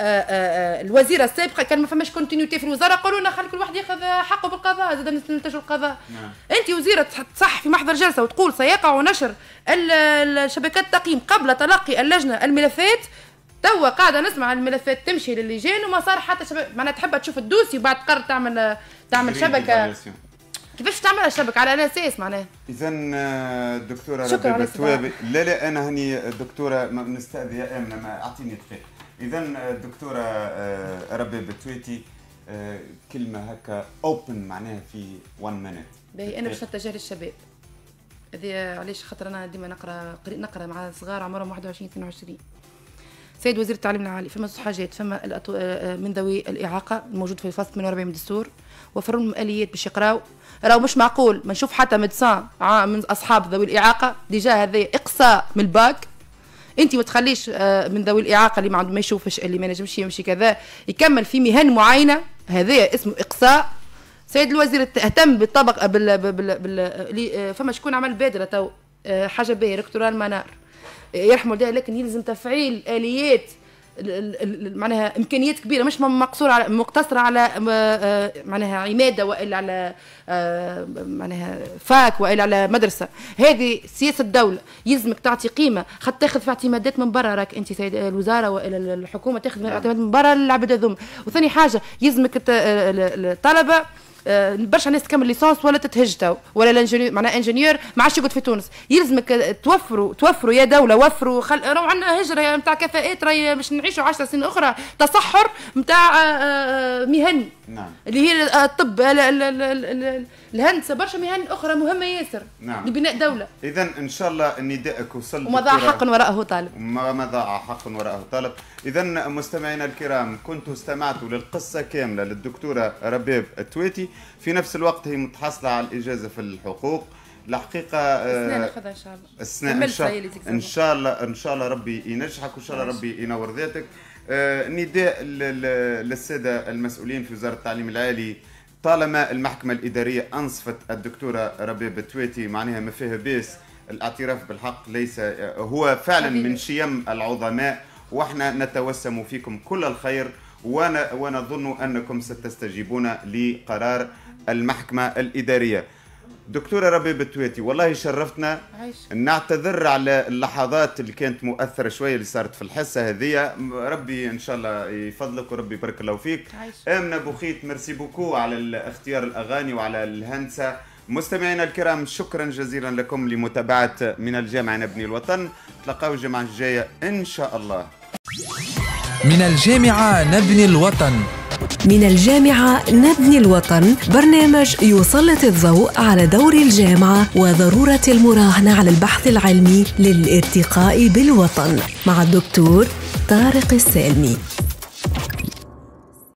آه، آه، آه، الوزيره السابقه كان ما فماش كونتينيوتي في الوزاره قالوا لنا خلي كل واحد ياخذ حقه بالقضاء زاد نلتجوا القضاء نعم. انت وزيره تصح في محضر جلسه وتقول سيقع نشر الشبكات التقييم قبل تلقي اللجنه الملفات توا قاعده نسمع الملفات تمشي للجان وما صار حتى شبك معناها تحب تشوف الدوسي وبعد تقرر تعمل تعمل شبكه كيفاش تعمل الشبكه على اساس معناها اذا الدكتوره شكرا التوابي لا لا انا هني الدكتوره نستاذ يا امنه ما اعطيني دقيقه اذا الدكتوره آه، آه، ربي بتويتي آه، كلمه هكا اوبن معناها في 1 مينيت باهي انا باش نتجه للشباب هذا علاش خاطر انا ديما نقرا نقرا مع صغار عمرهم 21 22 سيد وزير التعليم العالي فما حاجات فما من ذوي الاعاقه الموجود في الفصل 48 من الدستور وفروا لهم اليات باش يقراوا راهو مش معقول ما نشوف حتى مدسان من اصحاب ذوي الاعاقه ديجا هذا اقصاء من الباك انت ما تخليش آه، من ذوي الاعاقه اللي ما عندهم ما يشوفش اللي ما نجمش يمشي كذا يكمل في مهن معينه هذا اسمه اقصاء سيد الوزير اهتم بالطبق بال بال بال آه، فما شكون عمل بادره تو آه، حاجه باهيه ركتورال منار يرحموا لكن يلزم تفعيل اليات معناها امكانيات كبيره مش مقصوره على مقتصره على آه، معناها عماده والا على آه، معناها فاك والا على مدرسه هذه سياسه الدوله يلزمك تعطي قيمه خاطر تاخذ في اعتمادات من برا راك انت سيد الوزاره والا الحكومه تاخذ نعم. اعتمادات من برا العبد هذوما وثاني حاجه يلزمك آه، الطلبه آه، برشا ناس تكمل ليسونس ولا تتهج تو ولا الانجينيور معناها انجينيور ما عادش يقعد في تونس يلزمك توفروا توفروا يا دوله وفروا خل... راهو عندنا هجره نتاع كفاءات راهي باش نعيشوا 10 سنين اخرى تصحر نتاع آه، آه، مهني نعم اللي هي الطب الهندسه برشا مهن اخرى مهمه ياسر نعم لبناء دوله اذا ان شاء الله ندائك وصل وما ضاع حق وراءه طالب ما ضاع حق وراءه طالب اذا مستمعينا الكرام كنتوا استمعتوا للقصه كامله للدكتوره رباب التويتي في نفس الوقت هي متحصله على الاجازه في الحقوق الحقيقه آه، السنه ناخذها ان شاء الله السنه ان شاء الله ان شاء الله ان شاء الله ربي ينجحك وان شاء الله ربي ينور ذاتك آه، نداء للساده المسؤولين في وزاره التعليم العالي طالما المحكمه الاداريه انصفت الدكتوره رباب تويتي معناها ما فيها بيس الاعتراف بالحق ليس آه، هو فعلا من شيم العظماء واحنا نتوسم فيكم كل الخير ونظن انكم ستستجيبون لقرار المحكمه الاداريه دكتورة ربيب بتويتي والله شرفتنا نعتذر على اللحظات اللي كانت مؤثرة شوية اللي صارت في الحصة هذه ربي إن شاء الله يفضلك وربي يبارك الله فيك آمنة بوخيت ميرسي بوكو على اختيار الأغاني وعلى الهندسة مستمعينا الكرام شكرا جزيلا لكم لمتابعة من الجامعة نبني الوطن تلقاو الجمعة الجاية إن شاء الله من الجامعة نبني الوطن من الجامعة نبني الوطن برنامج يسلط الضوء على دور الجامعة وضرورة المراهنة على البحث العلمي للارتقاء بالوطن مع الدكتور طارق السالمي